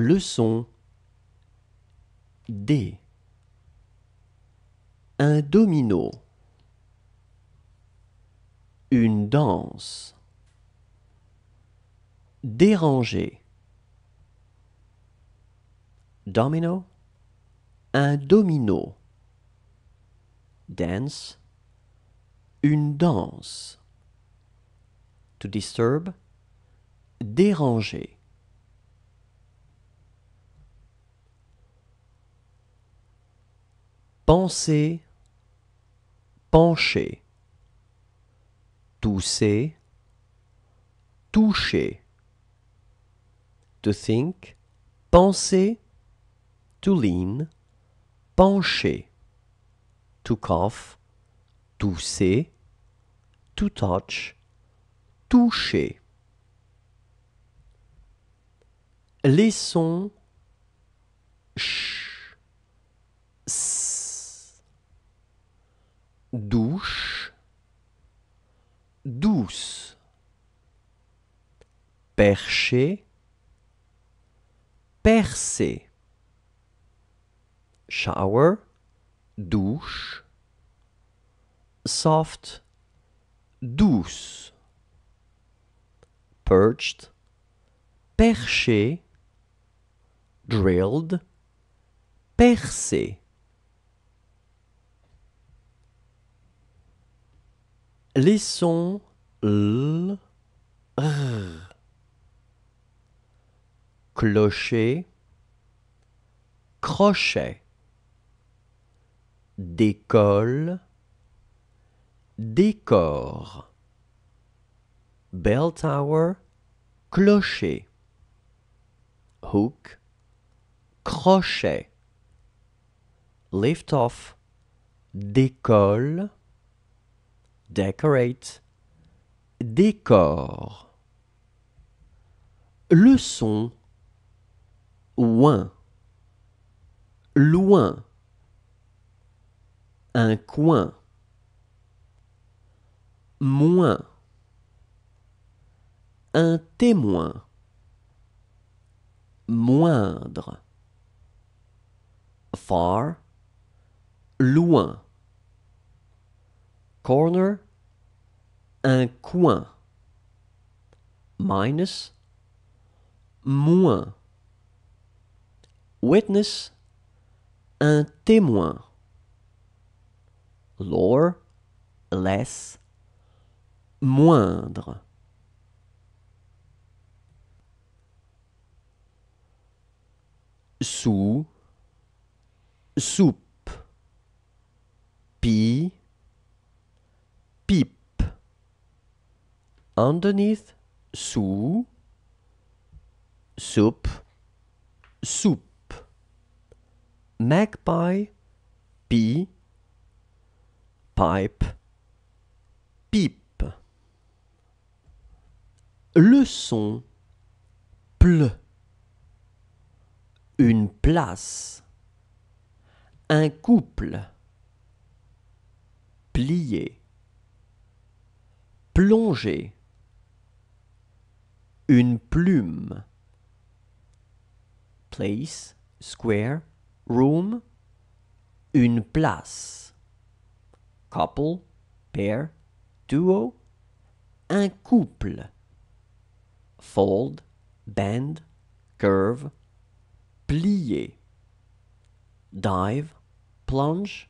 Leçon D. Un domino. Une danse. Déranger. Domino. Un domino. Dance. Une danse. To disturb. Déranger. penser, pencher, tousser, toucher, to think, penser, to lean, pencher, to cough, tousser, to touch, toucher. Les sons douche, douce, percher, percé shower, douche, soft, douce, perched, perché, drilled, Percé. les sons Clocher, crochet. Décolle, décor. Bell tower, clocher. Hook, crochet. Lift off, décolle decorate, décor. Leçon, loin, loin, un coin, moins, un témoin, moindre, far, loin corner, un coin. Minus, moins. Witness, un témoin. Lower, less, moindre. Sous, soupe. Pie, pipe. Underneath, sous, soup, soupe. Magpie, Pi pipe, pipe. Leçon, ple. Une place. Un couple. Plié plonger une plume place square room une place couple pair duo un couple fold bend curve plier dive plunge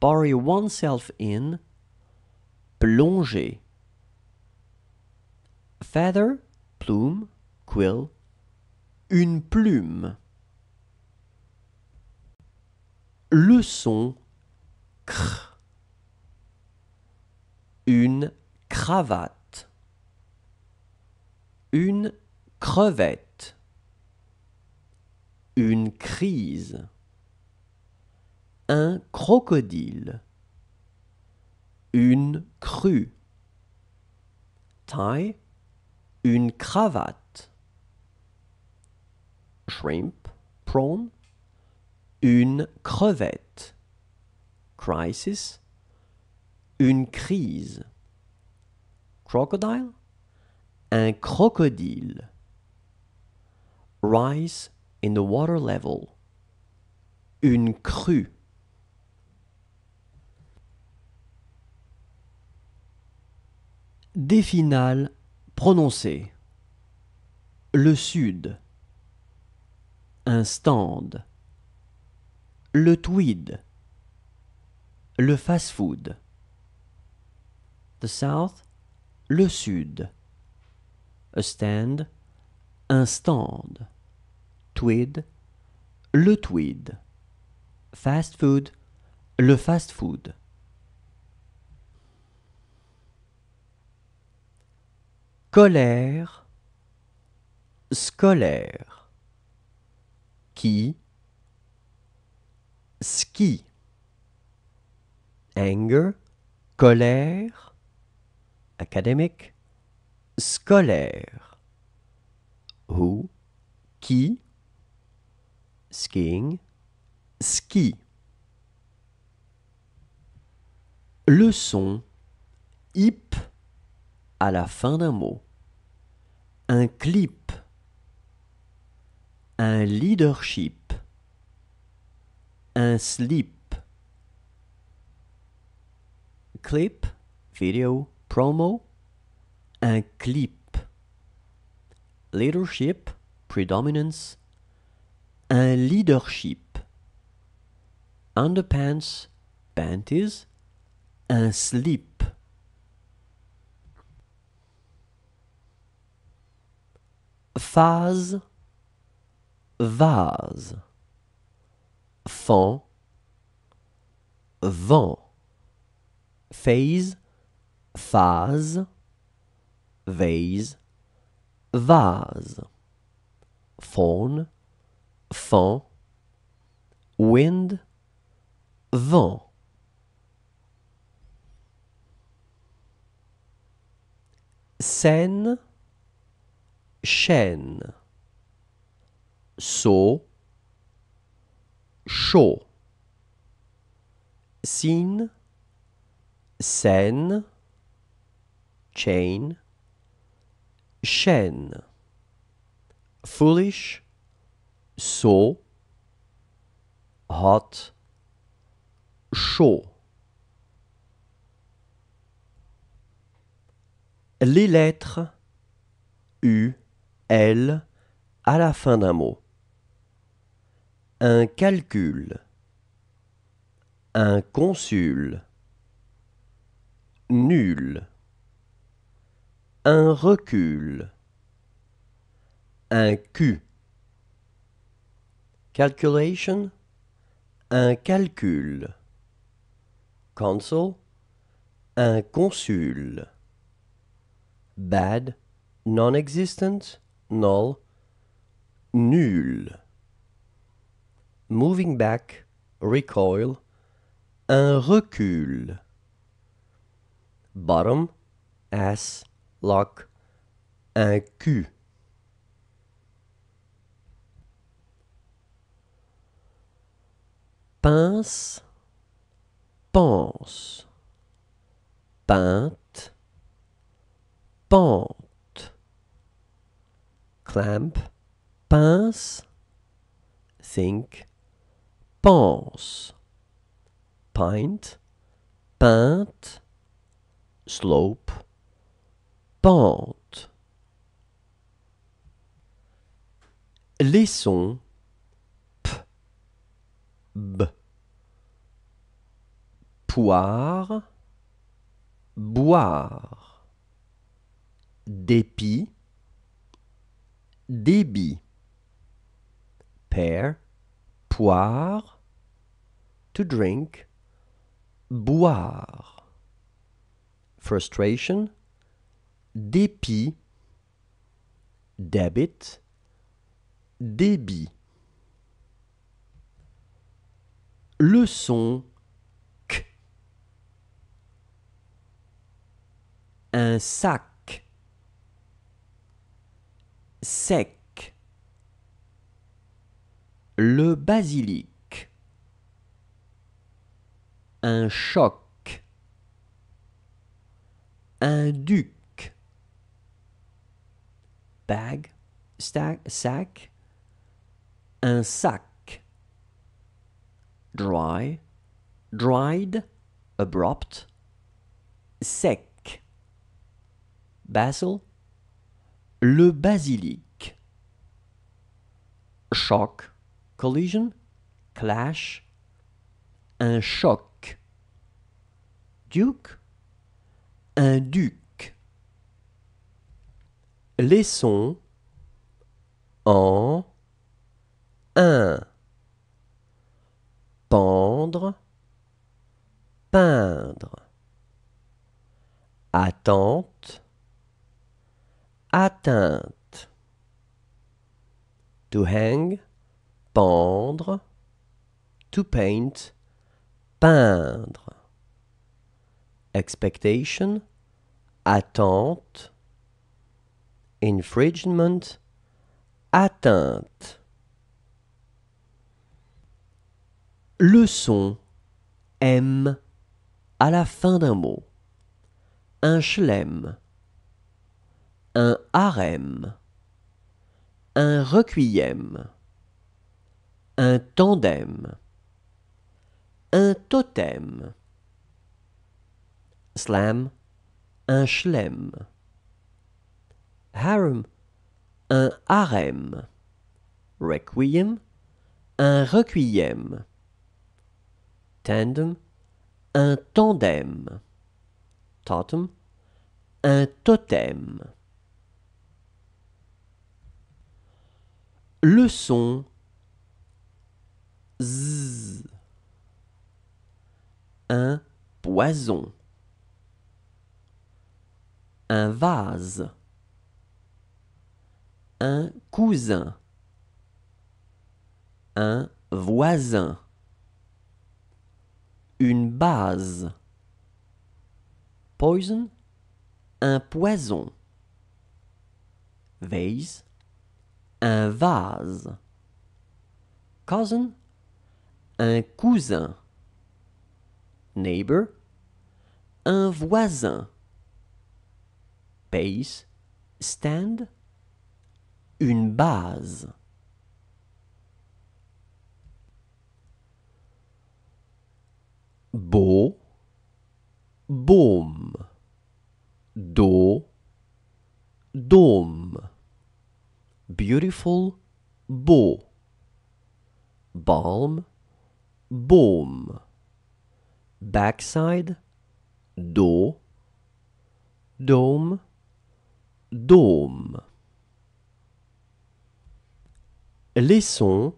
bury oneself in plonger Feather, plume, quill, une plume. Le son cr. Une cravate. Une crevette. Une crise. Un crocodile. Une crue. Tie une cravate, shrimp, prawn, une crevette, crisis, une crise, crocodile, un crocodile, rise in the water level, une crue. Des prononcer Le sud. Un stand. Le tweed. Le fast-food. The south. Le sud. A stand. Un stand. Tweed. Le tweed. Fast food. Le fast-food. colère, scolaire, qui, ski, anger, colère, académique, scolaire, who, qui, skiing, ski. Leçon, hip, à la fin d'un mot. Un clip. Un leadership. Un slip. Clip, vidéo, promo. Un clip. Leadership, predominance. Un leadership. Underpants, panties. Un slip Phase, vase. Fan, vent. Phase, phase. Vase, vase. Faune, fan. Wind, vent. Scène, chaîne, seau, chaud, signe, scène, chain, chaîne, foolish, saut, hot, chaud. Les lettres U, L à la fin d'un mot. Un calcul. Un consul. Nul. Un recul. Un cul. Calculation. Un calcul. Consul. Un consul. Bad. Non-existent null, nul. Moving back, recoil, un recul. Bottom, as lock, un cul. Pince, pense. Peinte, pente clamp, pince, think, pense, pint, peinte, slope, pente. Les sons p, b, poire, boire, dépit, débit. Pear, poire. To drink, boire. Frustration, dépit. Debit, débit. Leçon, K. Un sac sec. Le basilic. Un choc. Un duc. Bag, sac. Un sac. Dry, dried, abrupt. Sec. Basil, le basilic. Choc. collision, clash, un choc. Duc. un duc. Les sons en un pendre, peindre. Attente, atteinte. To hang, pendre. To paint, peindre. Expectation, attente. Infringement, atteinte. Leçon M à la fin d'un mot. Un schlem un harem, un requiem, un tandem, un totem, slam, un schlem harum un harem, requiem, un requiem, tandem, un tandem, totem, un totem. le son z. Un poison. Un vase. Un cousin. Un voisin. Une base. Poison. Un poison. Vase un vase. Cousin, un cousin. Neighbor, un voisin. Base, stand, une base. Beau, baume. Do, dôme beautiful, beau. Balm, baume. Backside, do. Dome, dôme. Les sons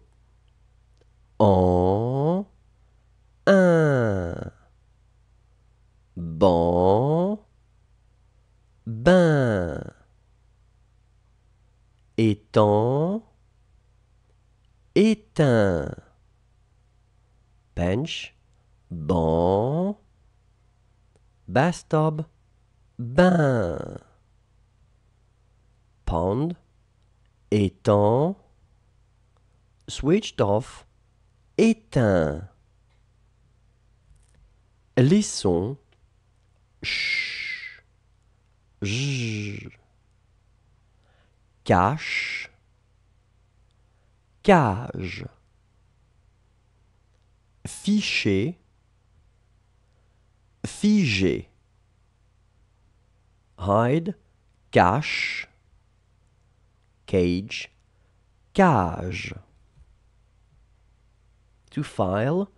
en un ban bain étant éteint. Bench, banc, bathtub, bain. Pond, étant, switched off, éteint. Les sons ch, j, cache, cage, fiché, figé, hide, cache, cage, cage. To file,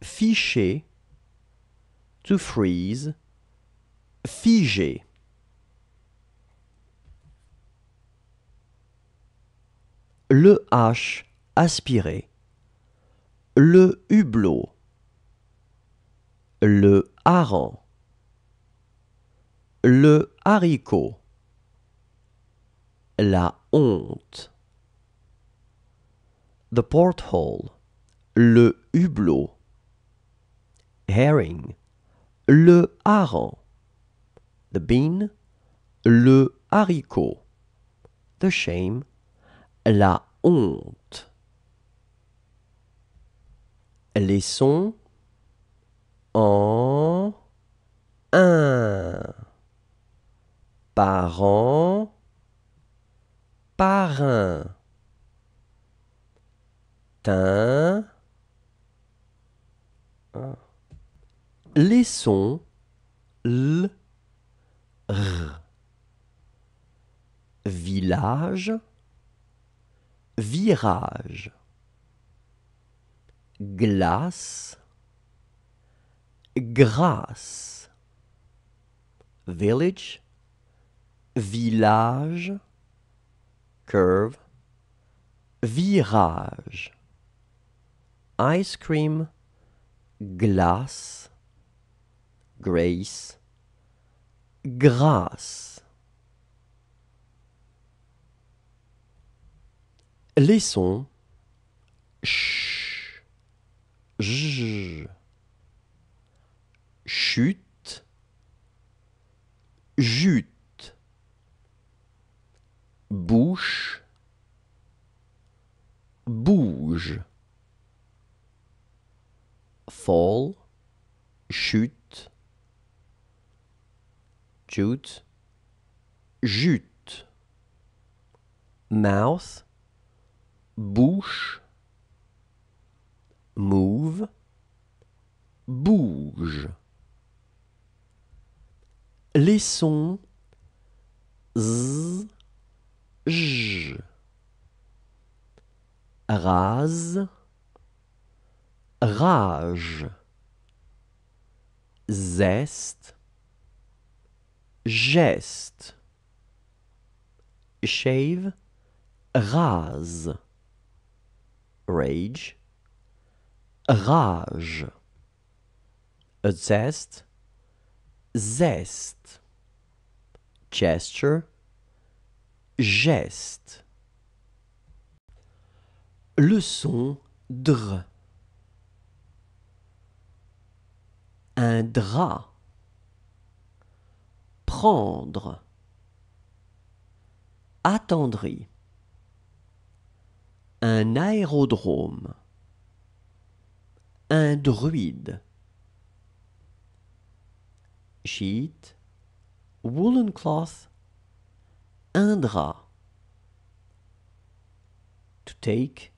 fichier, to freeze, figé. le H aspiré, le hublot, le hareng, le haricot, la honte, the porthole, le hublot, herring, le hareng, the bean, le haricot, the shame, la honte. Les sons en un parent parrain Un. les sons l r village virage, glace, grâce, village, village, curve, virage, ice cream, glace, grace, grâce. les sons ch, j, chute, jute, bouche, bouge, fall, chute, jute, jute, mouth, bouche, move, bouge. Les sons z, j, rase, rage, zeste, geste, shave, rase rage, rage, a zest, zest, gesture, geste. leçon, dr. Un drap. Prendre. Attendri un aérodrome, un druide, sheet, woolen cloth, un drap, to take,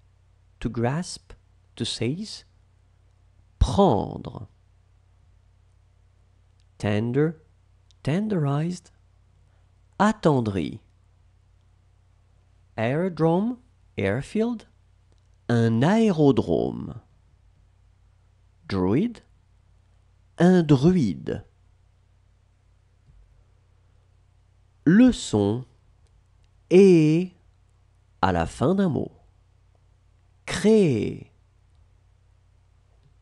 to grasp, to seize, prendre, tender, tenderized, attendri, Aérodrome airfield, un aérodrome. Druid, un druide. Le son et à la fin d'un mot. Créer,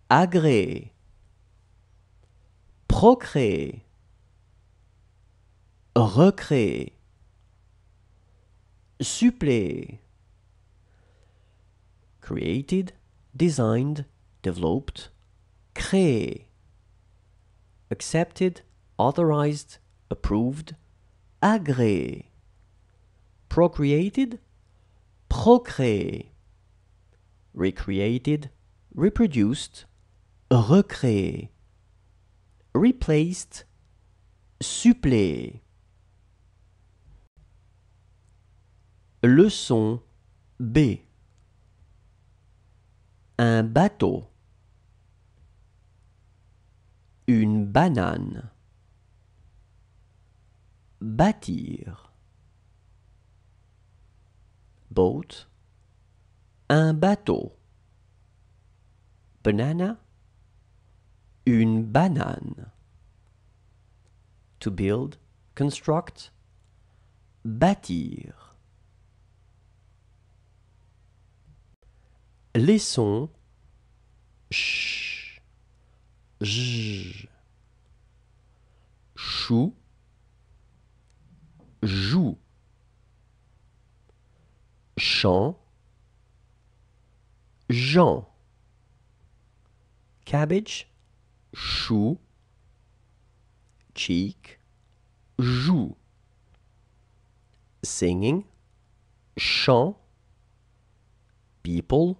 agréer, procréer, recréer, suppléer created, designed, developed, créé, accepted, authorized, approved, agréé, procreated, procréé, recreated, reproduced, recréé, replaced, suppléé. Leçon B un bateau, une banane, bâtir, boat, un bateau, banana, une banane, to build, construct, bâtir. les sons ch, j, chou, joue, chant, Jean. Cabbage, chou, cheek, joue. Singing, chant, people,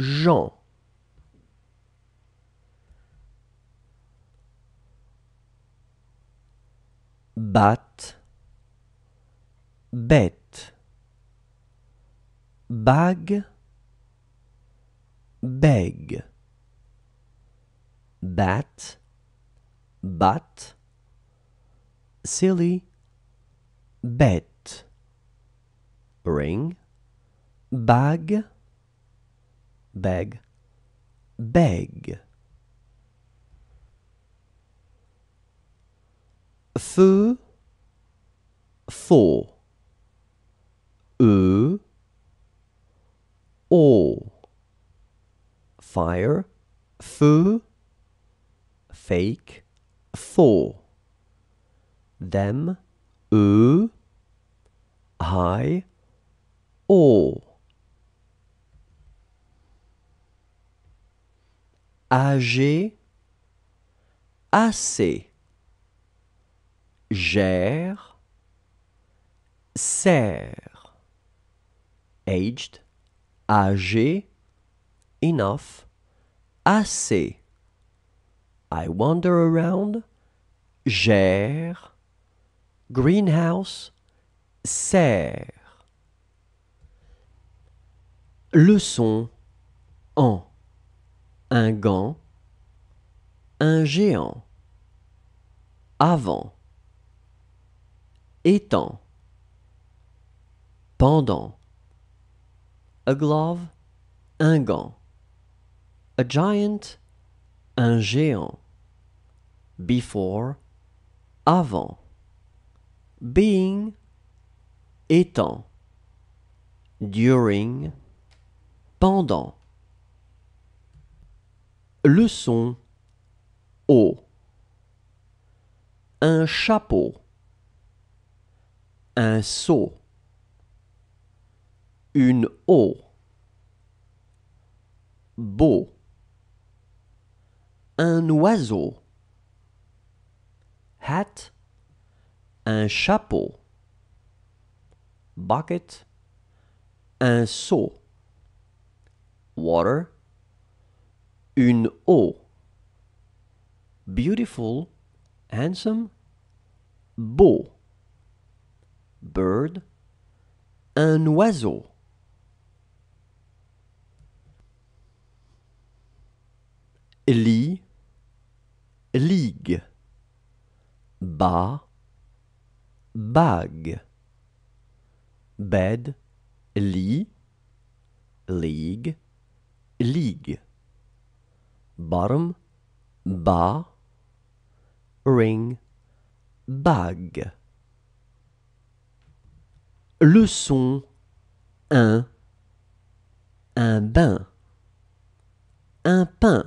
Jean. Bat. Bête. Bague. Bègue. Bat. Bat. Silly. Bête. Ring. BAG beg, beg. Feu, four. Ö, Fire, feu, fake, four. Them, ö, high, all. âgé, assez, gère, serre, aged, âgé, enough, assez, I wander around, gère, greenhouse, serre. Leçon en un gant, un géant, avant, étant, pendant, a glove, un gant, a giant, un géant, before, avant, being, étant, during, pendant. Leçon O. Un chapeau. Un seau. Une eau. Beau. Un oiseau. Hat. Un chapeau. Bucket. Un seau. Water une eau. Beautiful, handsome, beau. Bird, un oiseau. Lit, ligue. Bas, bague. Bed, lit, league, ligue. bottom, bar, ring, bag. Leçon 1 Un bain, un pain,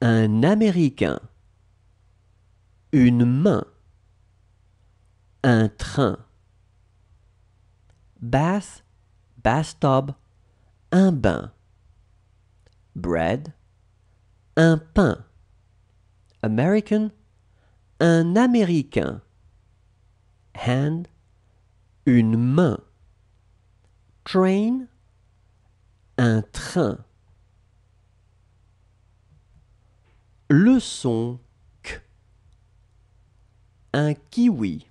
un américain, une main, un train. Bath, bathtub, un bain. Bread, un pain. American, un Américain. Hand, une main. Train, un train. Leçon K. Un kiwi.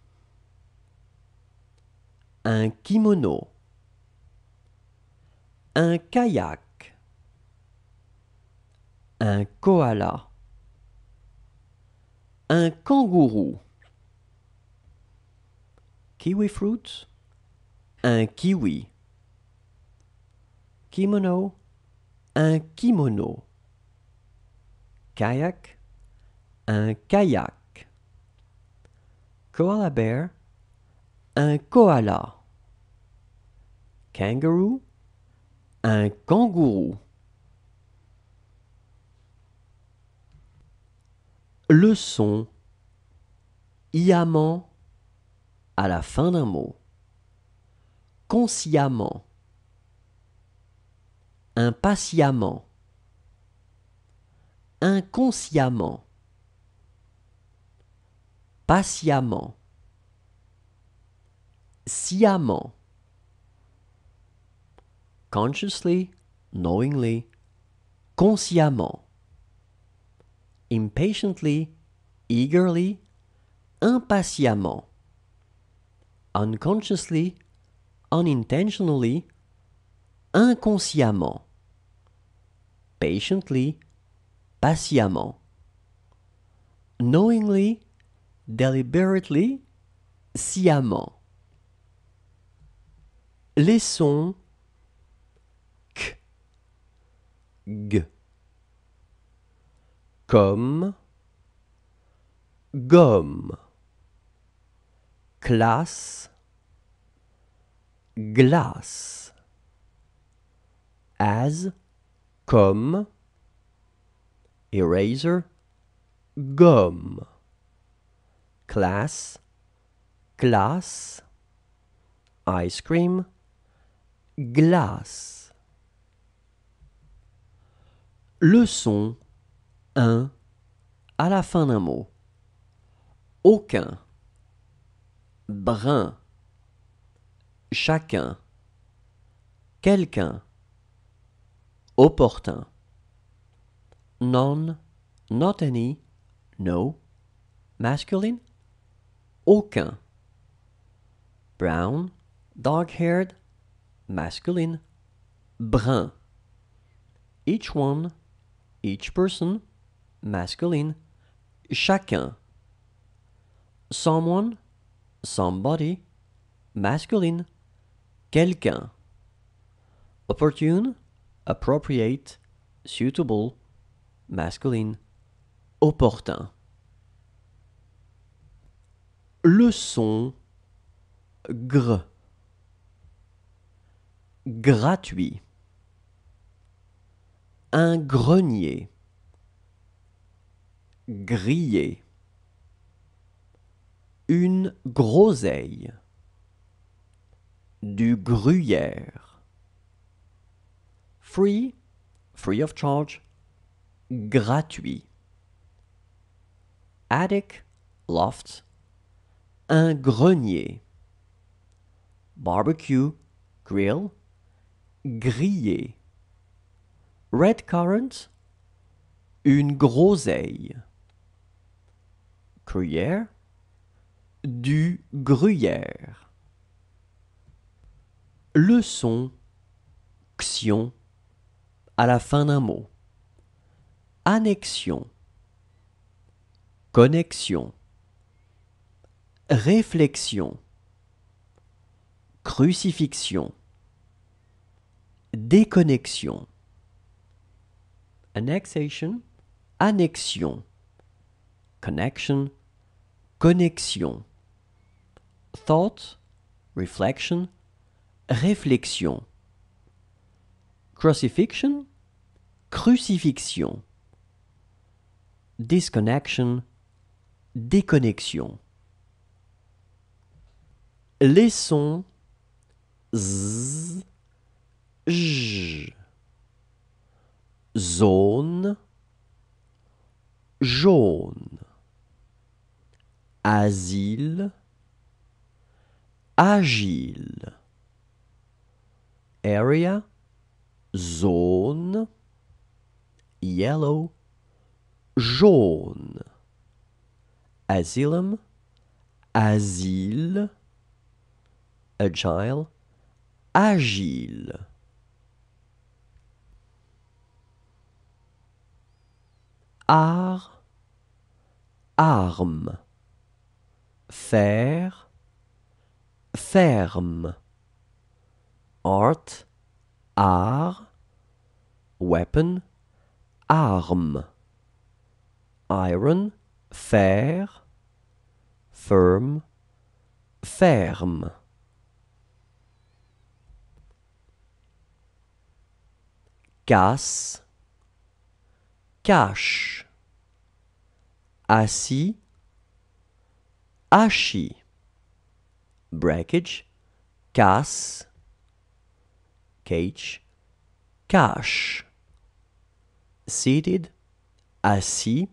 Un kimono. Un kayak un koala, un kangourou, kiwi fruit, un kiwi, kimono, un kimono, kayak, un kayak, koala bear, un koala, kangourou, un kangourou. Leçon yamant, à la fin d'un mot. Consciemment. Impatiemment. Inconsciemment. Patiemment. Sciemment. Consciously, knowingly, consciemment. impatiently, eagerly, impatiemment, unconsciously, unintentionally, inconsciemment, patiently, patiemment, knowingly, deliberately, sciemment. Les sons k, g, comme, gomme, classe, glace, as, comme, eraser, gomme, classe, classe, ice cream, glace. Leçon un à la fin d'un mot. Aucun. Brun. Chacun. Quelqu'un. Opportun. Non, Not any. No. Masculine. Aucun. Brown. Dark-haired. Masculine. Brun. Each one. Each person masculine, chacun. Someone, somebody, masculine, quelqu'un. Opportune, appropriate, suitable, masculine, opportun. Le son gr. Gratuit. Un grenier grillé. Une groseille. Du gruyère. Free, free of charge, gratuit. Attic, loft, un grenier. Barbecue, grill, grillé. Red currant, une groseille. Gruyère, du Gruyère. Leçon. son xion à la fin d'un mot. Annexion, connexion, réflexion, crucifixion, déconnexion. Annexation, annexion, Connexion connexion. Thought, reflection, réflexion. Crucifixion, crucifixion. Disconnection, déconnexion. Les sons z, j, zone, jaune asile, agile. Area, zone, yellow, jaune. Asylum, asile, agile, agile. Art, arme faire, ferme. Art, art. Weapon, arme. Iron, fer. Firm, ferme. Casse, cache. Assis, Ashi, breakage, casse, cage, cache, seated, assis,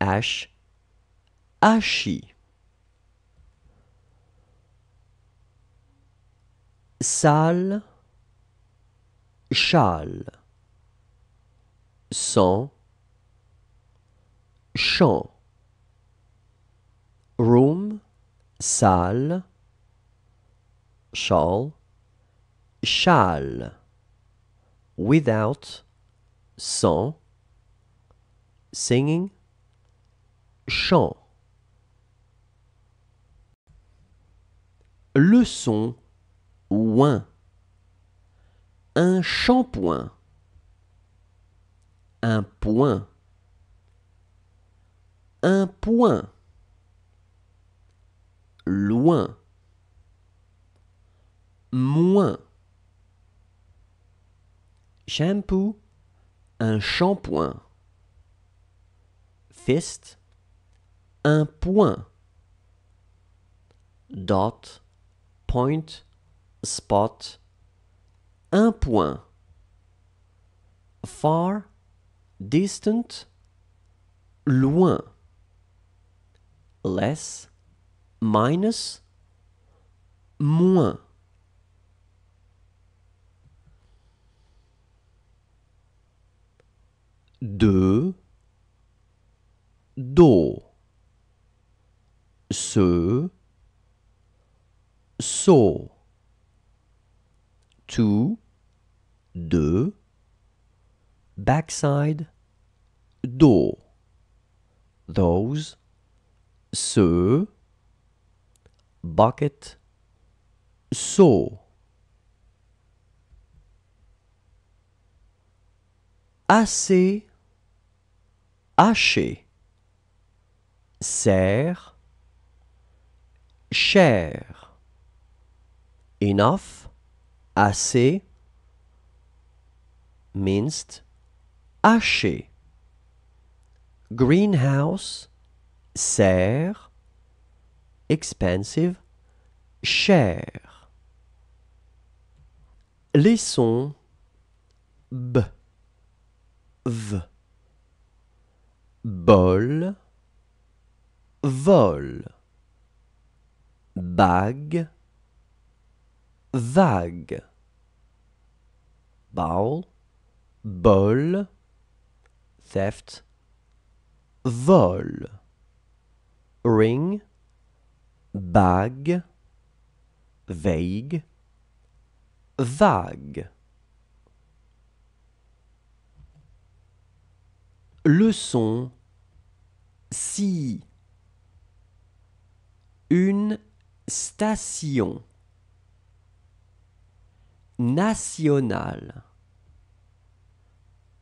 ash, ashi. Salle, châle, sang, chant room, salle, shawl, châle, without, sans, singing, chant. Leçon, son un shampoing, un point, un point loin, moins. Shampoo, un shampoing. Fist, un point. Dot, point, spot, un point. Far, distant, loin. Less, minus, moins. Deux, do, ce, so, to, de, backside, do, those, ce, bucket, saw Assez, haché, serre, cher. Enough, assez, minced, haché. Greenhouse, serre, expensive, cher. Les sons b, v, bol, vol, Bag. vague, ball bol, theft, vol, ring, bague, vague, vague. Leçon si une station nationale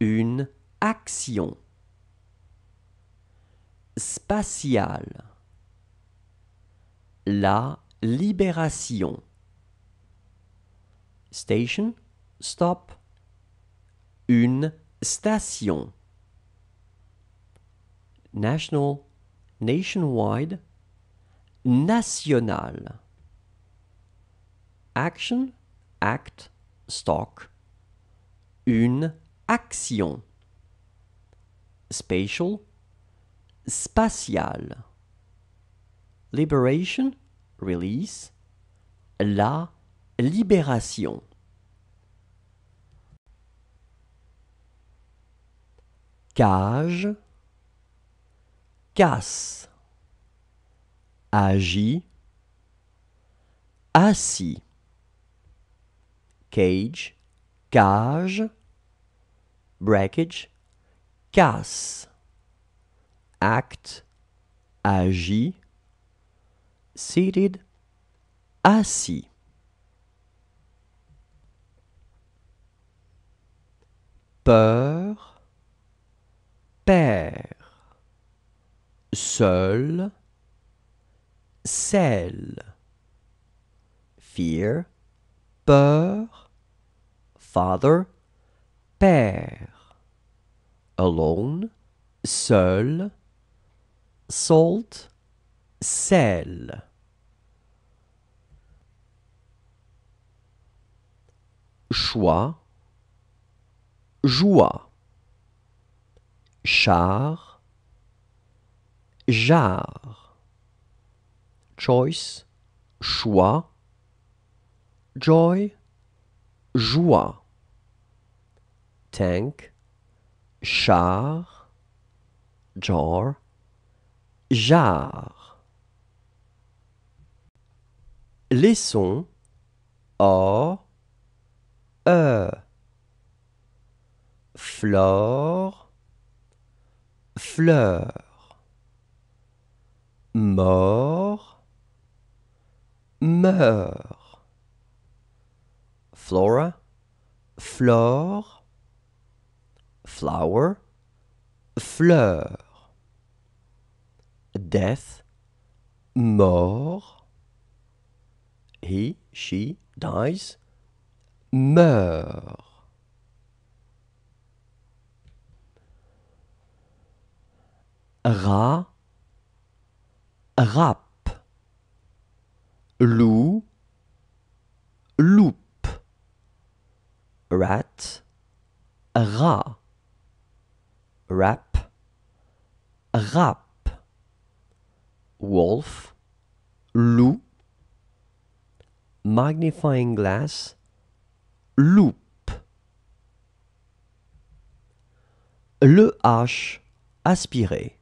une action spatiale la libération. Station, stop. Une station. National, nationwide, national. Action, act, stock. Une action. Spatial, spatial liberation, release, la libération. Cage, casse, agit, assis. Cage, cage, breakage, casse. Acte, agit, seated, assis. Peur, père. Seul, sel. Fear, peur. Father, père. Alone, seul. Salt, sel. choix, joie, char, jar, choice, choix, joy, joie, tank, char, jar, jar. sons or e flore fleur mort meurt flora flore flower fleur death mort he she dies meurt. rat, rap, loup, loupe, rat, rat, rap, rap, wolf, loup, magnifying glass, loupe. Le H aspiré.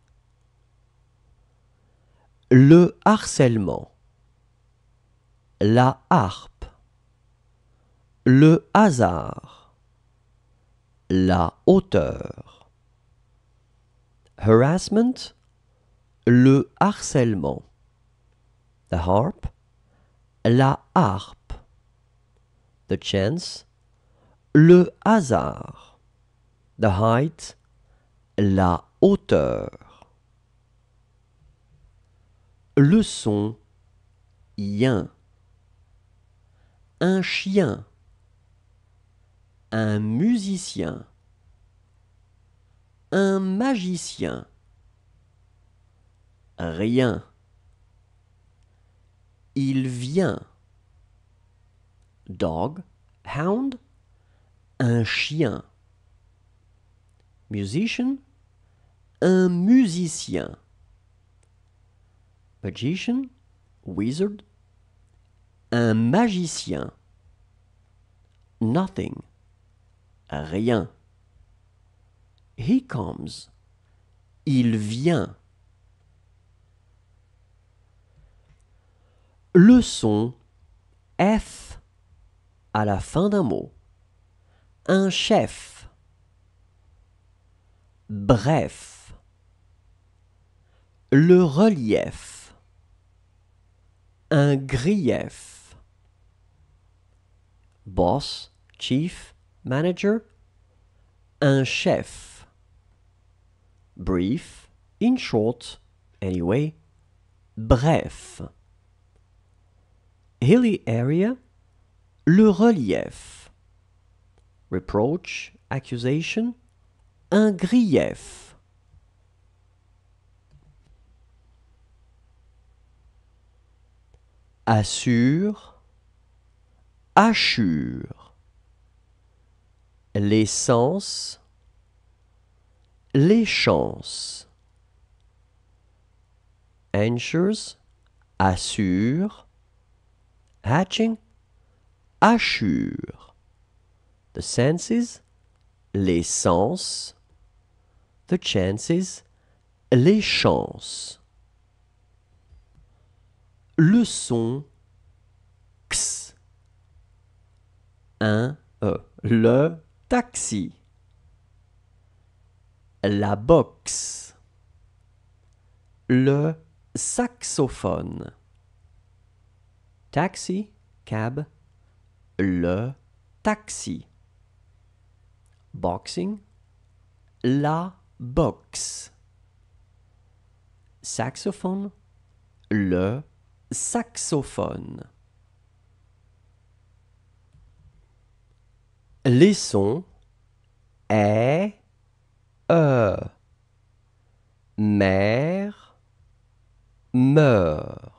Le harcèlement. La harpe. Le hasard. La hauteur. Harassment. Le harcèlement. The harp. La harpe. The chance le hasard. The height, la hauteur. Le son, yin. Un chien. Un musicien. Un magicien. Rien. Il vient. Dog, hound, un chien. Musician, un musicien. Magician, wizard, un magicien. Nothing, rien. He comes, il vient. Leçon F à la fin d'un mot un chef. Bref. Le relief. Un grief. Boss, chief, manager. Un chef. Brief, in short, anyway. Bref. Hilly area. Le relief reproach, accusation, un grief. Assure, assure. L'essence, les chances. Ensures, assure. Hatching, assure. The senses, les sens. The chances, les chances. Le son x. Un e. Le taxi. La boxe. Le saxophone. Taxi, cab, le taxi boxing, la boxe. Saxophone, le saxophone. Les sons est, e, mère, meurt,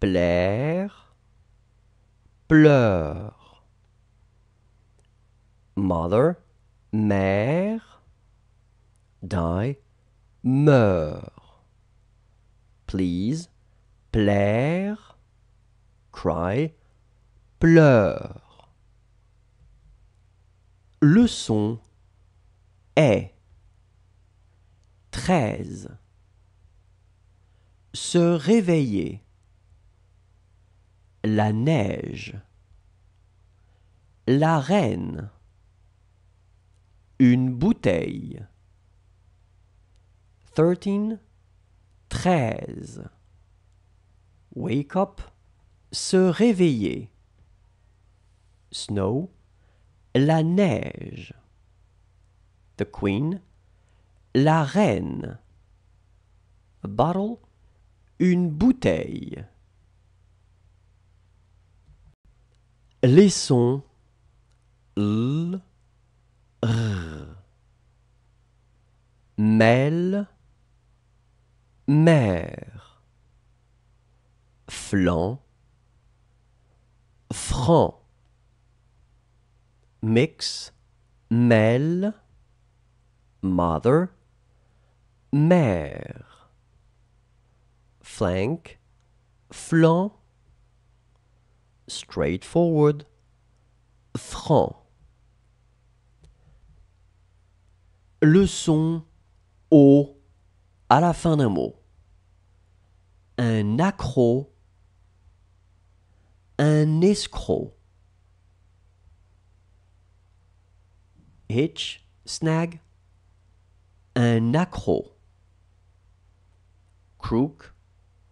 plaire, pleure mother, mère, die, meurt. Please, plaire, cry, pleure. Leçon est treize. Se réveiller. La neige. La reine une bouteille. 13 Treize. Wake up se réveiller. Snow la neige. The Queen la reine. A bottle une bouteille. Les sons L r mêle mère flanc franc mix mêle mother mère flank flanc straightforward franc le son O à la fin d'un mot. Un accro, un escroc. Hitch, snag, un accro. Crook,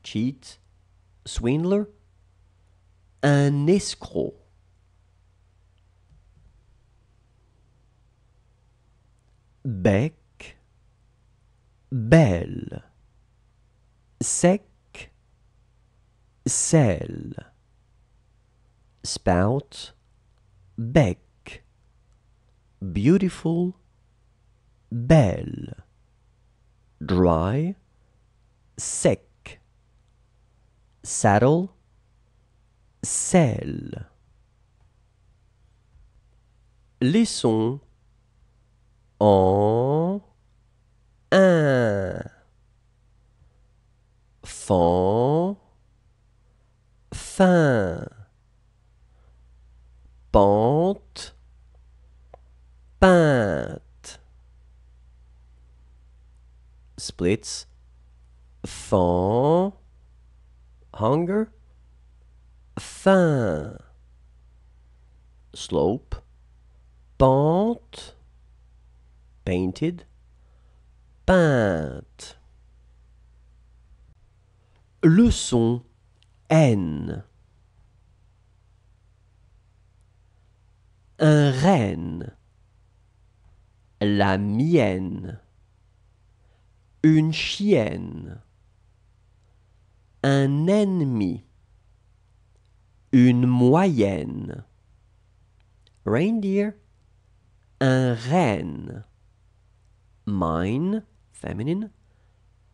cheat, swindler, un escroc. bec, belle, sec, sel, spout, bec, beautiful, belle, dry, sec, saddle, sel. sons en un fan fin pente peinte splits fan hunger fin slope pente painted, peinte. Le N. Un renne, la mienne, une chienne, un ennemi, une moyenne, reindeer, un renne mine, feminine,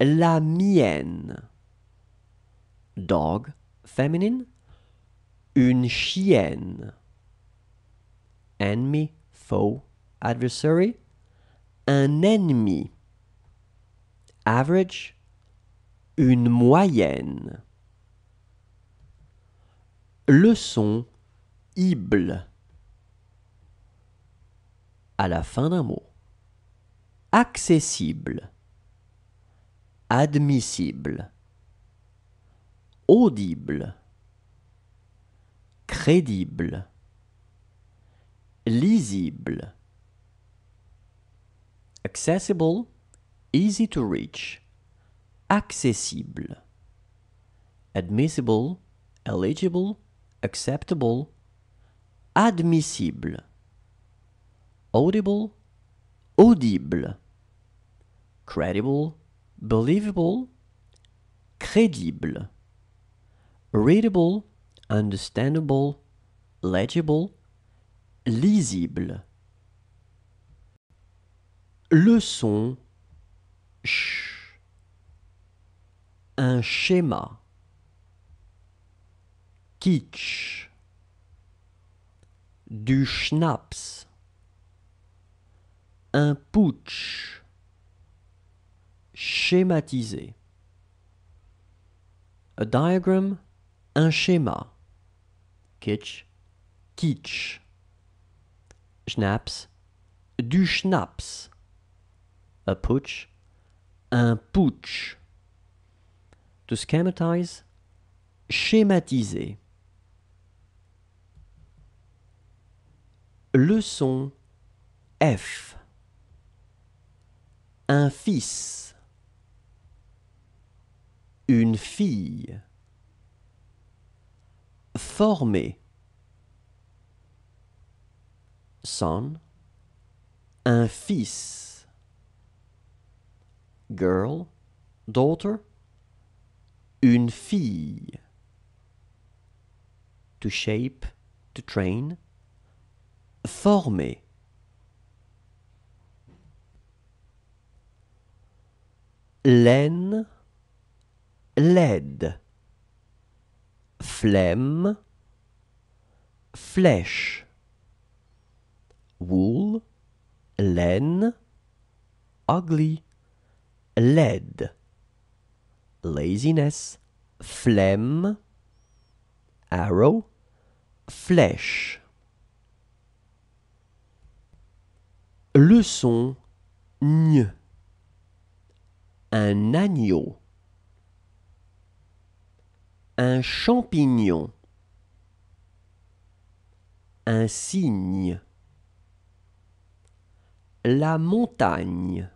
la mienne. Dog, feminine, une chienne. Enemy, foe, adversary, un ennemi. Average, une moyenne. Leçon Ible. À la fin d'un mot accessible, admissible, audible, crédible, lisible, accessible, easy to reach, accessible, admissible, eligible, acceptable, admissible, audible, audible, credible, believable, crédible, readable, understandable, legible, lisible. Le son ch. Un schéma. Kitsch. Du schnaps un putsch, schématiser. A diagram, un schéma. Kitsch, kitsch. Schnaps, du schnaps. A putsch, un putsch. To schematize, schématiser. Leçon F un fils, une fille, formé, son, un fils, girl, daughter, une fille, to shape, to train, former. laine, laide. Flemme, flèche. Wool, laine, ugly, laide. Laziness, flemme, arrow, flèche. Leçon, un agneau, un champignon, un cygne, la montagne,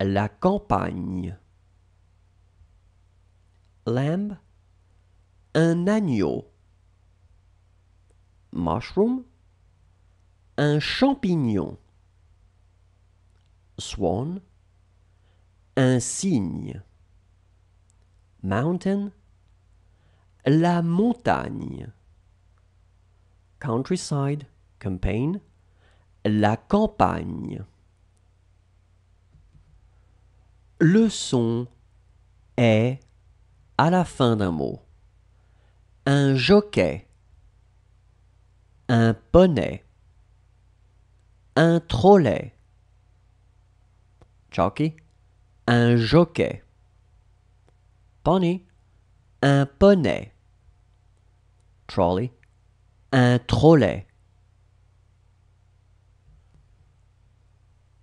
la campagne, lamb, un agneau, mushroom, un champignon, swan, un signe. Mountain, la montagne. Countryside, campaign, la campagne. Le son est à la fin d'un mot. Un jockey, un poney, un trolley. Jockey, un jockey. Pony, un poney. Trolley, un trolley.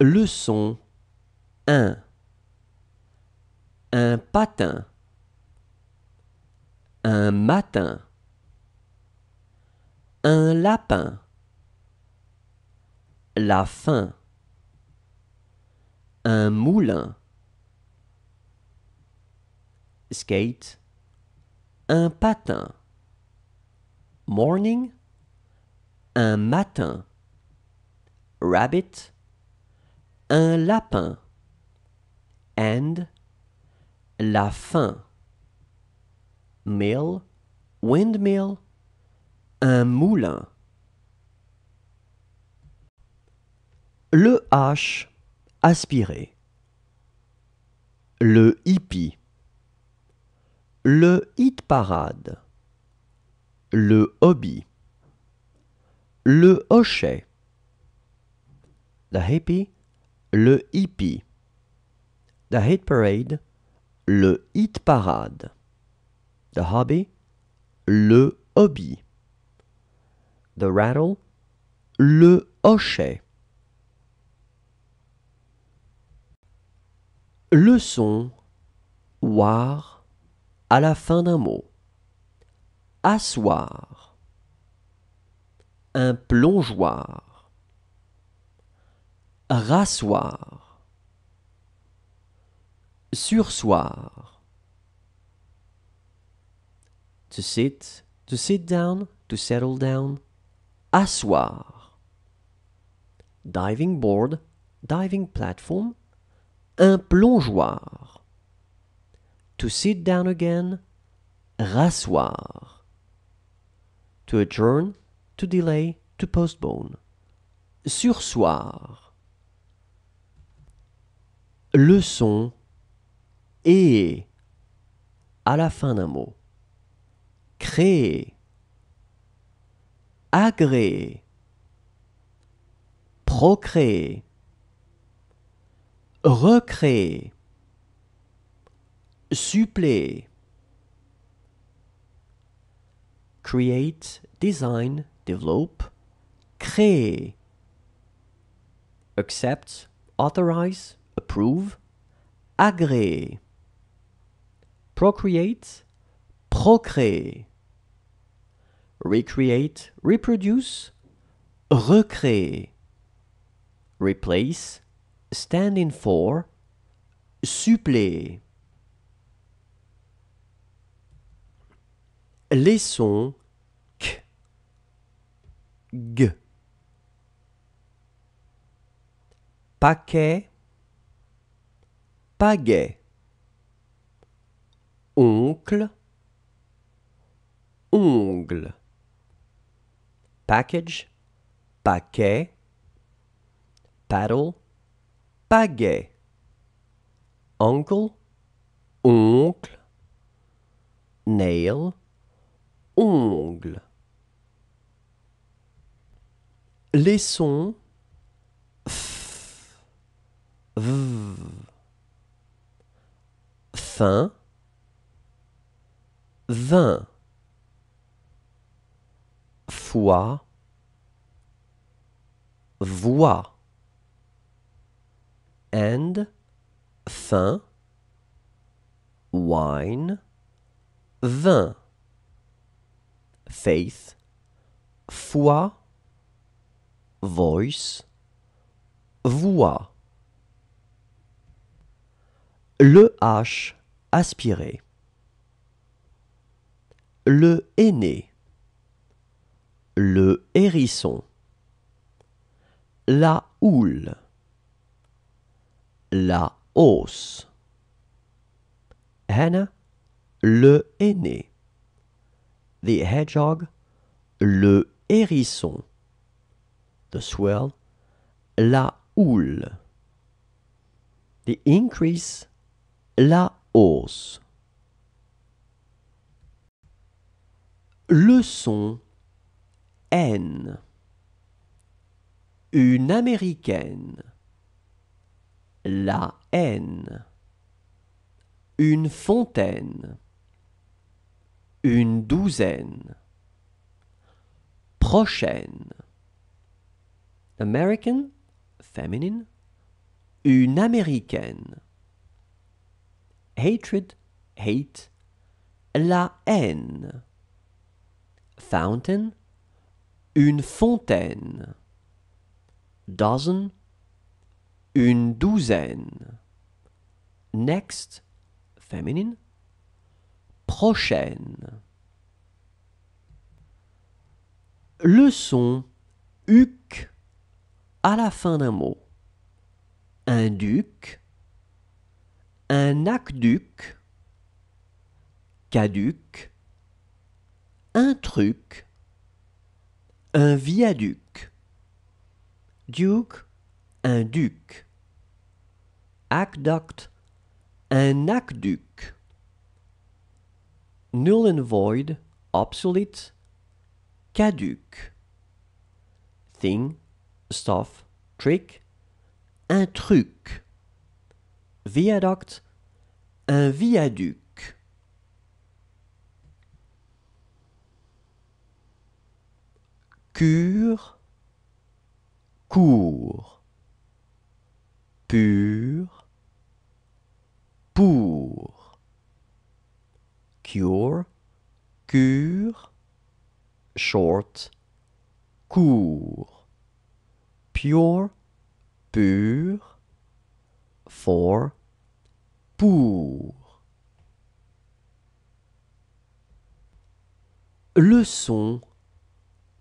Leçon 1 Un patin Un matin Un lapin La fin. Un moulin skate, un patin. Morning, un matin. Rabbit, un lapin. And, la fin. Mill, windmill, un moulin. Le H aspiré. Le hippie le hit parade, le hobby, le hochet, the hippie, le hippie, the hit parade, le hit parade, the hobby, le hobby, the rattle, le hochet. son, war, à la fin d'un mot. Asseoir. Un plongeoir. Rasseoir. Sursoir. To sit, to sit down, to settle down. Asseoir. Diving board, diving platform. Un plongeoir. To sit down again, rasseoir. To adjourn, to delay, to postpone. Sursoir. Le son et à la fin d'un mot. Créer. Agréer. Procréer. Recréer suppléer. Create, design, develop, créer. Accept, authorize, approve, agréer. Procreate, procréer. Recreate, reproduce, recréer. Replace, stand in for, suppléer. les sons k, g. Paquet, pagaie. Oncle, ongle. Package, paquet. Paddle, pagaie. Uncle, oncle. Nail, ongle. Les sons f, v, fin, vin, fois, voix, and, fin, wine, vin faith, foi, voice, voix. Le H aspiré. Le aîné. Le hérisson. La houle. La hausse. le aîné the hedgehog, le hérisson, the swell, la houle, the increase, la hausse. Leçon N. Une américaine. La haine. Une fontaine une douzaine. Prochaine. American, feminine. Une américaine. Hatred, hate. La haine. Fountain, une fontaine. Dozen, une douzaine. Next, feminine prochaine. Leçon. uc à la fin d'un mot. Un duc, un aqueduc, caduc, un truc, un viaduc. duc, un duc. Aqueduct, un aqueduc. Nul and void, obsolete, caduc. Thing, stuff, trick, un truc. Viaduct, un viaduc. Cure, court. Pur, pour cure, cure, short, court, pure, pur, for, pour. Le son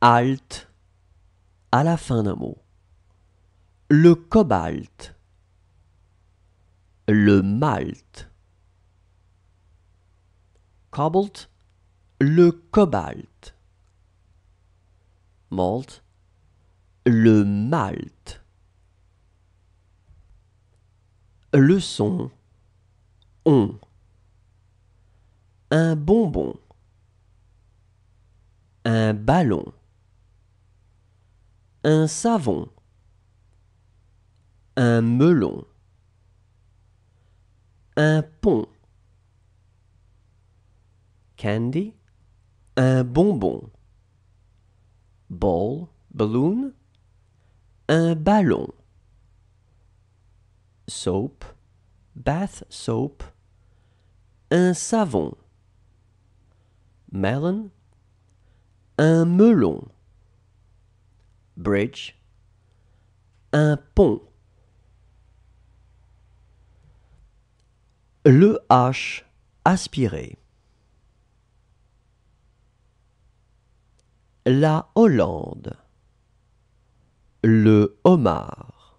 alt à la fin d'un mot. Le cobalt, le malt cobalt, le cobalt. Malt, le malt. Leçon, on. Un bonbon. Un ballon. Un savon. Un melon. Un pont candy, un bonbon. Ball, balloon, un ballon. Soap, bath soap, un savon. Melon, un melon. Bridge, un pont. Le H aspiré. la Hollande, le homard,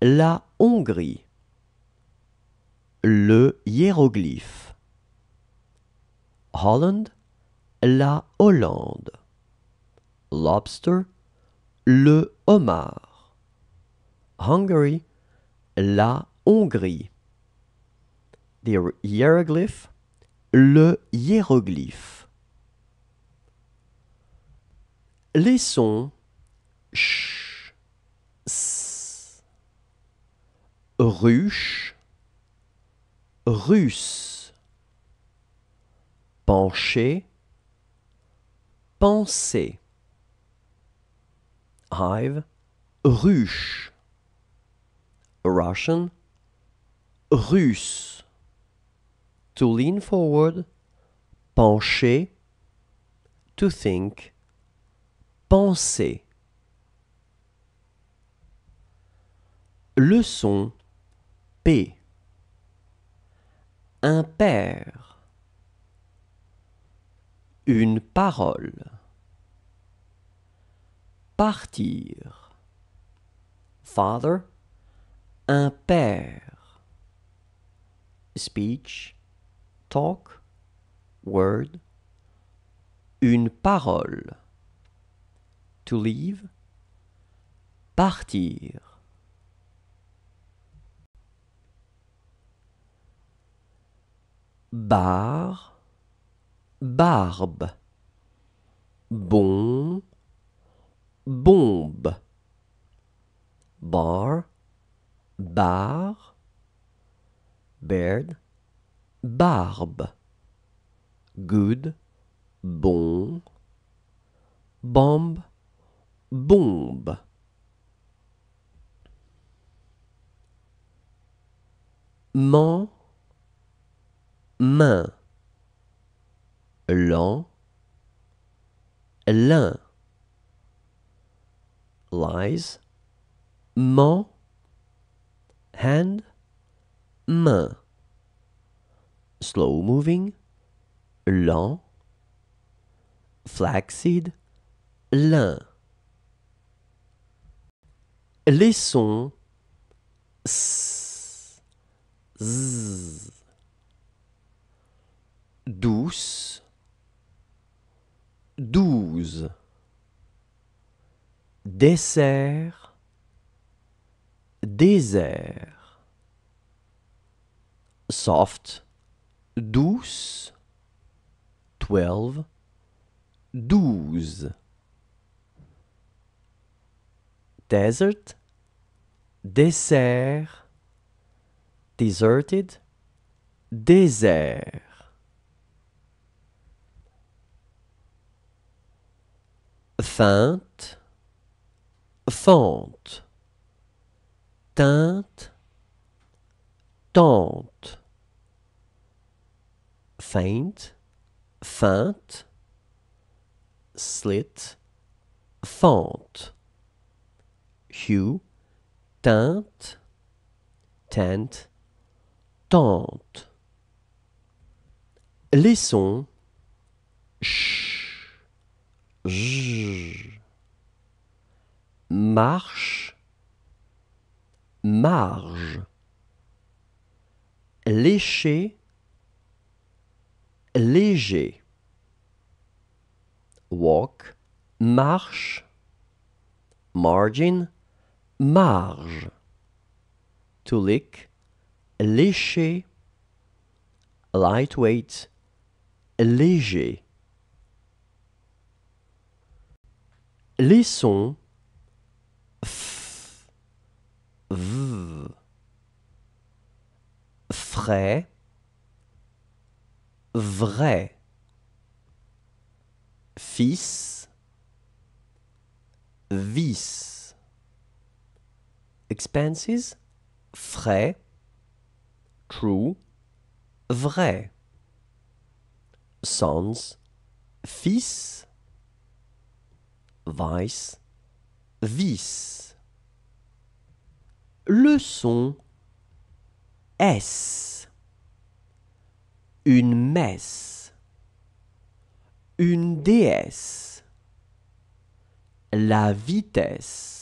la Hongrie, le hiéroglyphe, Holland, la Hollande, lobster, le homard, Hungary, la Hongrie, the hieroglyph, le hiéroglyphe. les sons ch, s, ruche, russe, pencher, penser, hive, ruche, Russian, russe, to lean forward, pencher, to think, pensée. Leçon P. Un père. Une parole. Partir. Father. Un père. Speech. Talk. Word. Une parole to leave, partir. Bar, barbe. Bon, bombe. Bar, bar. Beard, barbe. Good, bon, bombe Bomb. ment main lent lin lies ment hand main slow moving lent flaxseed lin les sons s, z, douce, douze, dessert, désert, soft, douce, 12, 12 desert, dessert, deserted, désert. Feinte, fente, teinte, tente. Feinte, feinte, slit, fente hue, teinte, tent, tente. Les sons ch, j, marche, marge, lécher, léger, walk, marche, margin, marge. To lick, lécher, lightweight, léger. Les sons v, frais, vrai, fils, vice. Expenses, frais. True, vrai. Sons, fils. Vice, vice. Leçon, S. Une messe. Une déesse. La vitesse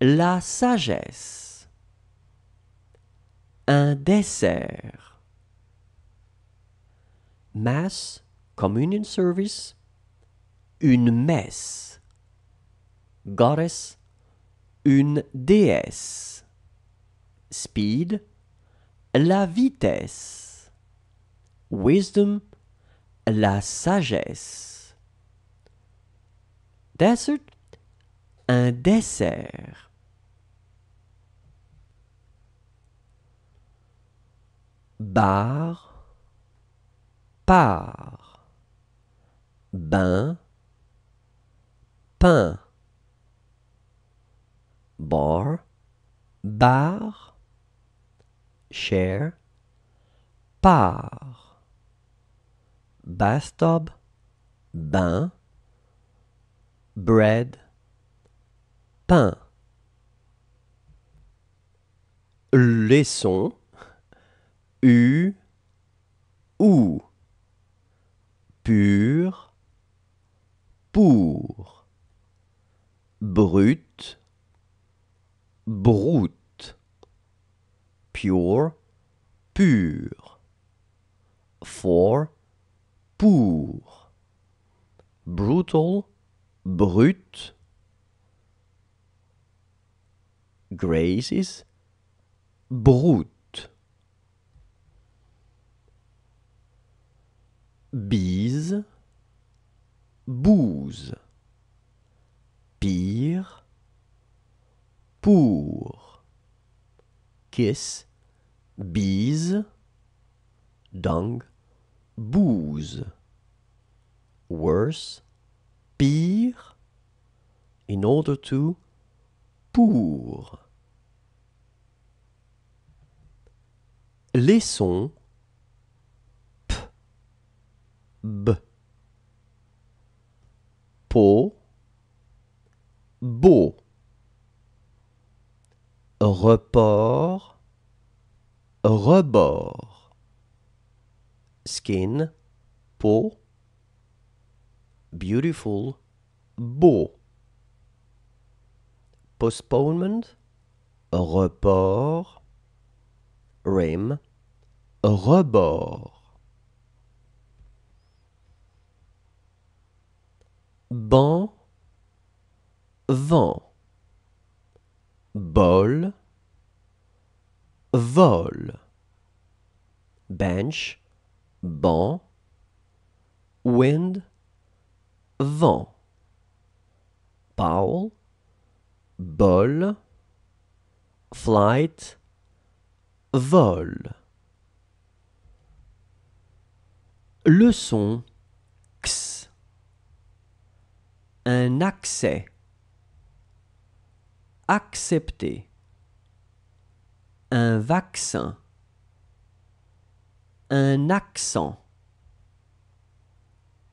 la sagesse, un dessert, mass, communion service, une messe, goddess, une déesse, speed, la vitesse, wisdom, la sagesse, desert, un dessert, bar, par, bain, pain, bar, bar, chair »,« par, bathtub, bain, bread, pain. Leçon U, ou. Pur, pour. Brut, brute. Pure, pur. For, pour. Brutal, brut. Graces, brut bise, Bouze. pire, pour, kiss, bise, dung, Bouze. worse, pire, in order to, pour. Laissons b beau report rebord skin peau beautiful beau postponement report rim rebord Ban, vent. Bol, vol. Bench, banc. Wind, vent. Bowl, bol. Flight, vol. Leçon. un accès. Accepter. Un vaccin. Un accent.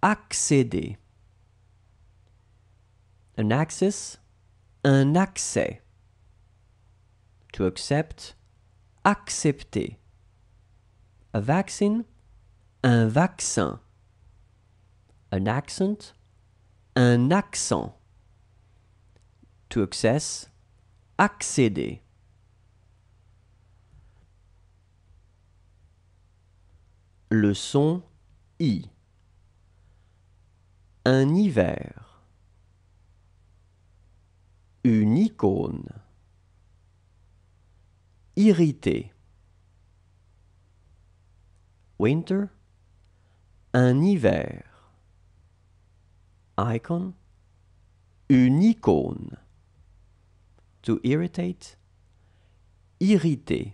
Accéder. Un axe, Un accès. To accept. Accepter. Un vaccin. Un vaccin. Un accent un accent. To access, accéder. Le son I. Un hiver. Une icône. Irrité. Winter. Un hiver icon, une icône. To irritate, irriter.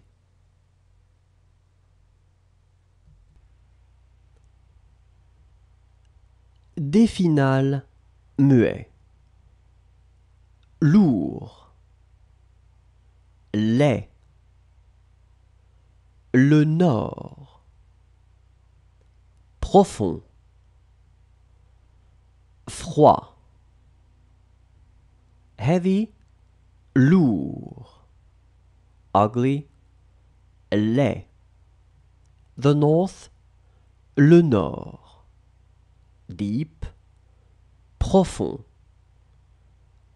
Définal muet. Lourd. Lait. Le nord. Profond froid. Heavy, lourd. Ugly, laid. The north, le nord. Deep, profond.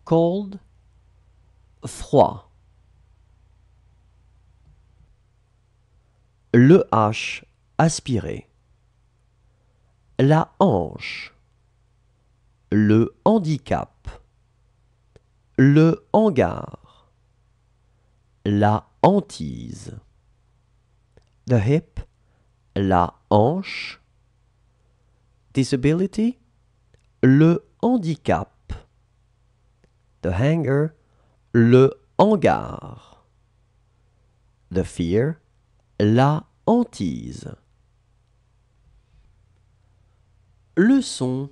Cold, froid. Le H aspiré. La hanche le handicap, le hangar, la hantise, the hip, la hanche, disability, le handicap, the hangar, le hangar, the fear, la hantise. son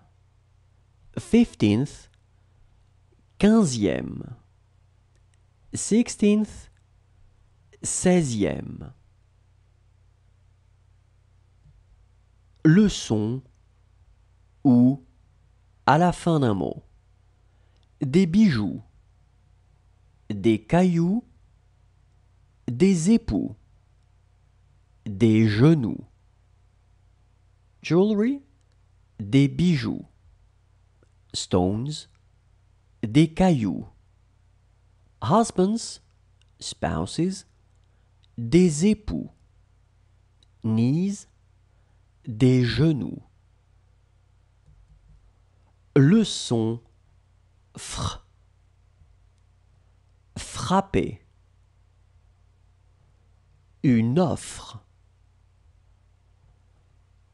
fifteenth, quinzième, sixteenth, seizième. Leçon ou à la fin d'un mot. Des bijoux, des cailloux, des époux, des genoux. Jewelry, des bijoux stones, des cailloux. Husbands, spouses, des époux. Knees, des genoux. Le son fr. Frapper. Une offre.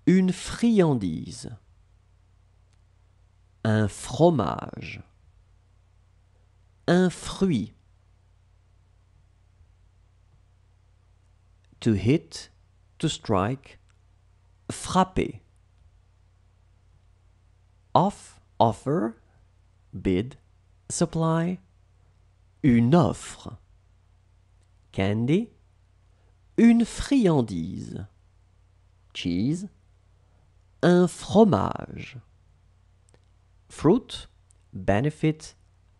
Une friandise un fromage, un fruit. To hit, to strike, frapper. Off, offer, bid, supply, une offre. Candy, une friandise. Cheese, un fromage. Fruit, benefit,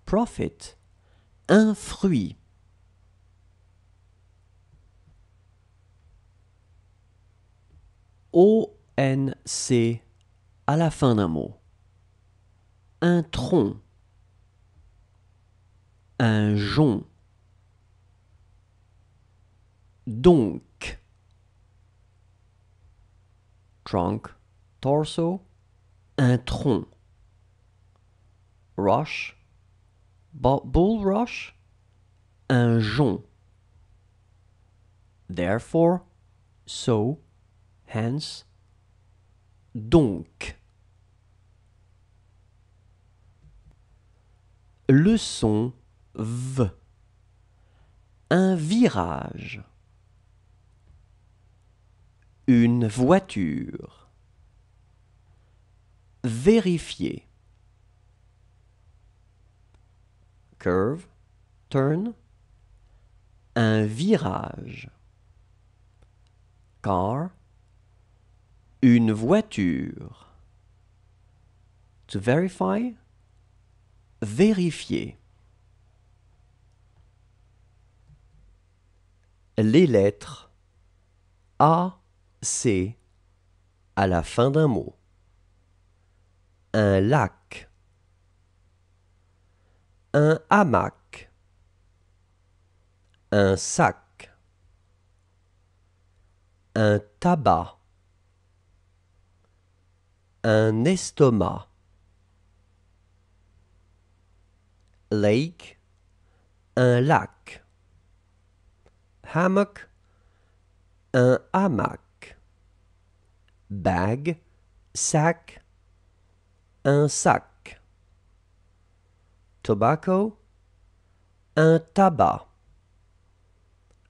profit. Un fruit. O-N-C, à la fin d'un mot. Un tronc. Un jonc. Donc. Trunk, torso, un tronc rush, bull rush, un jonc. Therefore, so, hence, donc. Le son V. Un virage. Une voiture. Vérifier. curve, turn, un virage, car, une voiture. To verify, vérifier. Les lettres A, C à la fin d'un mot. Un lac un hamac, un sac, un tabac, un estomac, lake, un lac, hammock, un hamac, bag, sac, un sac tobacco, un tabac.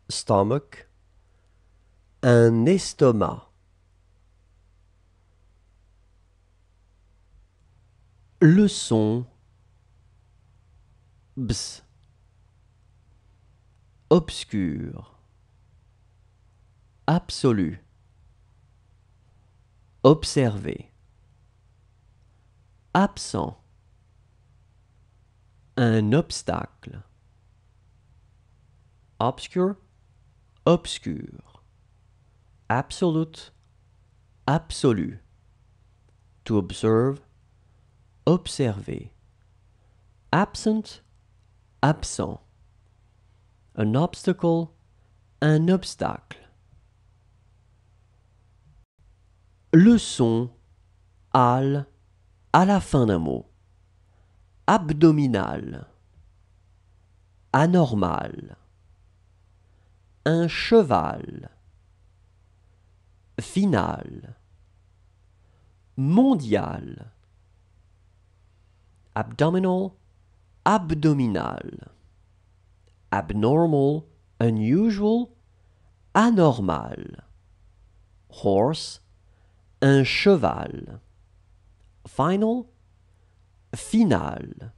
Stomach, un estomac. Leçon. Bs. Obscur. Absolu. Observer. Absent un obstacle. Obscure, obscur. Absolute, absolu. To observe, observer. Absent, absent. An obstacle, un obstacle. Le son, al, à la fin d'un mot abdominal, anormal, un cheval, final, mondial, abdominal, abdominal, abnormal, unusual, anormal, horse, un cheval, final, Final.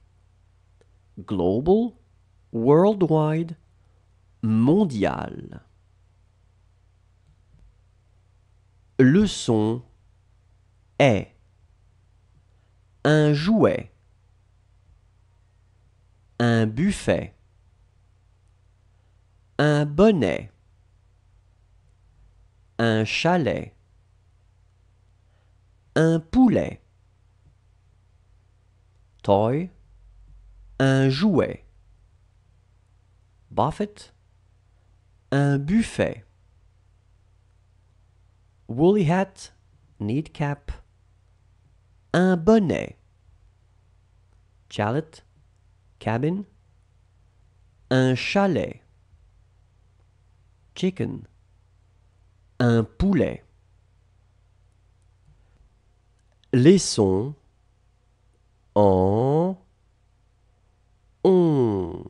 Global, worldwide, mondial. Le son est un jouet, un buffet, un bonnet, un chalet, un poulet toy, un jouet. Buffet, un buffet. Woolly hat, need cap, un bonnet. Chalet, cabin, un chalet. Chicken, un poulet on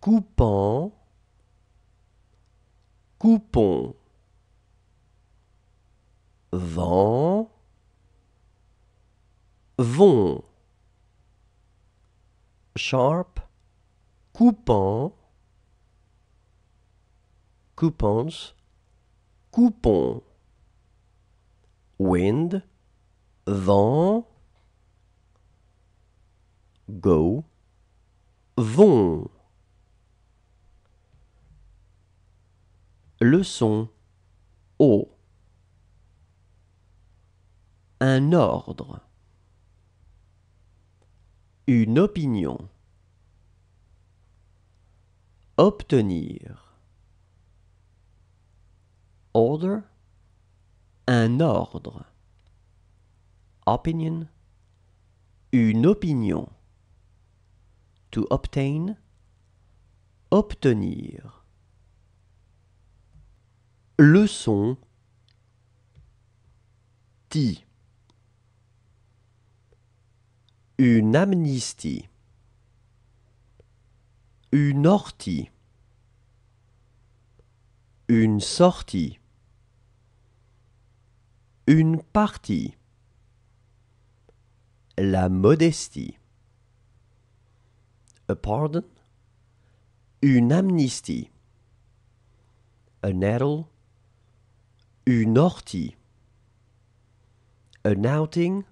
coupant Coupon. vent vont sharp coupant coupons Coupon. wind vent go, vont. Leçon au. Un ordre. Une opinion. Obtenir. Order. Un ordre. Opinion. Une opinion. To obtain, obtenir. Leçon, ti. Une amnistie. Une ortie. Une sortie. Une partie. La modestie a pardon, une amnistie, a nettle, une ortie, A outing,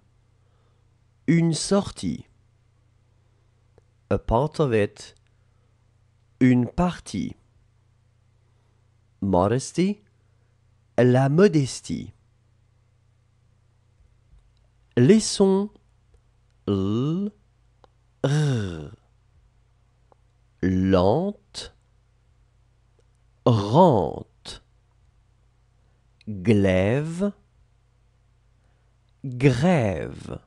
une sortie, a part of it, une partie, modesty, la modestie. Les sons lente, rente, glaive, grève,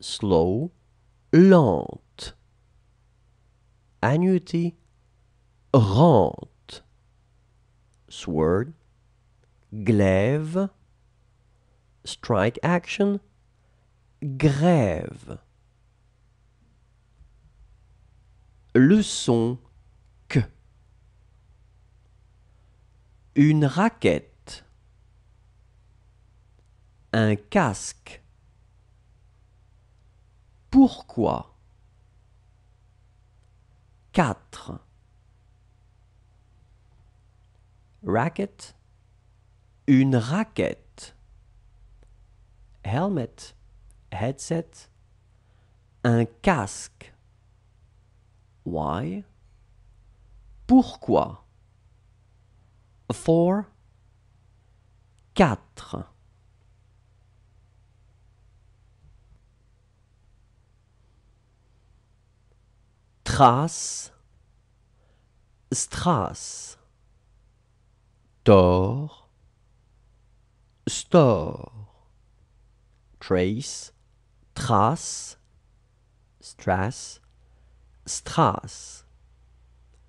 slow, lente, annuity, rente, sword, glaive, strike action, grève. Leçon que. Une raquette. Un casque. Pourquoi 4. Racket. Une raquette. Helmet. Headset. Un casque Why? Pourquoi? Four. Quatre. Trace. Strasse. Tor. Store. Trace. Trace. Stress strass,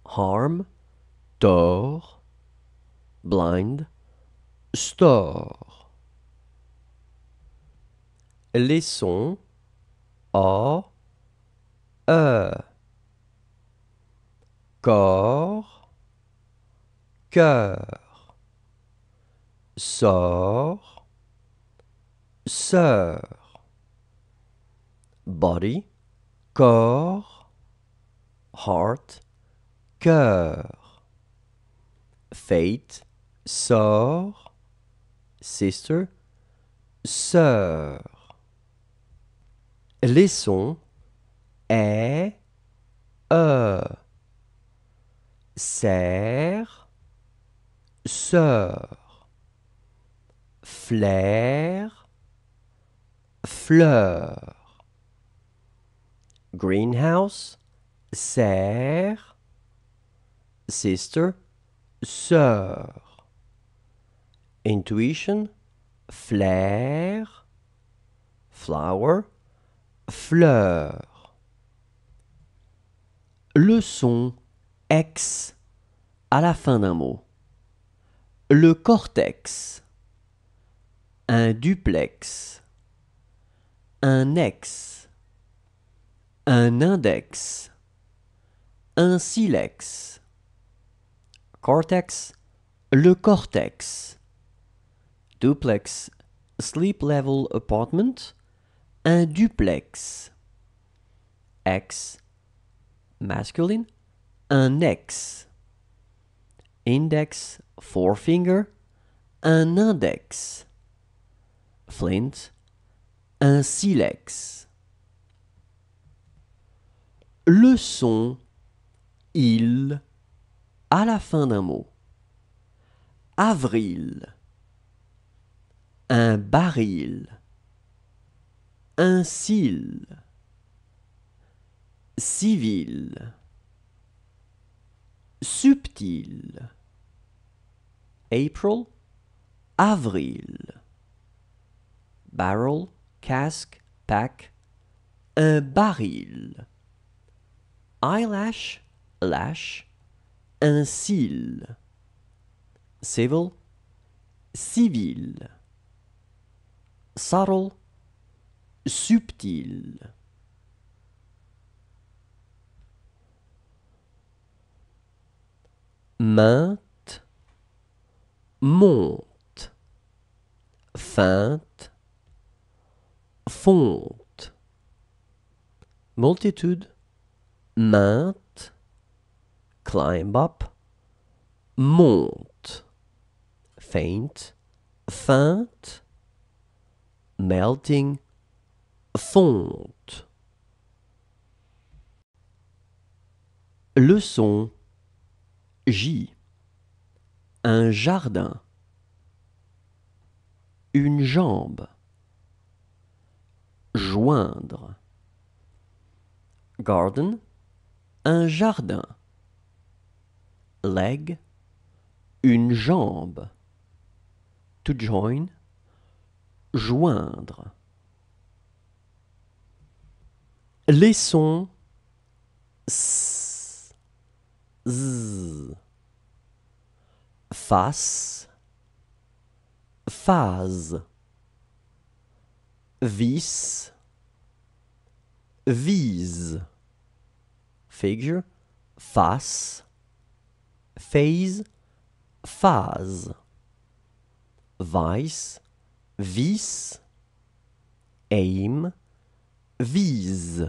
harm, tort, blind, store. Les sons A, E. Corps, cœur. Sort, sœur. Body, corps, heart, cœur. Fate, sort, sister, sœur. sons. est, e. Serre, sœur. Flair, fleur. Greenhouse, Sœur, sister, sœur. Intuition, flair, flower, fleur. Le son ex à la fin d'un mot. Le cortex. Un duplex. Un ex. Un index un silex. Cortex, le cortex. Duplex, sleep level apartment, un duplex. Ex, masculine, un ex. Index, forefinger, un index. Flint, un silex. Le Son il à la fin d'un mot. Avril. Un baril. Un cil. Civil. Subtil. April. Avril. Barrel, casque, pack. Un baril. Eyelash lâche un cil. Civil, civil. Subtle, subtil. Mainte, monte. Feinte, fonte. Multitude, mainte climb up, monte, faint, feinte, melting, fonte. Leçon J. Un jardin. Une jambe. Joindre. Garden. Un jardin leg, une jambe. To join, joindre. Les sons s, z, face, phase, vis, vise, figure, face, phase, phase. Vice, vice. Aim, vise.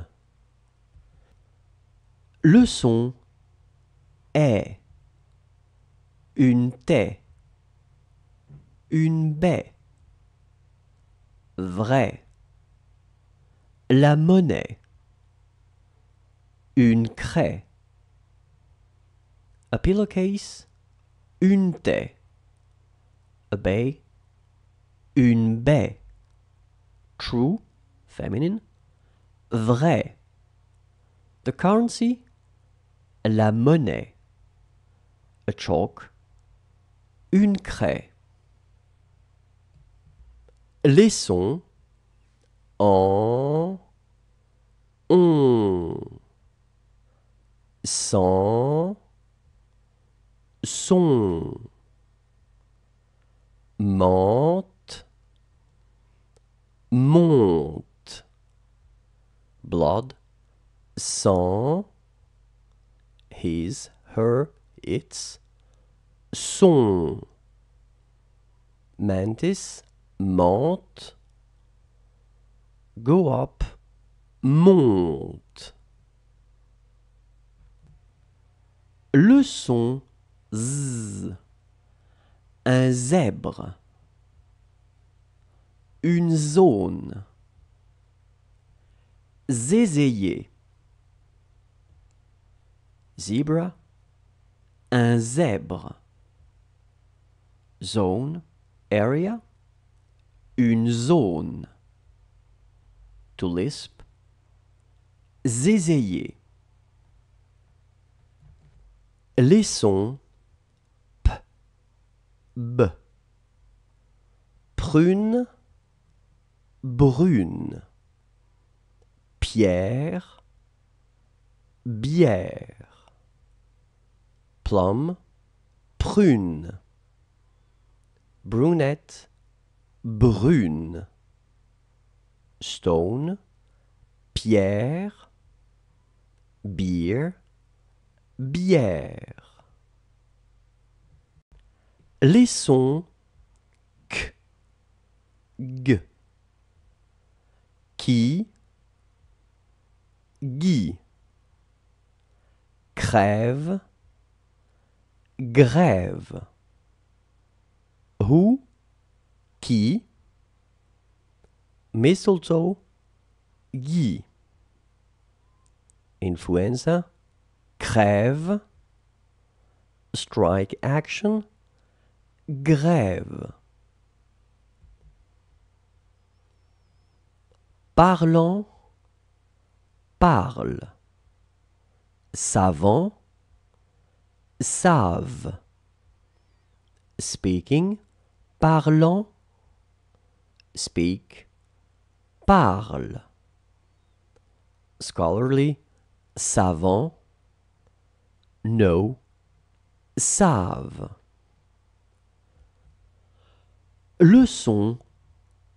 Le son est une taie, une baie, vrai, la monnaie, une craie. A pillowcase, une thé. A bay, une baie. True, feminine. Vrai. The currency, la monnaie. A chalk, une craie. Les sons en on sans son monte monte blood sang his her its son mantis monte go up monte son Z. Un zèbre. Une zone. Zézayé. Zebra. Un zèbre. Zone. Area. Une zone. To lisp. les sons b prune brune pierre bière plum prune brunette brune stone pierre beer bière les sons k, g, qui, gui, crève, grève, who, qui, mistletoe, gui, influenza, crève, strike action, grève. Parlant parle. Savant Save. Speaking parlant speak parle. Scholarly savant know save le son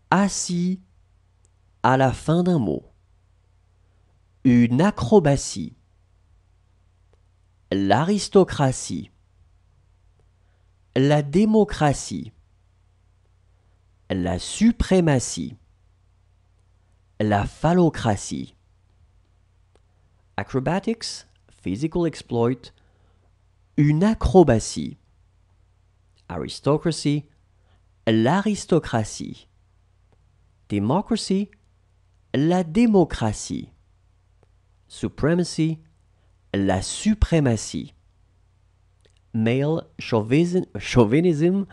assis à la fin d'un mot. Une acrobatie. L'aristocratie. La démocratie. La suprématie. La phallocratie. Acrobatics, physical exploit. Une acrobatie. Aristocracy, l'aristocratie. Democracy, la démocratie. Supremacy, la suprématie. Male chauvinism,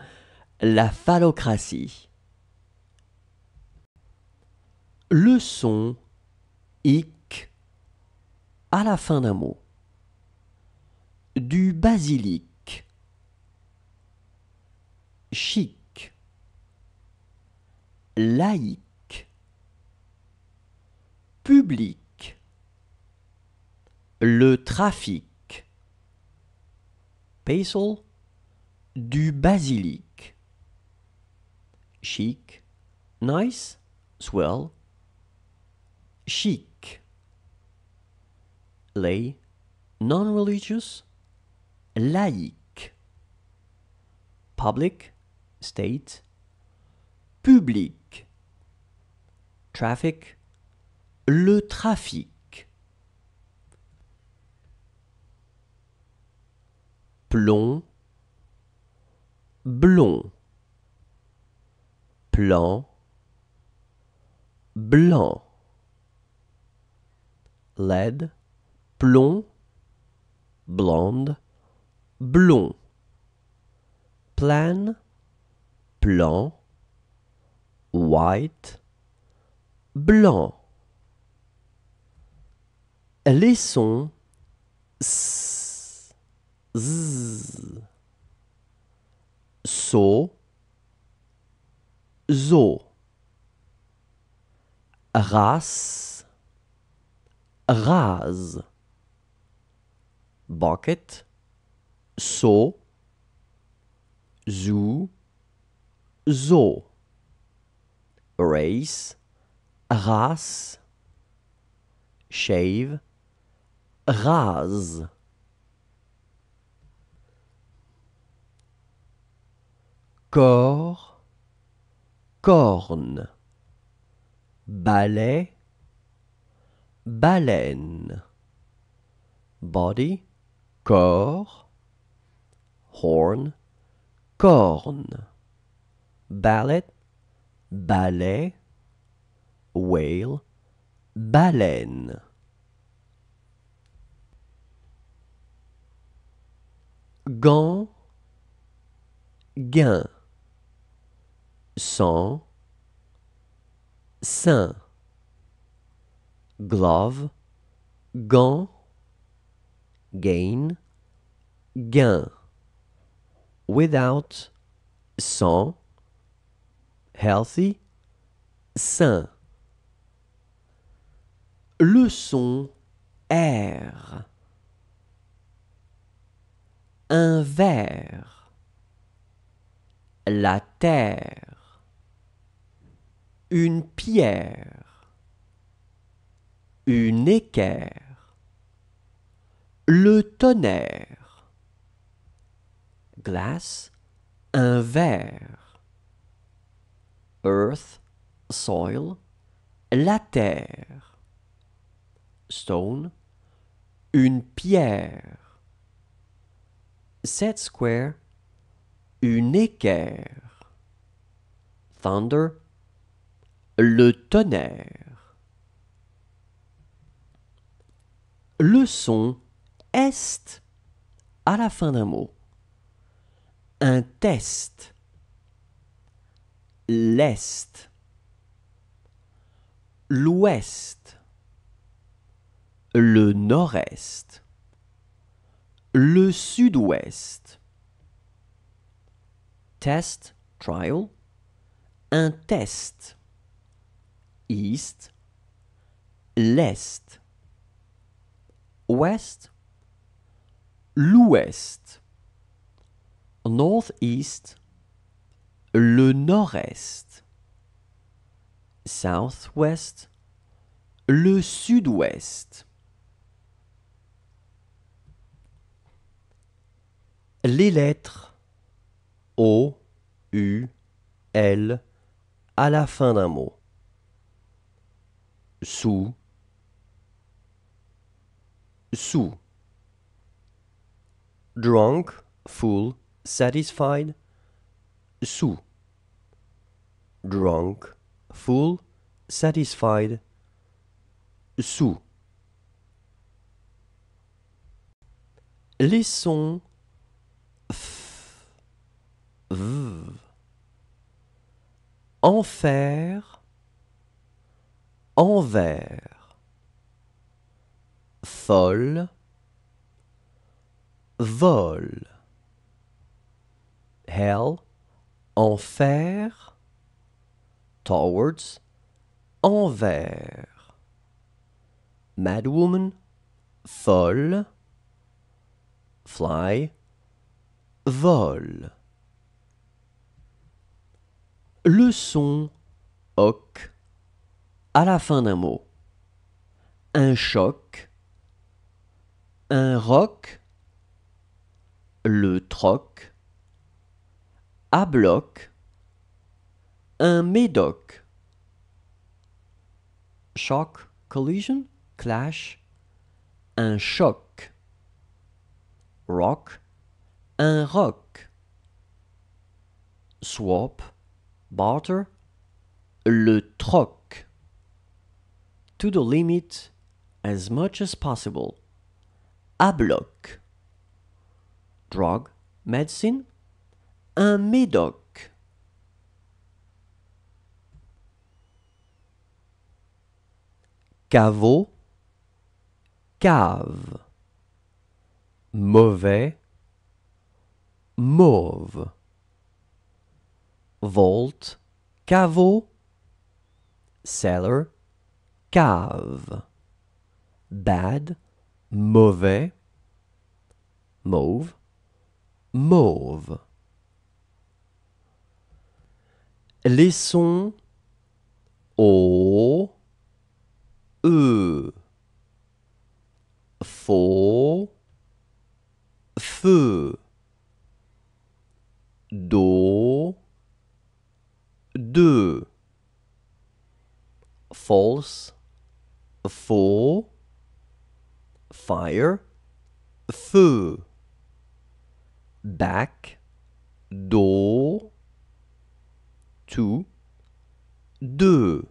la phallocratie. Le son ic à la fin d'un mot. Du basilic. Chic laïque, public, le trafic, basil, e du basilic, chic, nice, swell, chic, lay, non-religious, laïque, public, state, public. Traffic, le trafic. Plomb, blond. Plan, blanc. LED, plomb, blonde, blond. Plan, plan white, blanc. Les sons s, z, so, zo, race, rase, bucket, so, zoo, zo race, race, shave, rase. Corps, corne, balai, baleine, body, corps, horn, corne, ballet, ballet, whale, baleine. Gant, gain, Sans, sain, glove, gant, gain, gain, without, sans, healthy, sain. Le son air, Un verre. La terre. Une pierre. Une équerre. Le tonnerre. Glace. Un verre. Earth, soil, la terre. Stone, une pierre. Set square, une équerre. Thunder, le tonnerre. Le son est à la fin d'un mot. Un test l'Est, l'Ouest, le Nord-Est, le Sud-Ouest. Test, trial, un test. East, l'Est, Ouest, l'Ouest, North-East, le nord-est, southwest, le sud-ouest. Les lettres O, U, L à la fin d'un mot. Sous, sous. Drunk, full, satisfied, sous drunk, full, satisfied, sous. Les sons f, v, enfer, envers, folle, vol, hell, enfer, towards, envers. Madwoman, folle. Fly, vol. Le son HOC. à la fin d'un mot. Un choc, un roc, le troc, à bloc Un médoc. Shock, collision, clash. Un choc. Rock. Un roc. Swap, barter. Le troc. To the limit, as much as possible. À bloc. Drug, medicine. Un médoc. caveau, cave. Mauvais, mauve. Vault, caveau, cellar, cave. Bad, mauvais, mauve, mauve. Les sons U. four, foo, door, do, false, four, fire, foo, back, door, two, do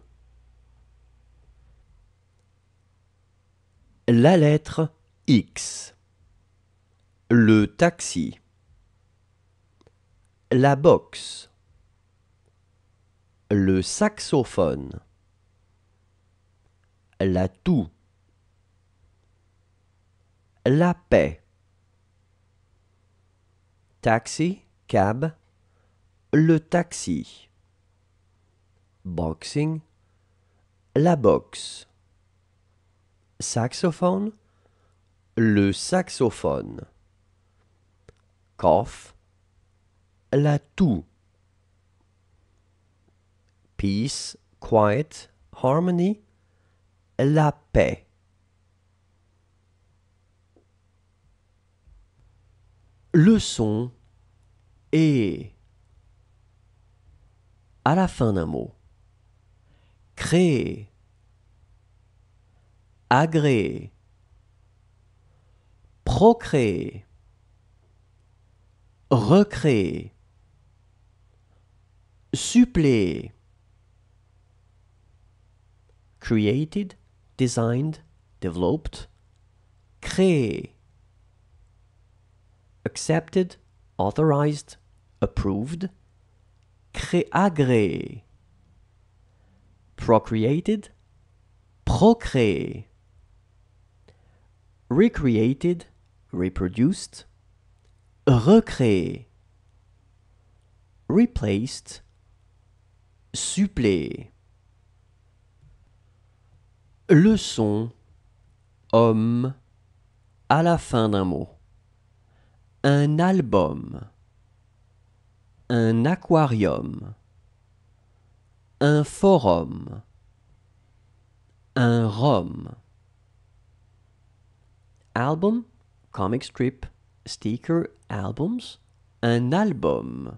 La lettre X. Le taxi. La boxe. Le saxophone. La toux. La paix. Taxi, cab. Le taxi. Boxing. La boxe saxophone, le saxophone. Cough, la toux. Peace, quiet, harmony, la paix. Le son est à la fin d'un mot. Créer Agré procréer, recréer, suppléer. Created, designed, developed, créé, Accepted, authorized, approved, créé agré procreated, procréé recreated, reproduced, recréé, replaced, suppléé. Leçon, homme à la fin d'un mot. Un album, un aquarium, un forum, un rhum album, comic strip, sticker, albums, un album.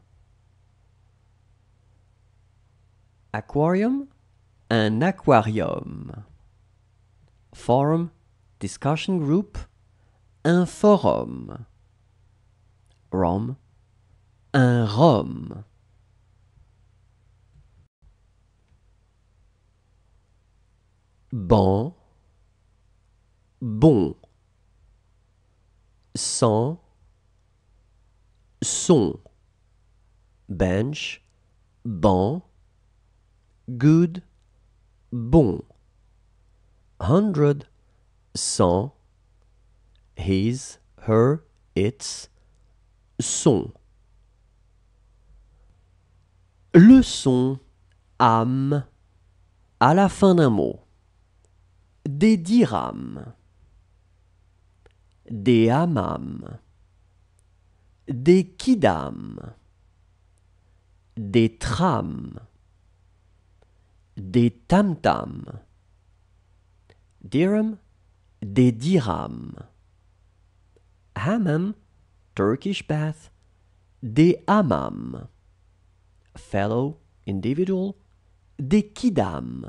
Aquarium, un aquarium. Forum, discussion group, un forum. Rome, un rom. Bon, bon. Son, son, bench, banc, good, bon, hundred, cent, his, her, its, son. Le son âme à la fin d'un mot. Des dirhams des hammams, des kidams, des trams, des tamtam, tams dirham, des dirhams, hammam, Turkish bath, des hammams, fellow, individual, des kidams,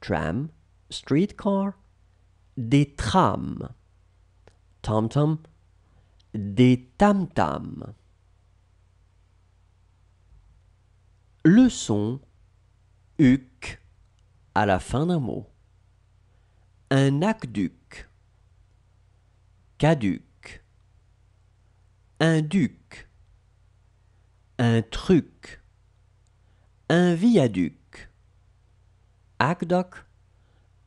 tram, streetcar, des trams. Tam des tam-tams. Le son à la fin d'un mot. Un aqueduc, caduc, un duc, un truc, un viaduc, doc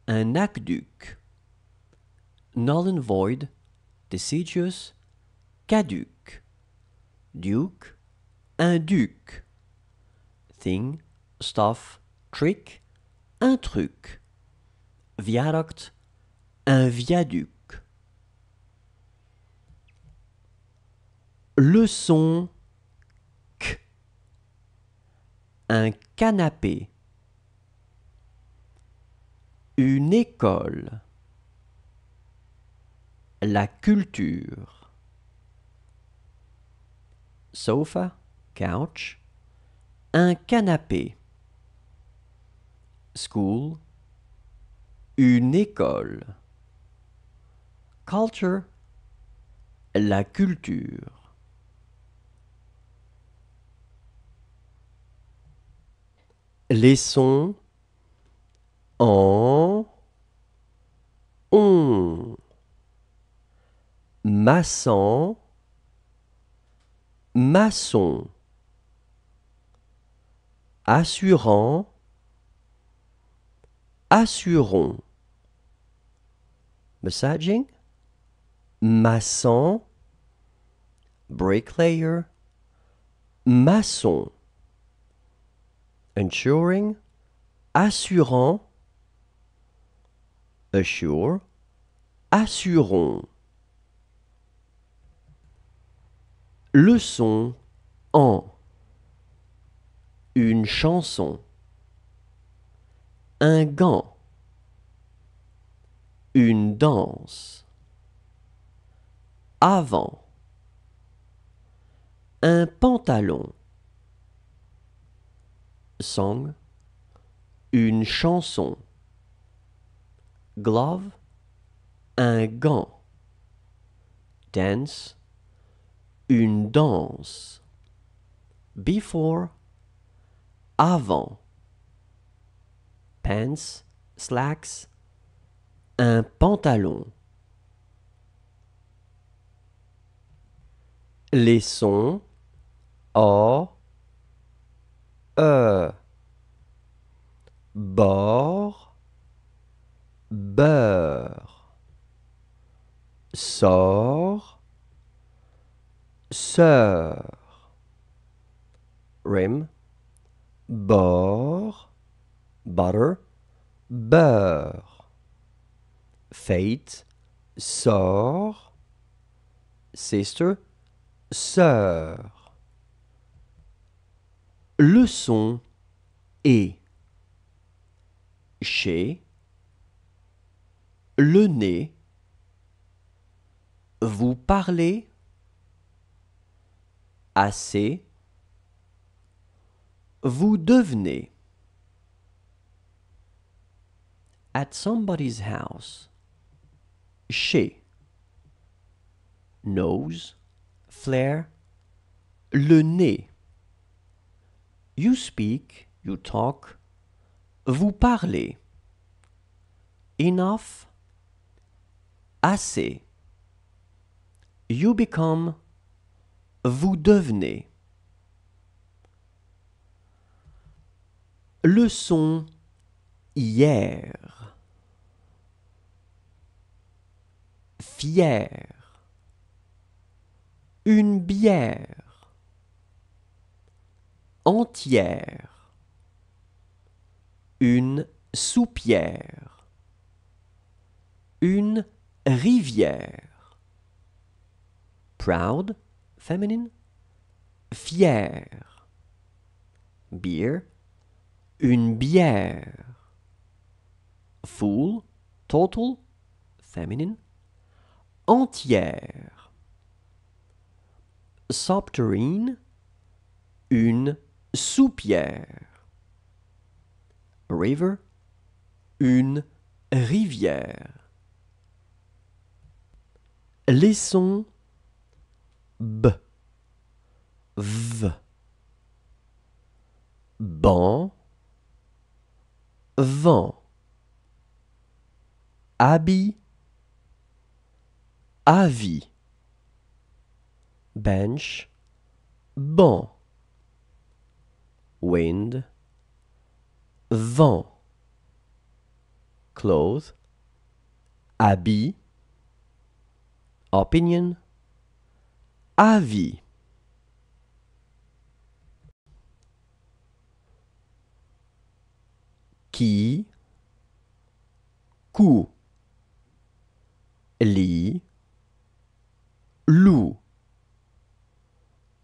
un aqueduc. Null and void, deciduous, caduc. duke, un duc, thing, stuff, trick, un truc, viaduct, un viaduc. Leçon, un canapé, une école la culture. Sofa, couch. Un canapé. School. Une école. Culture. La culture. les sons en on. Massant, maçon, assurant, assurons. Massaging, massant, bricklayer, maçon. Ensuring, assurant, assure, assurons. Leçon en une chanson, un gant, une danse, avant, un pantalon, song, une chanson, glove, un gant, dance, une danse. Before, avant. Pants, slacks, un pantalon. Les sons Or. E, bord, beurre, sort, sœur. Rim, bord, butter, beurre. Fate, sort. Sister, sœur. Leçon et chez le nez. Vous parlez assez, vous devenez. At somebody's house. Chez. Nose. Flair. Le nez. You speak. You talk. Vous parlez. Enough. Assez. You become vous devenez. Leçon hier. Fier. Une bière. Entière. Une soupière. Une rivière. Proud féminine, fière. Beer, une bière. Full, total, féminine, entière. Subterrane. une soupière. River, une rivière. Laissons b, v, ban, vent, habit, avis, bench, BAN, wind, vent, clothes, habit, opinion, avis. Qui, cou, li, loup,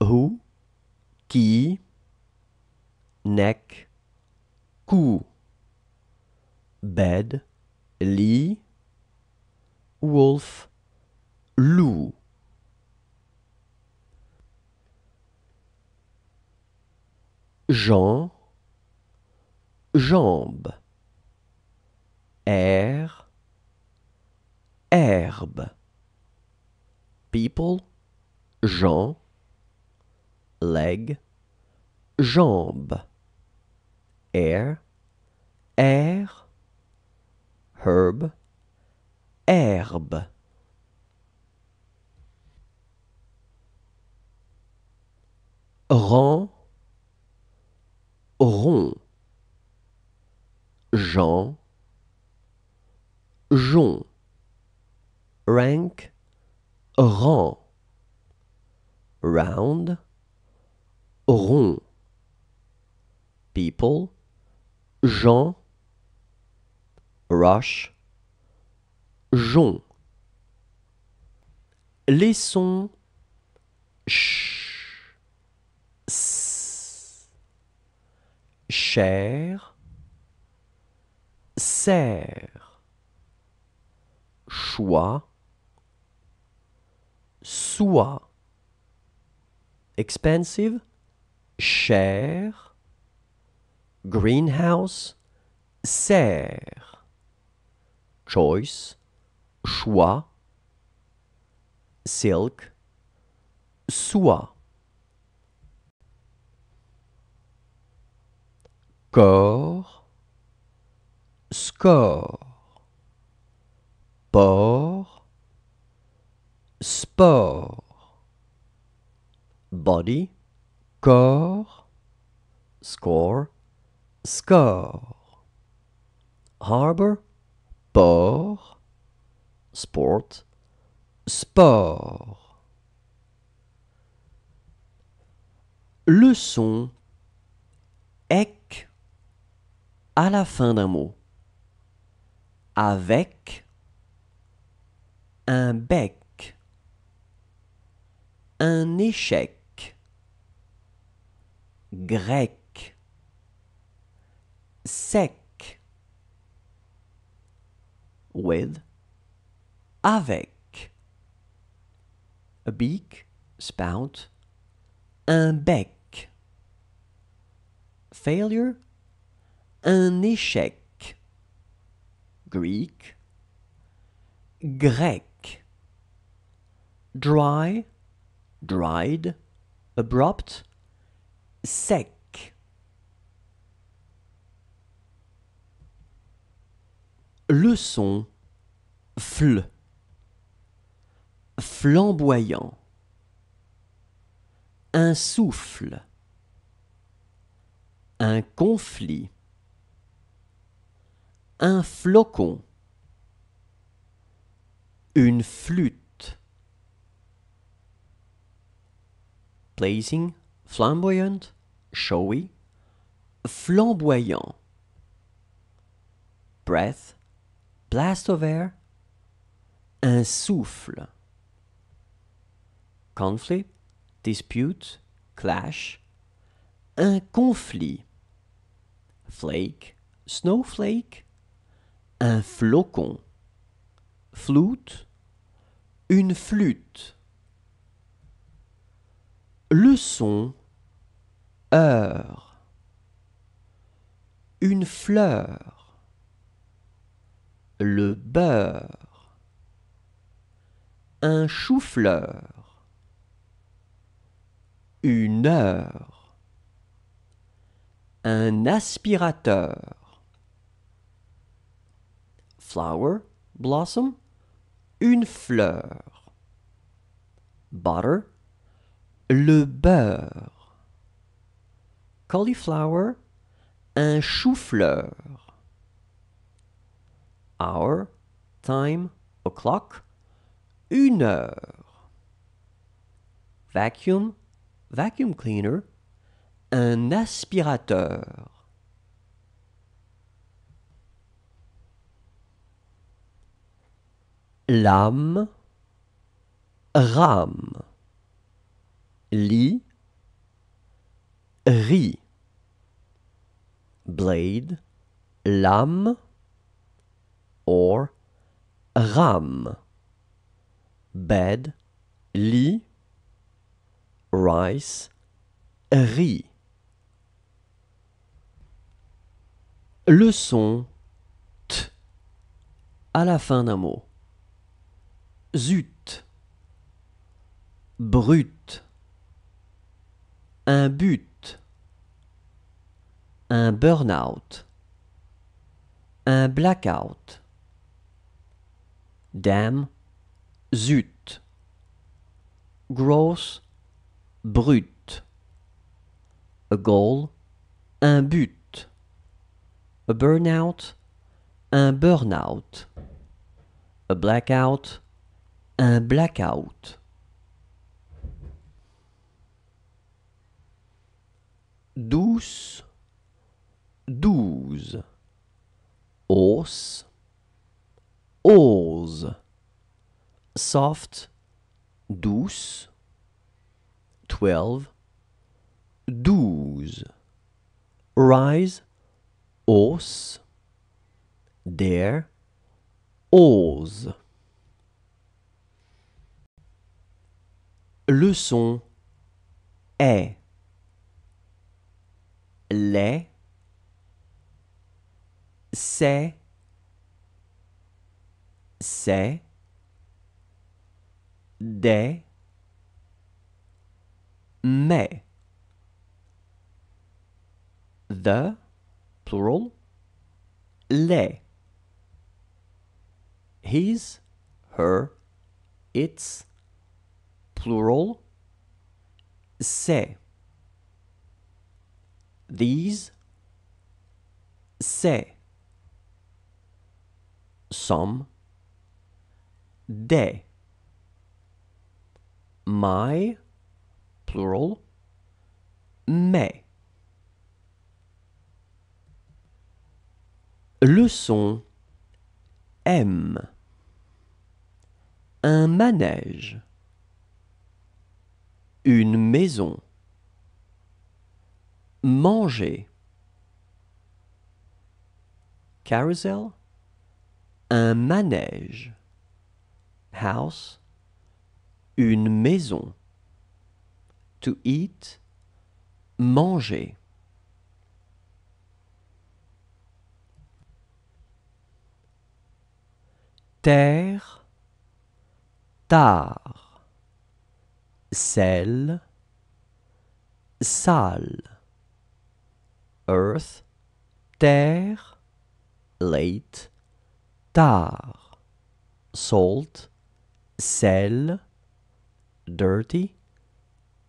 ou qui, Nec. cou, bed, lit, Jean, jambe. Air, herbe. People, jean, Leg, jambe. Air, air. Herb, herbe. Rang, rond, Jean, Jon, rank, rang, round, rond, people, Jean, rush, Jon. Les sons Cher, serre, choix, soie, expensive, cher, greenhouse, serre, choice, choix, silk, soie. Score, score, port, sport, body, corps, score, score, harbor, port, sport, sport. Leçon, ex à la fin d'un mot. Avec un bec, un échec, grec, sec, with, avec, a beak, spout, un bec, failure, un échec. Greek, grec. Dry, dried, abrupt, sec. Leçon fl flamboyant un souffle un conflit un flocon, une flûte. Blazing, flamboyant, showy, flamboyant. Breath, blast of air, un souffle. Conflict, dispute, clash, un conflit. Flake, snowflake, un flocon, flûte, une flûte. le son, heure, une fleur, le beurre, un chou-fleur, une heure, un aspirateur flower, blossom, une fleur. Butter, le beurre. Cauliflower, un chou-fleur. Hour, time, o'clock, une heure. Vacuum, vacuum cleaner, un aspirateur. lame, rame, lit, ri, blade, lame, or rame, bed, lit, rice, riz. Le son t à la fin d'un mot. Zut Brut Un but Un burn-out Un blackout Damn Zut Gross Brut A goal Un but A burn-out Un burn-out A blackout un blackout. Douce, douze. Os, ose. Soft, douce. Twelve, douze. Rise, os. Dare, ose. Le Leçon est les c'est c'est des mais the plural les his her its plural, c'est. These, c'est. Some, des. My, plural, mais. Leçon M. Un manège une maison. Manger. Carousel. Un manège. House. Une maison. To eat. Manger. Terre. Tard sel, sale, Earth, terre, late, tard. Salt, sel, dirty,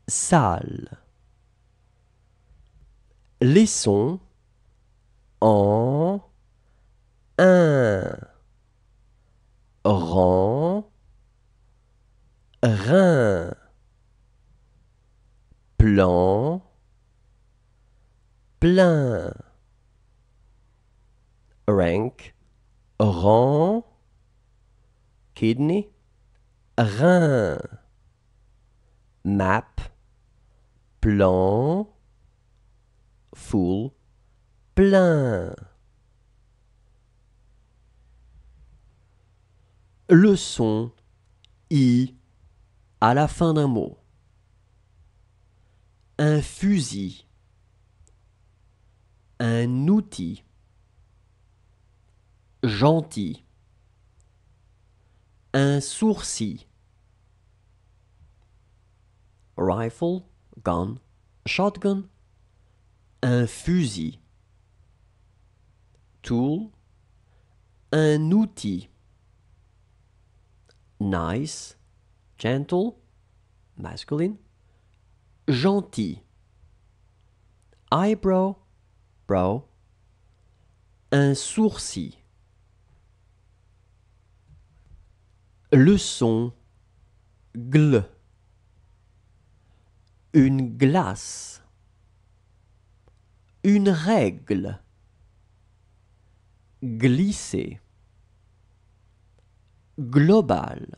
sale. Les sons en un rang, plan, plein. Rank, rang, kidney, rein. Map, plan, full, plein. Le son I à la fin d'un mot un fusil, un outil, gentil, un sourcil. Rifle, gun, shotgun, un fusil. Tool, un outil. Nice, gentle, masculine gentil. Eyebrow, brow. Un sourcil. Leçon, gl. Une glace. Une règle. Glisser. Global.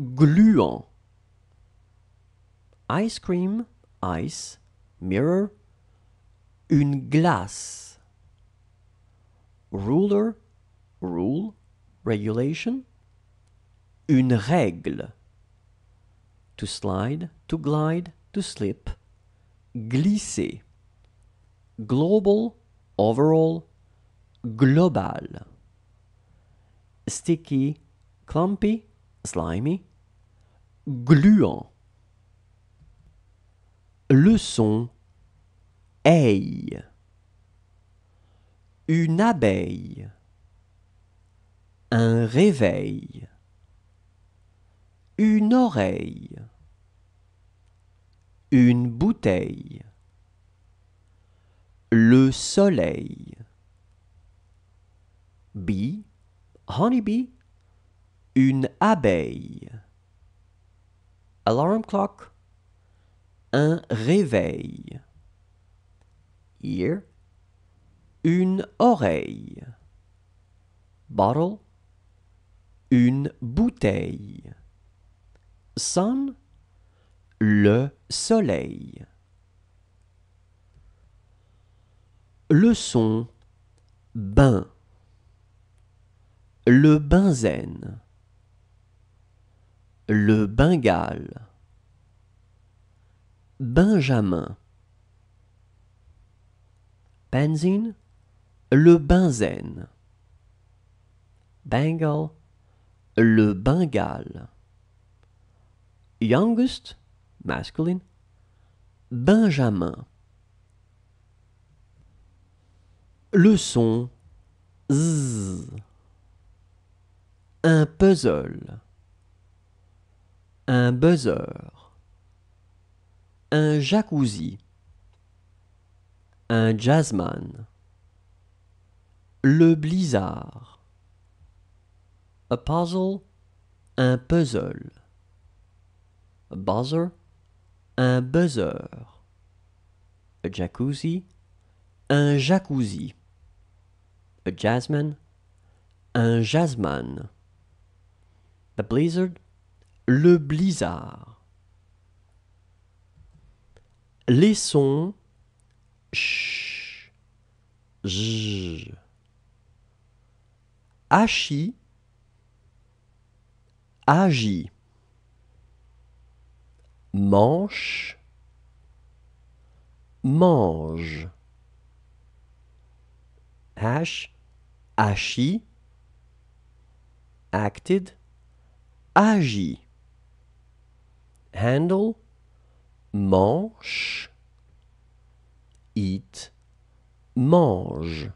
Gluant. ice cream, ice, mirror, une glace, ruler, rule, regulation, une règle, to slide, to glide, to slip, glisser, global, overall, global, sticky, clumpy, slimy, gluant, Leçon A Une abeille Un réveil Une oreille Une bouteille Le soleil Bee, honeybee Une abeille Alarm clock un réveil. Ear, une oreille. Bottle, une bouteille. Sun, le soleil. Leçon bain. Le benzène. Le bengale Benjamin. Benzine, le benzène. Bengal, le Bengale. Youngest, masculine, Benjamin. Le son z. Un puzzle. Un buzzer un jacuzzi, un jasman, le blizzard, a puzzle, un puzzle, a buzzer, un buzzer, a jacuzzi, un jacuzzi, a jasmine. un jasman, a blizzard, le blizzard les sons ch, j, agi, manche, mange, H ashi, acted, agi, handle, manche, it mange.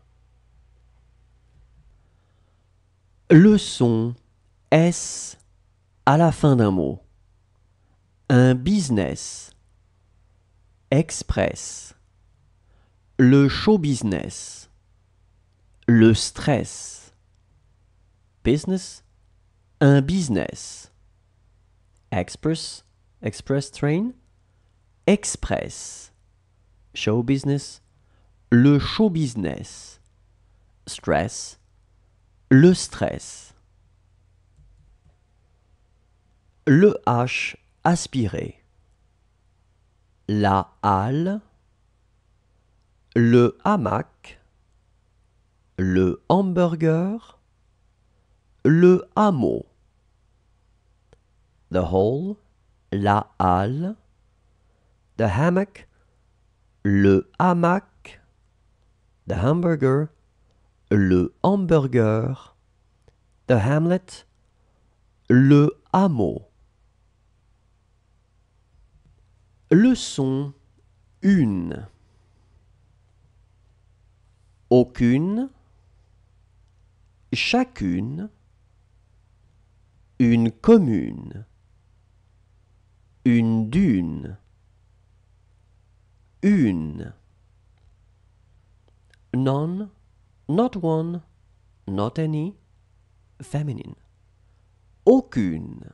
Le son S à la fin d'un mot. Un business. Express. Le show business. Le stress. Business. Un business. Express. Express train. Express, show business, le show business, stress, le stress. Le H aspiré, la halle, le hamac, le hamburger, le hameau. The hall, la halle, the hammock, le hamac, the hamburger, le hamburger, the hamlet, le hameau. Leçon une, Aucune, chacune, une commune, une dune. une. None, not one, not any, feminine. Aucune.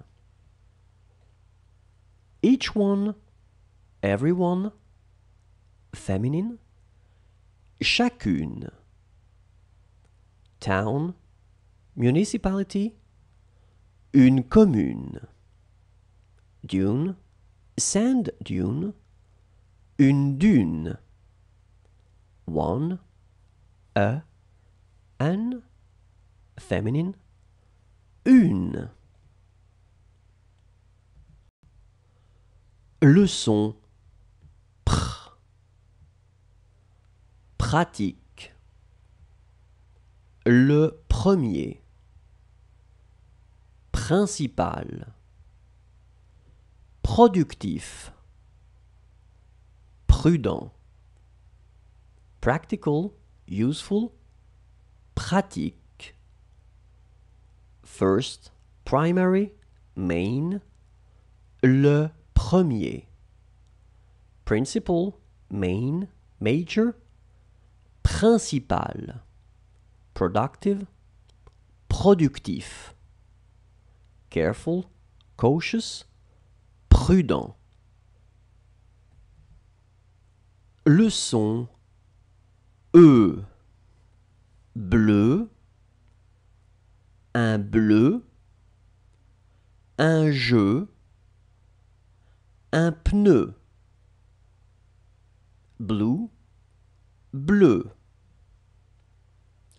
Each one, everyone, feminine. Chacune. Town, municipality, une commune. Dune, sand dune une dune. One, a, an, feminine, une. Leçon. pr. Pratique. Le premier. Principal. Productif prudent. Practical, useful, pratique. First, primary, main, le premier. Principal, main, major, principal. Productive, productif. Careful, cautious, prudent. Leçon E bleu un bleu un jeu un pneu Bleu. bleu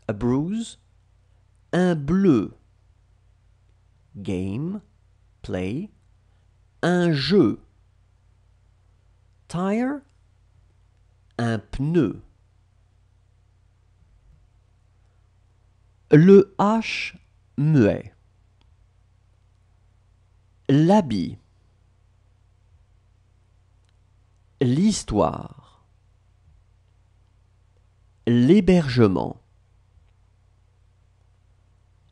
a bruise un bleu game play un jeu tire un pneu. Le H muet. L'habit. L'histoire. L'hébergement.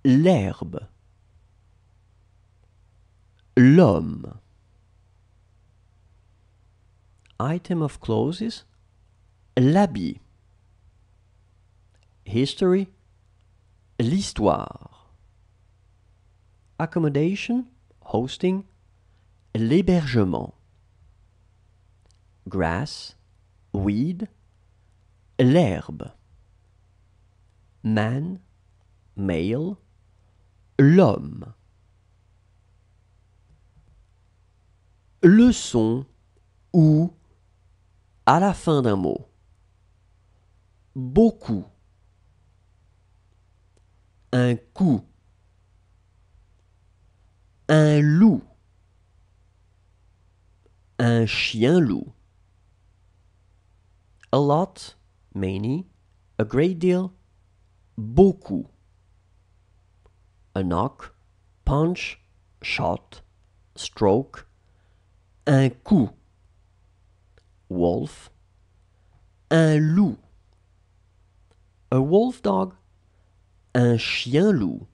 L'herbe. L'homme. Item of clauses l'habit. History, l'histoire. Accommodation, hosting, l'hébergement. Grass, weed, l'herbe. Man, male, l'homme. Leçon ou à la fin d'un mot beaucoup un coup un loup un chien loup a lot many a great deal beaucoup a knock punch shot stroke un coup wolf un loup a wolf dog. Un chien loup.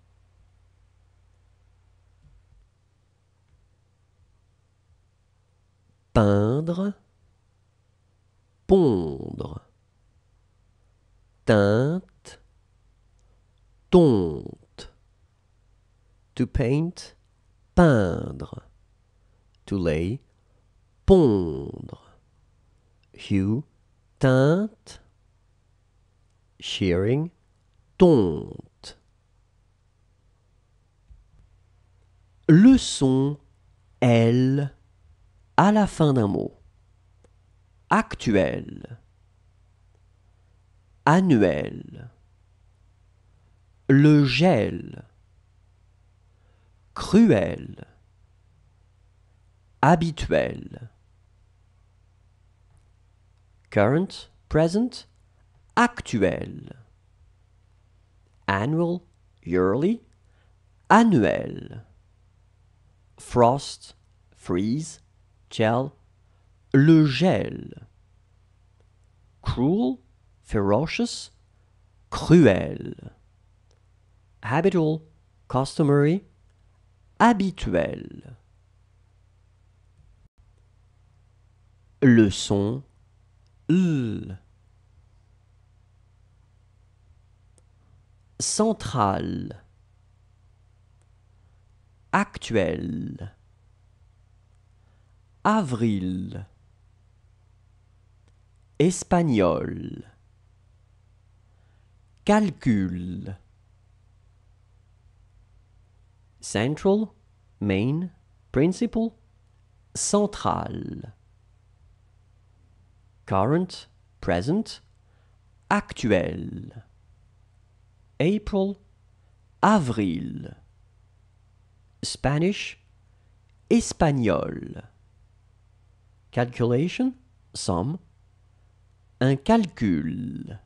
Peindre. Pondre. Teinte. Tonte. To paint. Peindre. To lay. Pondre. Hue. Teinte shearing, tonte. Le son L à la fin d'un mot. Actuel. Annuel. Le gel. Cruel. Habituel. Current, present, actuel. Annual, yearly, annuel. Frost, freeze, gel, le gel. Cruel, ferocious, cruel. Habitual, customary, habituel. Le son L. central actuel avril espagnol calcul central main principal central current present actuel April, avril. Spanish, espagnol. Calculation, sum. Un calcul.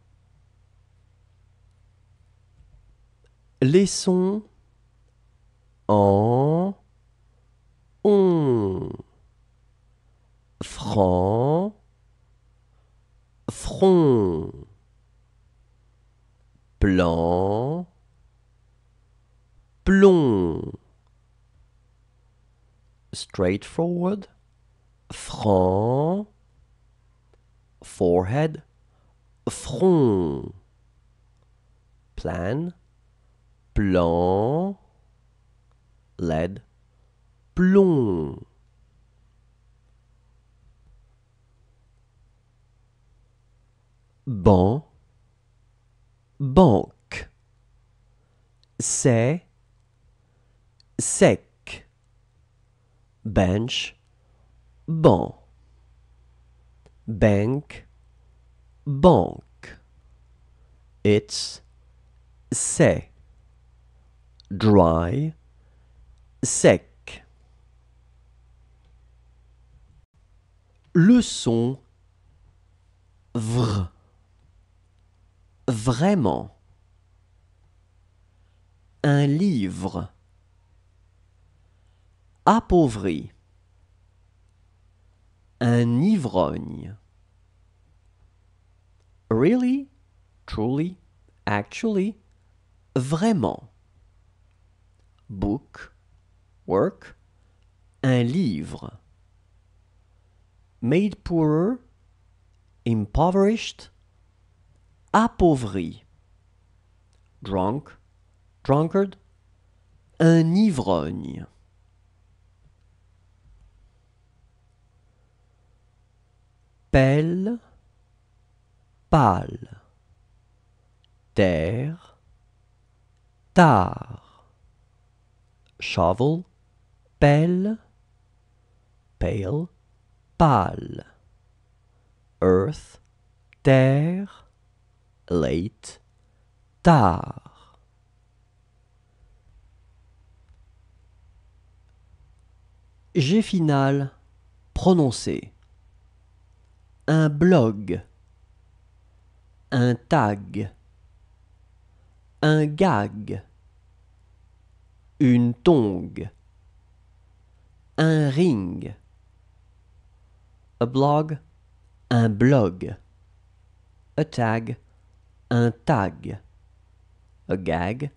Laissons en on franc front plan, plomb, straightforward, franc, forehead, front, plan, plan, lead, plomb. Banc, banque. C'est sec. Bench, banc. Bank, banque. It's c'est dry, sec. Leçon VRE vraiment un livre appauvri un ivrogne really truly actually vraiment book work un livre made poorer impoverished appauvri. Drunk, drunkard, un ivrogne. Pelle, pâle. Terre, tard. Shovel, pelle, pale, pâle. Earth, terre, late, tard. j'ai final prononcé. Un blog. Un tag. Un gag. Une tongue. Un ring. A blog. Un blog. A tag un tag, a gag,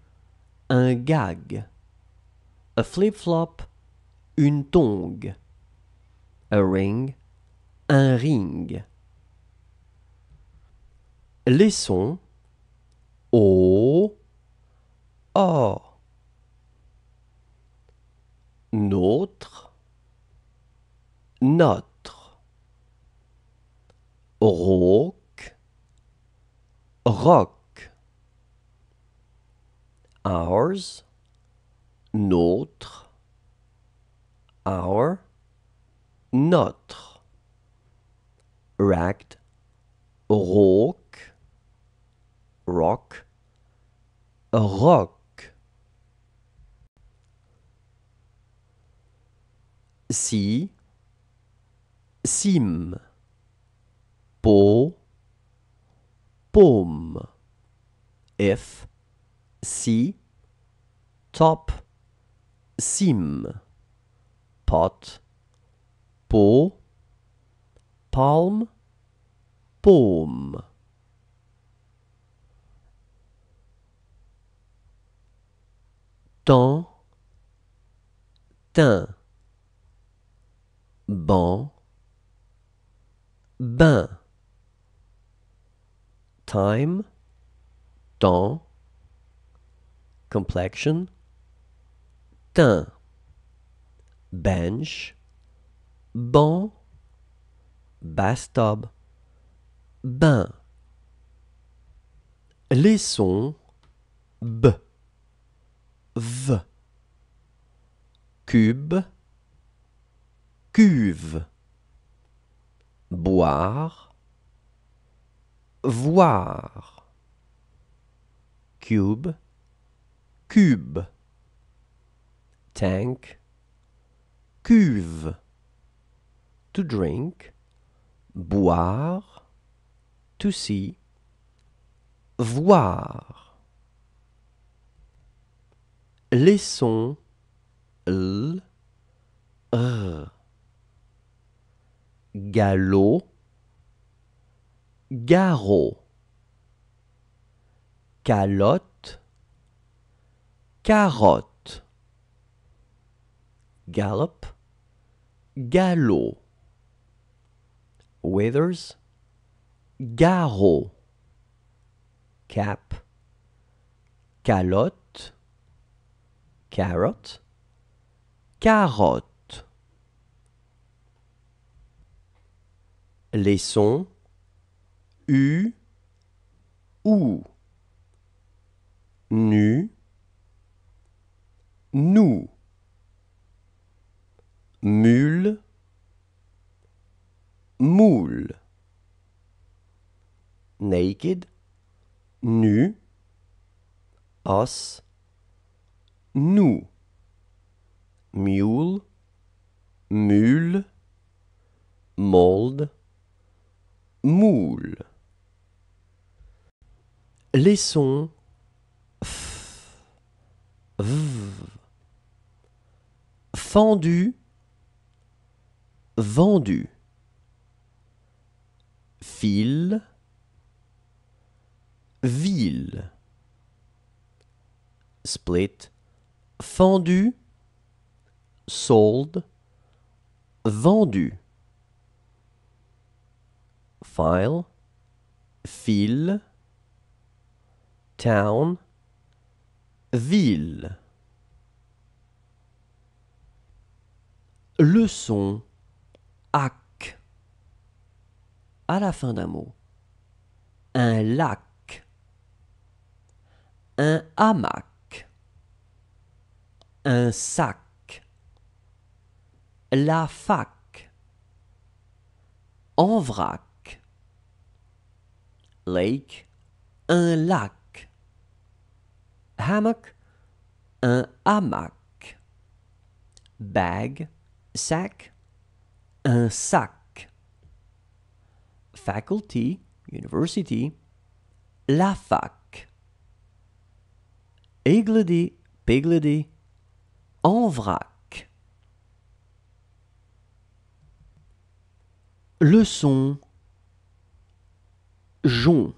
un gag, a flip-flop, une tongue, a ring, un ring. Les sons O, O. Notre, notre rock. Ours, notre, our, notre. Racked, rock, rock, rock. See. sim, peau, paume. F, C, top, sim, pot, peau, palm, paume. Temps, teint, ban, bain time, temps, complexion, teint, bench, banc, bathtub, bain. Les sons b, v, cube, cuve, boire, voir cube cube tank cuve to drink boire to see voir les sons l r galop garrot calotte carotte gallop galop withers garrot cap calotte carotte, carotte les U, ou, nu, nous, mule, moule, naked, nu, AS, nous, mule, mule, mold, moule les sons fendu, vendu, file »,« ville, split, fendu, sold, vendu, file, fil, town ville leçon ac à la fin d'un mot un lac un hamac un sac la fac en vrac lake un lac hammock, un hamac. Bag, sac, un sac. Faculty, university, la fac. Igledy, pigledy, en vrac. Leçon Jon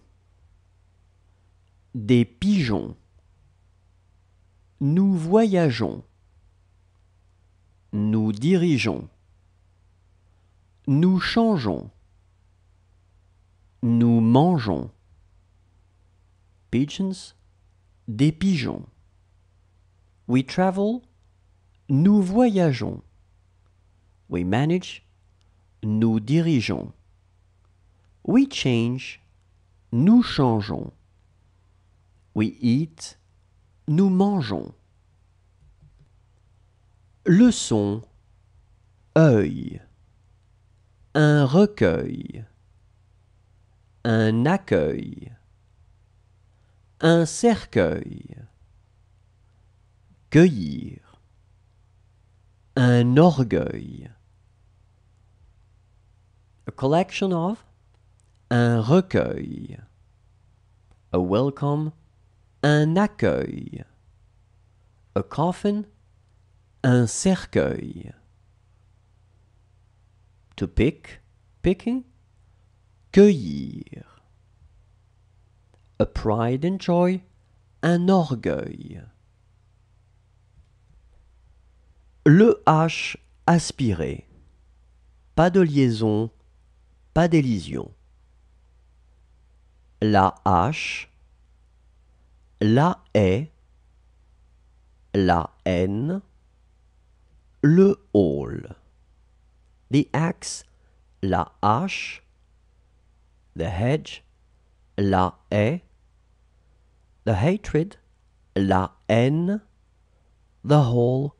Des pigeons nous voyageons. Nous dirigeons. Nous changeons. Nous mangeons. Pigeons, des pigeons. We travel, nous voyageons. We manage, nous dirigeons. We change, nous changeons. We eat, nous mangeons. Leçon œil un recueil un accueil un cercueil cueillir un orgueil a collection of un recueil a welcome un accueil. A coffin, un cercueil. To pick, picking, cueillir. A pride and joy, un orgueil. Le H aspiré. Pas de liaison, pas d'élision. La H la haie, la haine, le hall. The axe, la hache, the hedge, la haie, the hatred, la haine, the hall,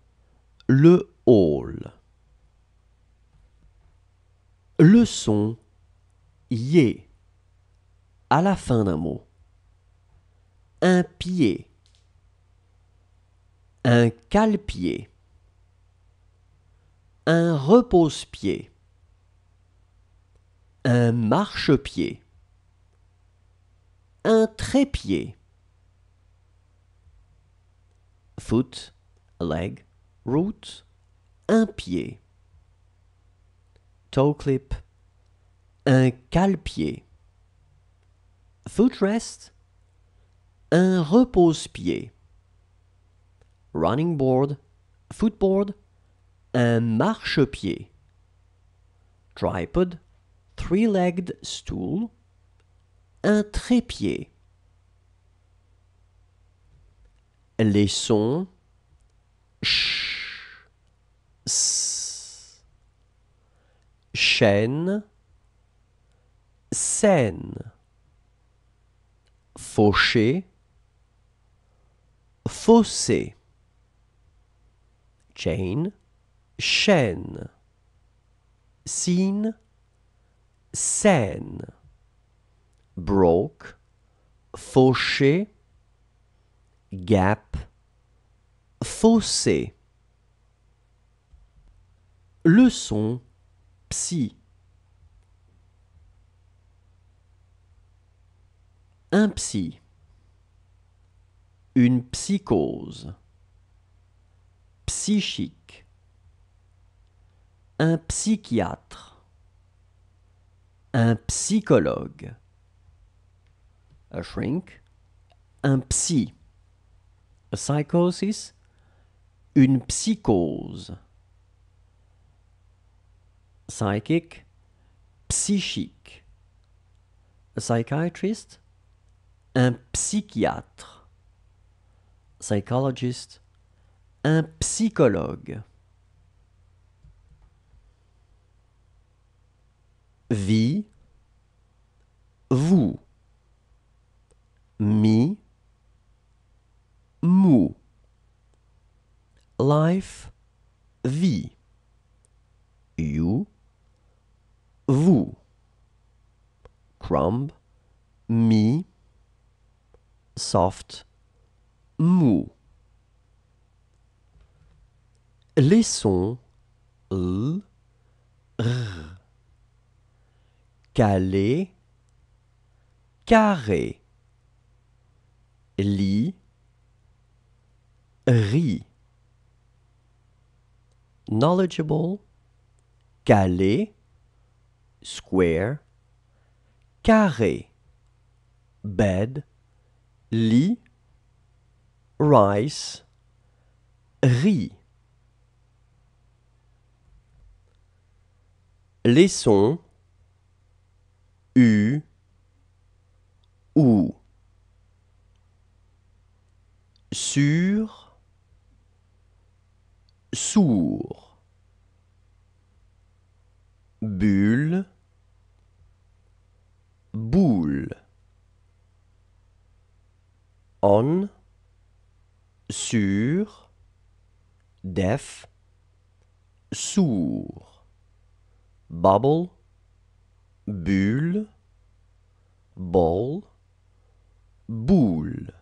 le hall. Le son, yé, à la fin d'un mot un pied, un cale-pied, un repose-pied, un marche-pied, un trépied. Foot, leg, root, un pied. Toe clip, un cale-pied. Footrest, un repose-pied. Running board, footboard, un marchepied. Tripod, three-legged stool, un trépied. Les sons ch, chaîne, scène, fauché, fossé. Chain, chaîne. Scene, scène. Broke, fauché. Gap, fossé. Leçon psy. Un psy une psychose, psychique, un psychiatre, un psychologue, a shrink, un psy, a psychosis, une psychose, psychic, psychique, a psychiatrist, un psychiatre psychologist, un psychologue. Vie, vous, mi, mou, life, vie, you, vous, crumb, me, soft, mou. Les sons l, r. Calé, carré. Lit, ri. Knowledgeable, calé, square, carré. Bed, lit, rice, riz. sons. u, ou. Sur, sourd. Bulle, boule. On, sur, Deaf. sourd, bubble, bulle, ball, boule.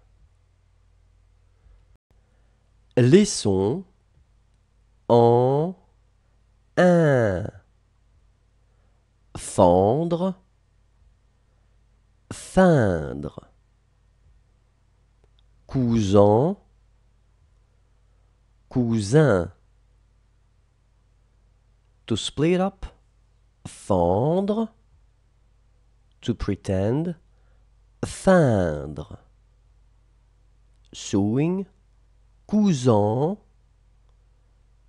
Les en un fendre, feindre, cousin, cousin. To split up, fendre. To pretend, feindre. Sewing, cousin.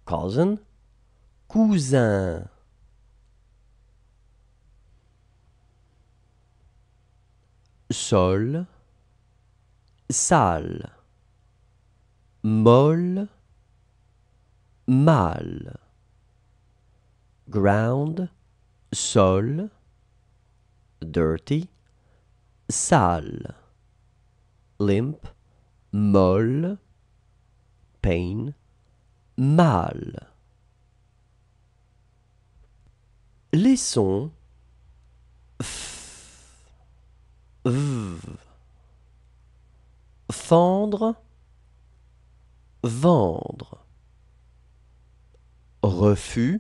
Cousin, cousin. Sol, Sale. Molle, mal. Ground, sol. Dirty, sale. Limp, molle. Pain, mal. Les sons fendre, vendre refus,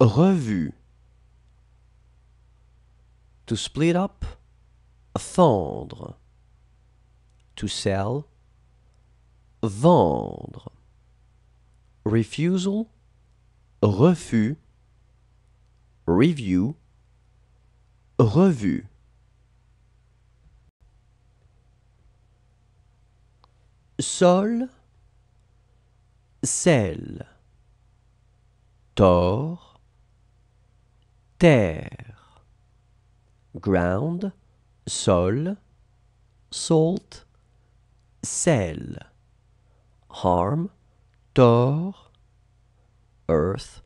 revue. To split up, fendre. To sell, vendre. Refusal, refus. Review, revue. Sol, sel, Tor. terre, ground, sol, salt, sel, harm, Tor. earth,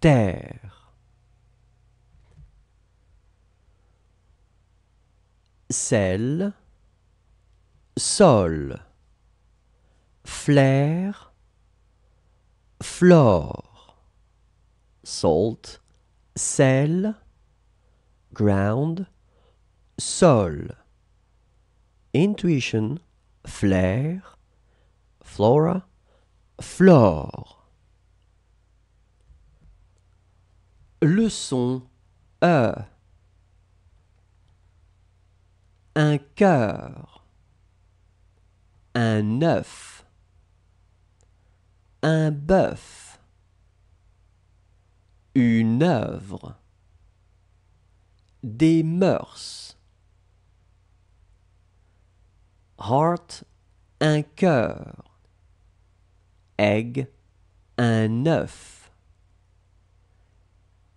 terre. Sel, sol, flair, Flore, salt, sel, ground, sol, intuition, flair, flora, flore. Le son E. Un cœur. Un œuf un bœuf, une œuvre, des mœurs, heart, un cœur, egg, un œuf,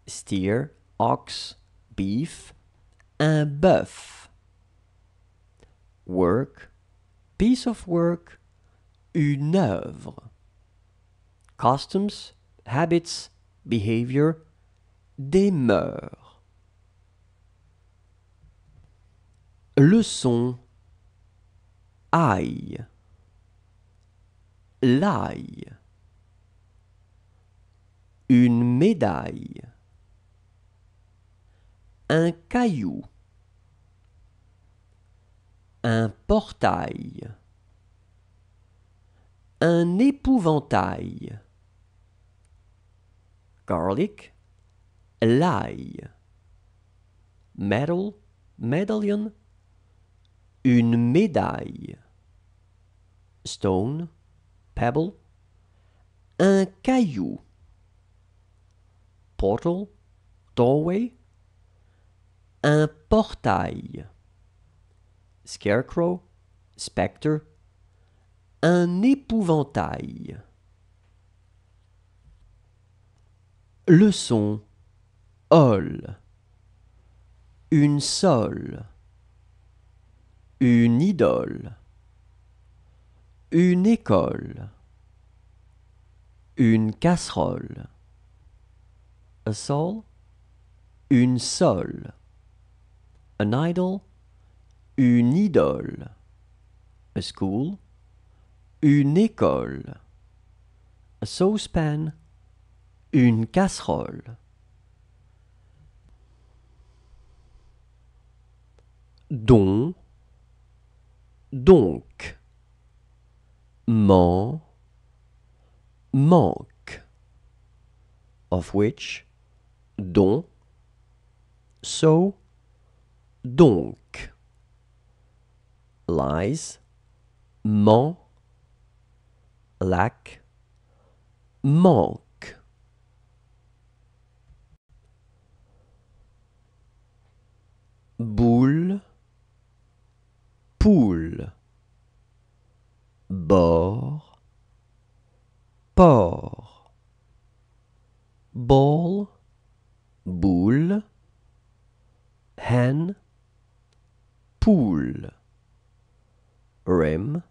steer, ox, beef, un bœuf, work, piece of work, une œuvre. Customs, habits, behavior, des mœurs. Leçon aïe, l'ail, une médaille, un caillou, un portail, un épouvantail garlic, l'ail, medal, medallion, une médaille, stone, pebble, un caillou, portal, doorway, un portail, scarecrow, spectre, un épouvantail. Leçon hall, Une sole Une idole Une école Une casserole A sole Une sole An idol Une idole A school Une école A saucepan une casserole. Don, donc. Man, manque. Of which, don, so, donc. Lies, man, lack, manque. boule, poule, bord, port, ball, boule, hen, poule, rim,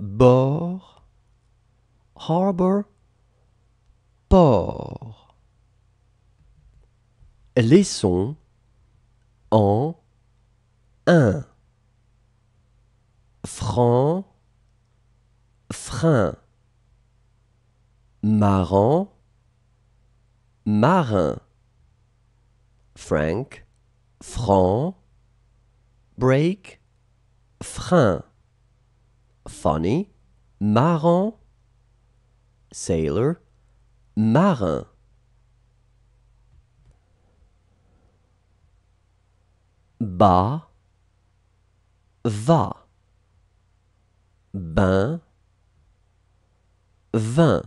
bord, harbor, port. sons en un franc frein marrant marin frank franc break frein funny marrant sailor marin bas, va, bain, vin,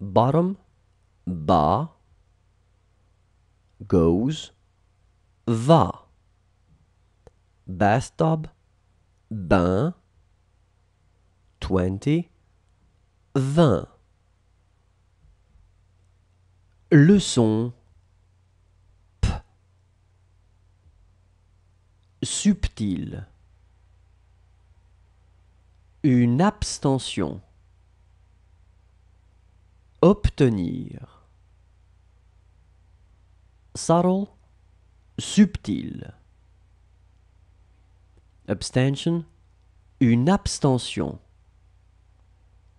bottom, ba, goes, va, bathtub, bain, twenty, vingt. Leçon subtil, une abstention, obtenir, subtle, subtil, abstention, une abstention,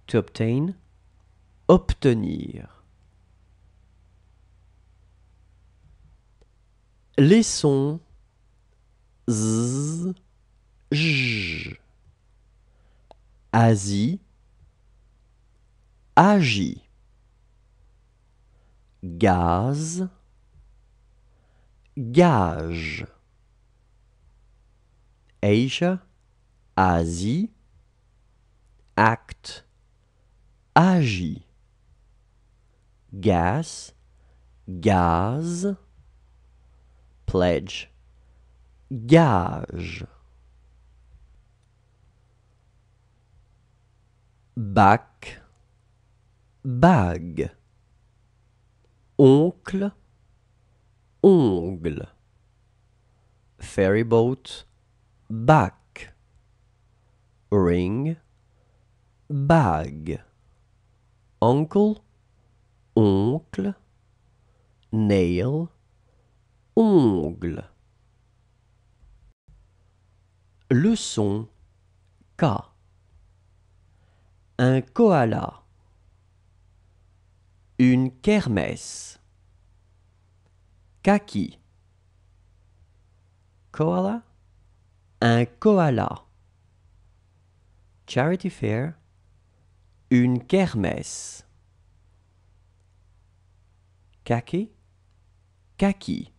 to obtain, obtenir. Laissons Z, J. Asie, agit. Gaz, gage. Asia, Asie, acte, agit. Gas, gaz, pledge gage bac bague oncle ongle ferryboat bac, ring bag uncle oncle nail ongle Leçon K. Un koala. Une kermesse. Kaki. Koala. Un koala. Charity Fair. Une kermesse. Kaki. Kaki.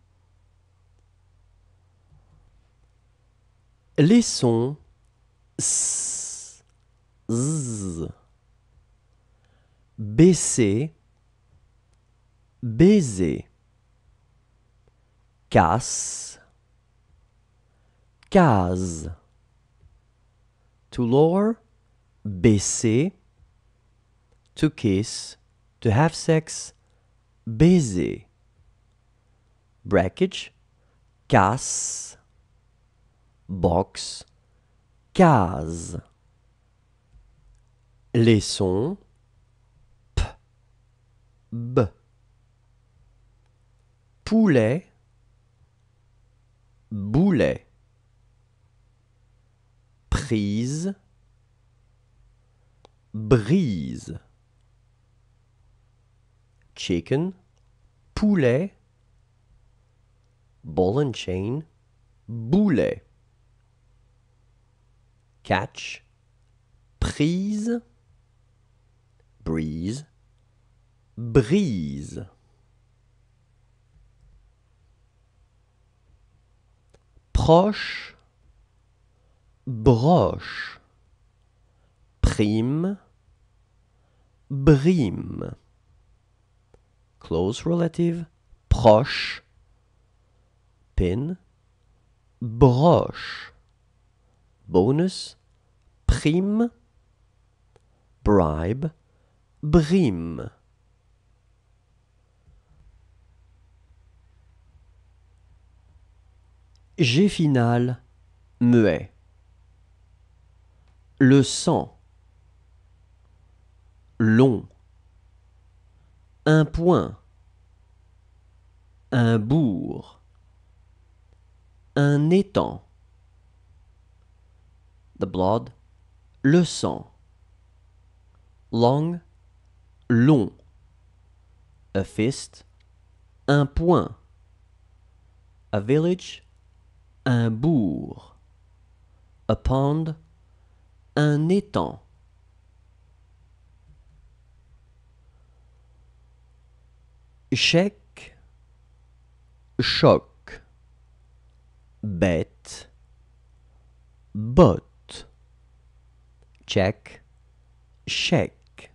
les sons s, z, baisser, baiser, casse, case, to lower, baisser, to kiss, to have sex, baiser, Breakage. casse, box, case. Les sons p, b. Poulet, boulet. Prise, brise. Chicken, poulet. Ball and chain, boulet catch, prise, breeze, brise. Proche, broche, prime, brime. Close relative, proche, pin, broche. Bonus, prime, bribe, brime. G final muet. Le sang. Long. Un point. Un bourg. Un étang. The blood le sang. Long, long. A fist, un point. A village, un bourg. A pond, un étang. Chèque, choc. Bête, botte Check, chèque,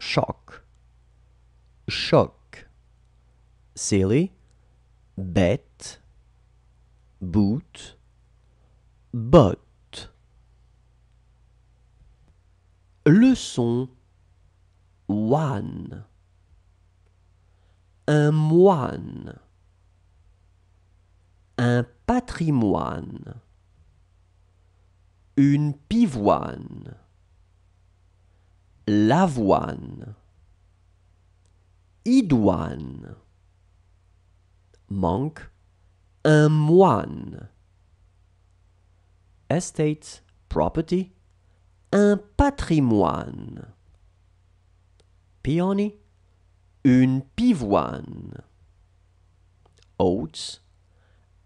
choc, choc, silly, bête, boot, botte. Leçon one. Un moine. Un patrimoine une pivoine, l'avoine, idoine. Manque un moine. Estate, property, un patrimoine. Peony, une pivoine. Oats,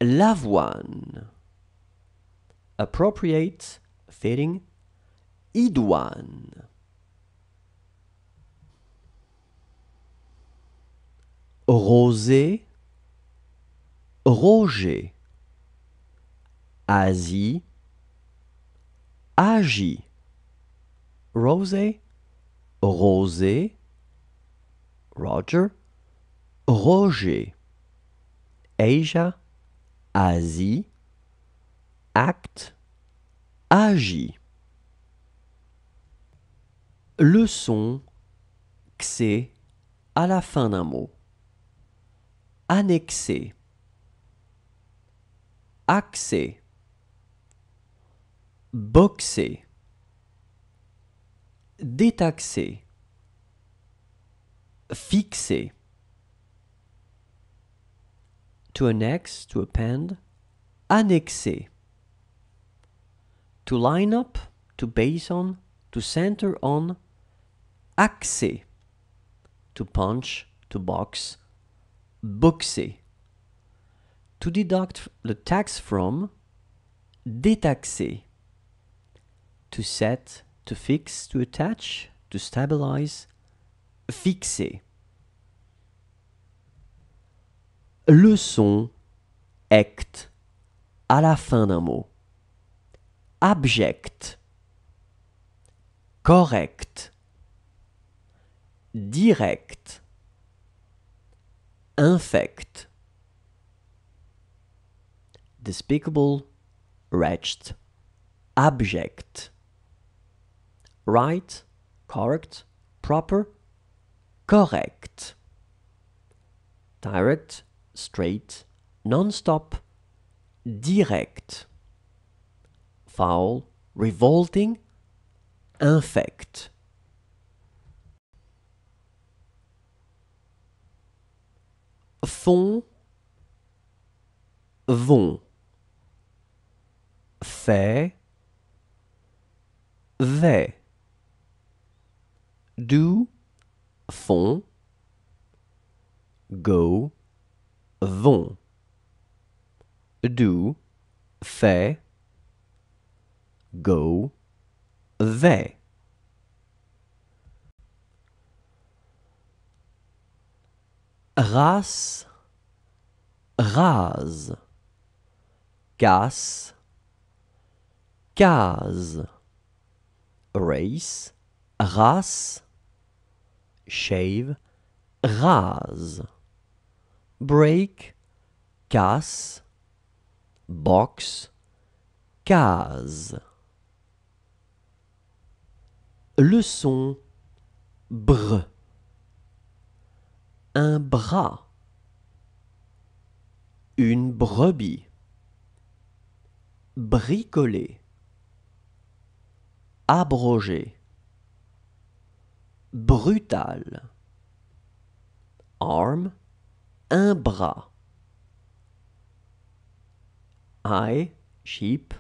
l'avoine appropriate, fitting, idoine. Rosé, Roger. Asie, Agi. Rosé, Rosé. Roger, Roger. Asia, Asie acte, agit. Le son xé à la fin d'un mot. Annexer. Axer. Boxer. Détaxer. Fixer. To annex, to append. Annexer. to line up, to base on, to center on, axé. to punch, to box, boxé. to deduct the tax from, détaxé. to set, to fix, to attach, to stabilize, fixé. Leçon, acte à la fin d'un mot. abject, correct, direct, infect, despicable, wretched, abject, right, correct, proper, correct, direct, straight, non-stop, direct. foul, revolting, infect. Font, vont, fait, Ve. do, font, go, vont, do, fait, go they. Race, rase. Casse, case. Race, race. Shave, rase. Break, casse. Box, case le son br. Un bras. Une brebis. Bricoler. Abroger. Brutal. Arm. Un bras. I, sheep.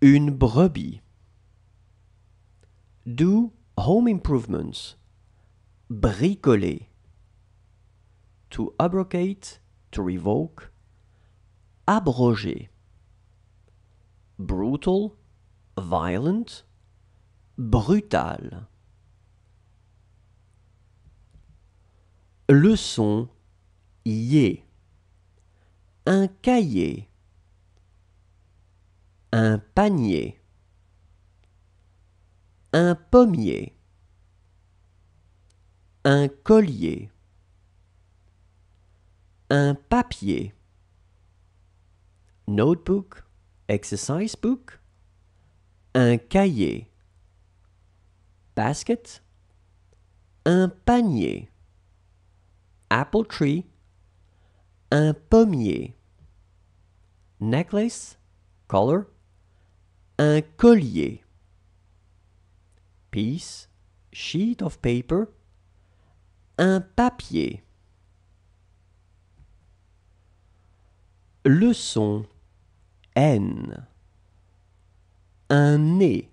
Une brebis. Do home improvements. Bricoler. To abrogate, to revoke. Abroger. Brutal, violent. Brutal. Leçon y Un cahier. Un panier un pommier, un collier, un papier, notebook, exercise book, un cahier, basket, un panier, apple tree, un pommier, necklace, collar, un collier piece, sheet of paper, un papier. Leçon N. Un nez.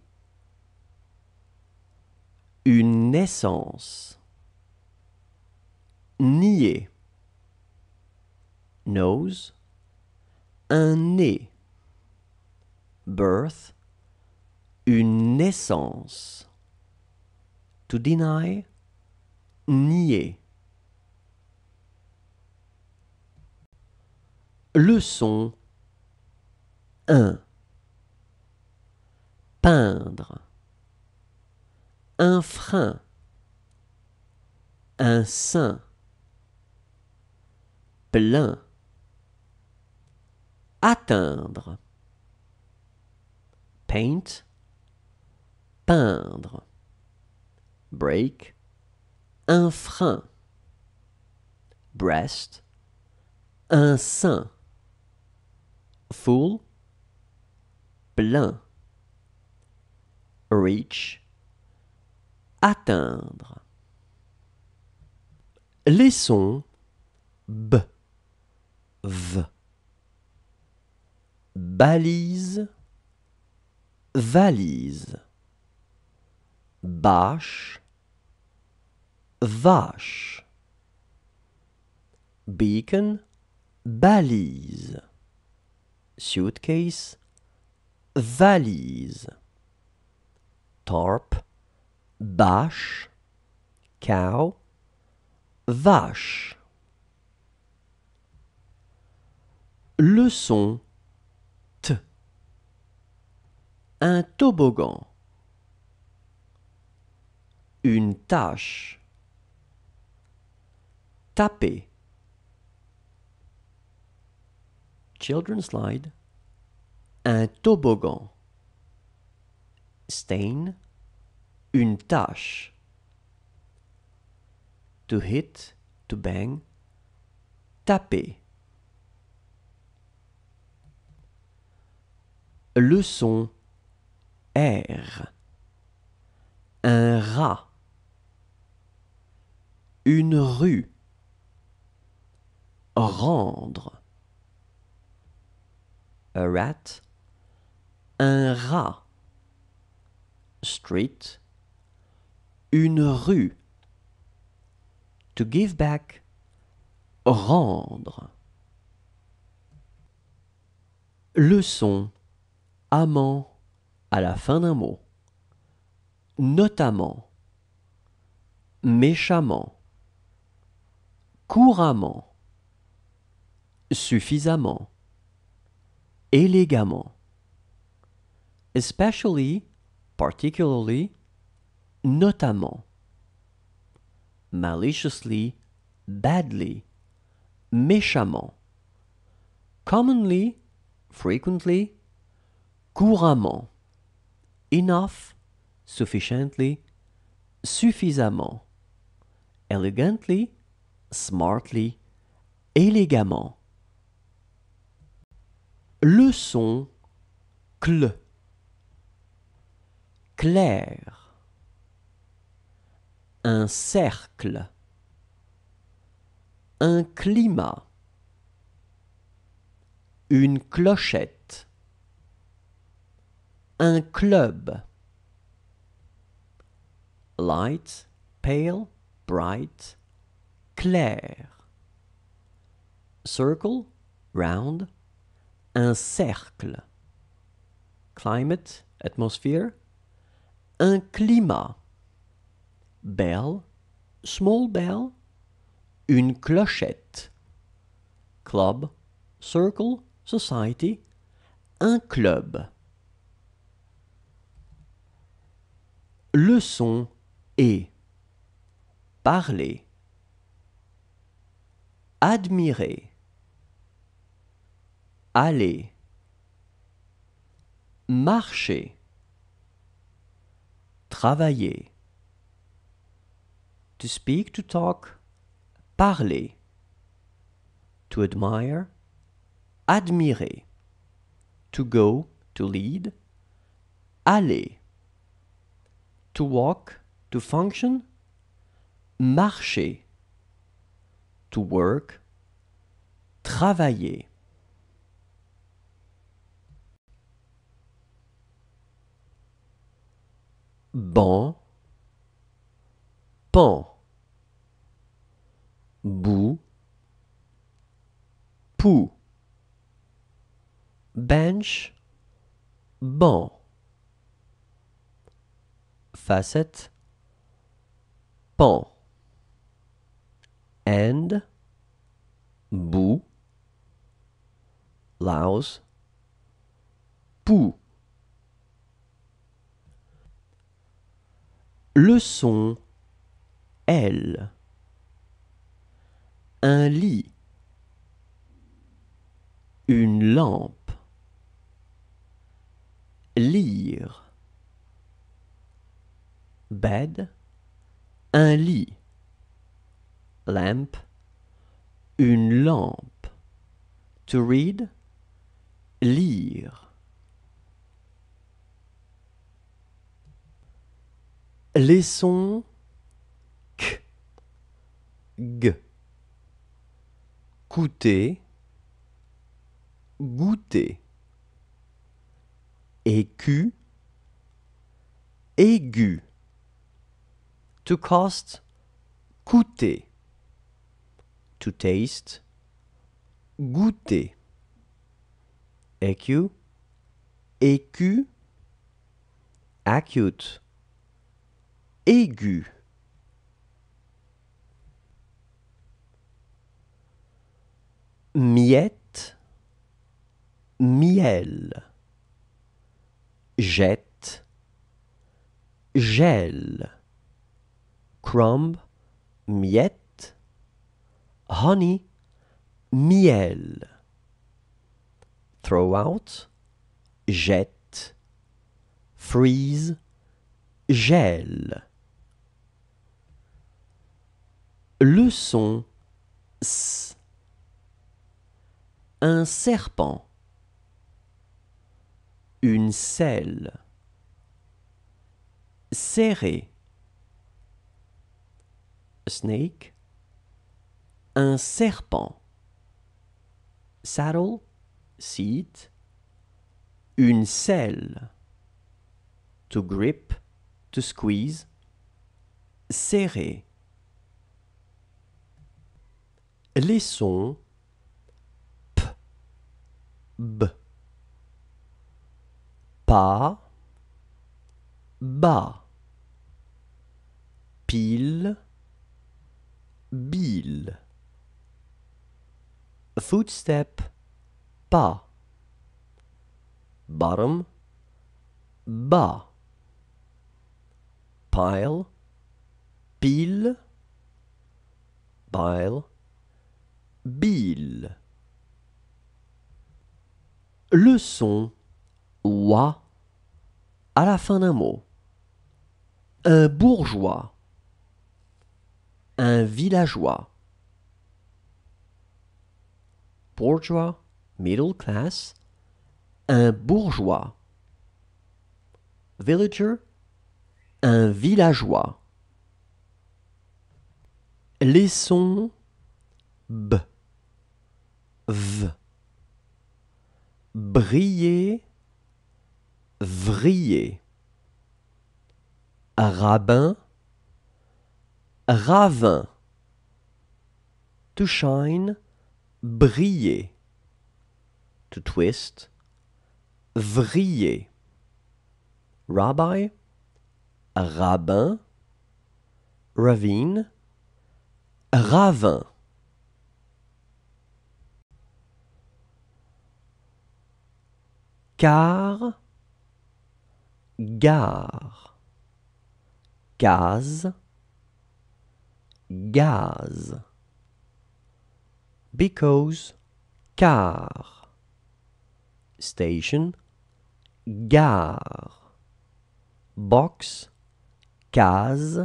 Une naissance. Nier. Nose. Un nez. Birth. Une naissance. To deny, nier. Leçon 1. Peindre. Un frein. Un sein. Plein. Atteindre. Paint. Peindre break, un frein, breast, un sein, full, plein, reach, atteindre. Les sons b, v, balise, valise, bâche, vache. Beacon, balise. Suitcase, valise. Torp. bâche. Cow, vache. Leçon T. Un toboggan. Une tache taper. Children slide. Un toboggan. Stain. Une tache. To hit, to bang. Taper. Leçon. son R. Un rat. Une rue rendre. A rat, un rat. Street, une rue. To give back, rendre. Leçon, amant, à la fin d'un mot. Notamment, méchamment, couramment suffisamment, élégamment. Especially, particularly, notamment. Maliciously, badly, méchamment. Commonly, frequently, couramment. Enough, sufficiently, suffisamment. Elegantly, smartly, élégamment le son cl, clair, un cercle, un climat, une clochette, un club, light, pale, bright, clair, circle, round, un cercle. Climate, atmosphere. Un climat. Bell, small bell. Une clochette. Club, circle, society. Un club. Leçon et parler. Admirer aller, marcher, travailler, to speak, to talk, parler, to admire, admirer, to go, to lead, aller, to walk, to function, marcher, to work, travailler. ban, pan, bou, pou, bench, BAN, facette, pan, end, BOU, louse, pou. Leçon L. Un lit. Une lampe. Lire. Bed. Un lit. Lamp. Une lampe. To read. Lire. Les sons k, g. Coûter, goûter. Écu, aigu. To cost, coûter. To taste, goûter. Écu, écu. Acute aigu. Miette, miel. Jette, gel. Crumb, miette. Honey, miel. Throw out, jette. Freeze, gel. Le son Un serpent. Une selle. Serré. Snake. Un serpent. Saddle. Seat. Une selle. To grip. To squeeze. Serré. les sons p, b, pa ba pile, bile, footstep, pa bottom, bas, pile, pile, pile, Bill. Le son à la fin d'un mot. Un bourgeois. Un villageois. Bourgeois, middle class. Un bourgeois. Villager, un villageois. Les sons b briller, vriller. Rabin, ravin. To shine, briller. To twist, vriller. Rabbi, rabbin. Ravine, ravin. car, gare, gaz, gaz, because, car, station, gare, box, case,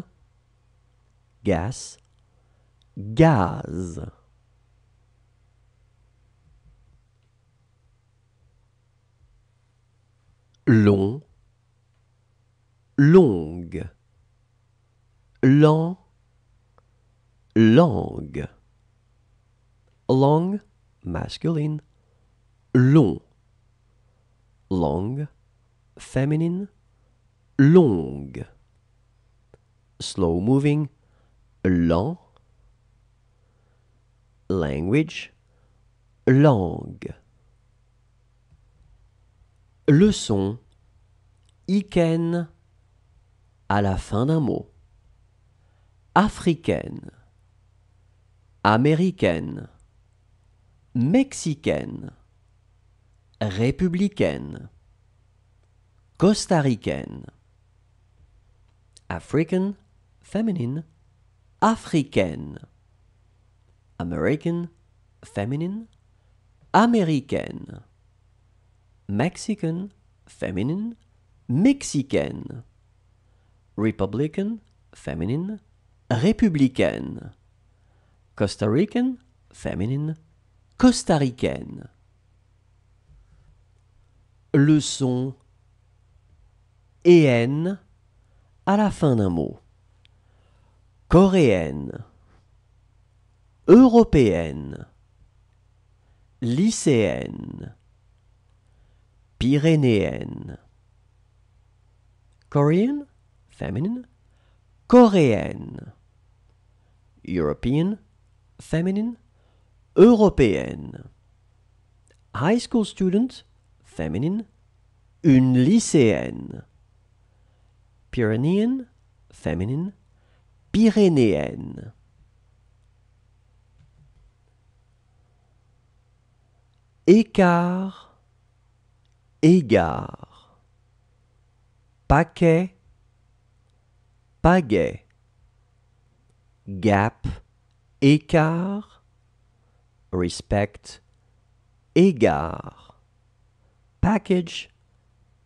gas, gaz. long, longue, lent, langue, long, masculine, long, long, feminine, longue, slow moving, lent, language, langue. Leçon Iken à la fin d'un mot. Africaine, américaine, mexicaine, républicaine, costaricaine. African, feminine, africaine. American, feminine, américaine. Mexican, feminine, mexicaine. Republican, feminine, républicaine. Costa Rican, feminine, costaricaine. Le son EN à la fin d'un mot. Coréenne, européenne, lycéenne pyrénéenne. Coréenne. feminine, coréenne. European, feminine, européenne. High school student, feminine, une lycéenne. Pyrénéenne. feminine, pyrénéenne. Écart égard, paquet, Paguet gap, écart, respect, égard, package,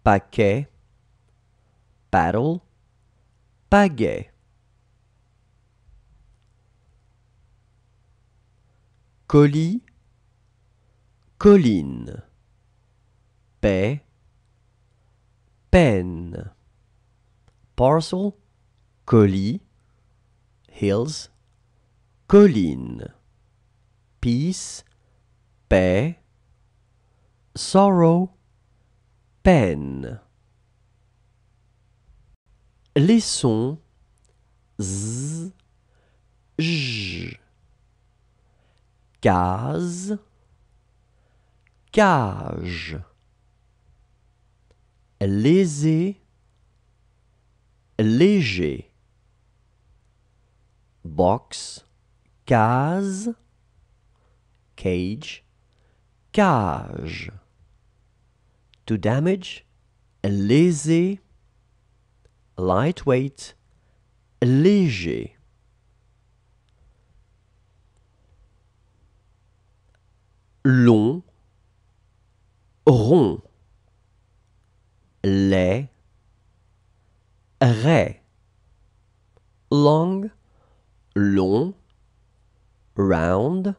paquet, paddle, pagaie. Colis, colline paix, peine. Parcel, colis, hills, colline. Peace, paix. Sorrow, peine. Les sons z, j. cage léger, léger. Box, case, cage, cage. To damage, léger, lightweight, léger. Long, rond les ré, Long, long. Round,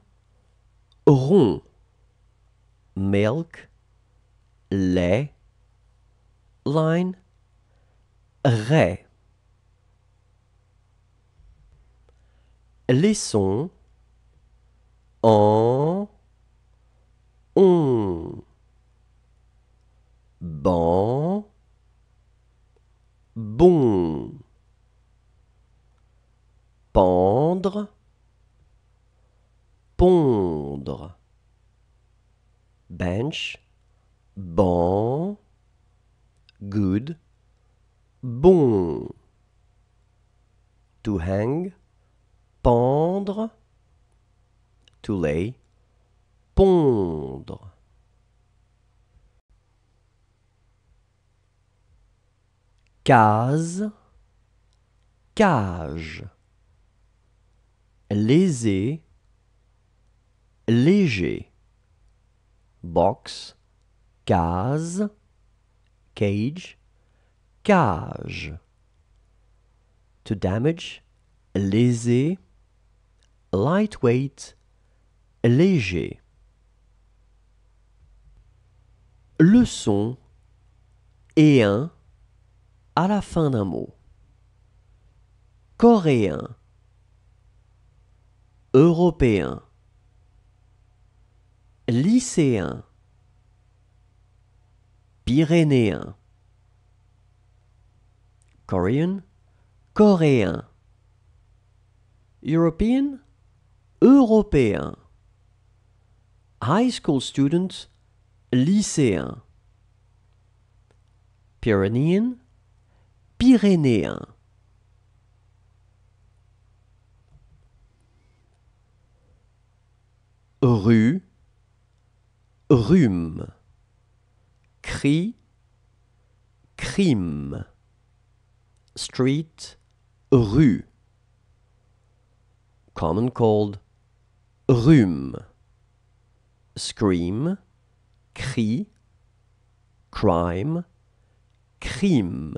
rond. Milk, lait. Line, ré, Les sons en on ban bon pendre pondre bench ban good bon to hang pendre to lay pondre case, cage. Léser, léger. Box, case, cage, cage. To damage, léser, lightweight, léger. Leçon et un à la fin d'un mot. Coréen, Européen, Lycéen, Pyrénéen. Korean, Coréen. European, Européen. High school student, lycéen. Pyrénéen pyrénéen. Rue, rhume. Cri, crime. Street, rue. Common cold, rhume. Scream, cri, crime, crime.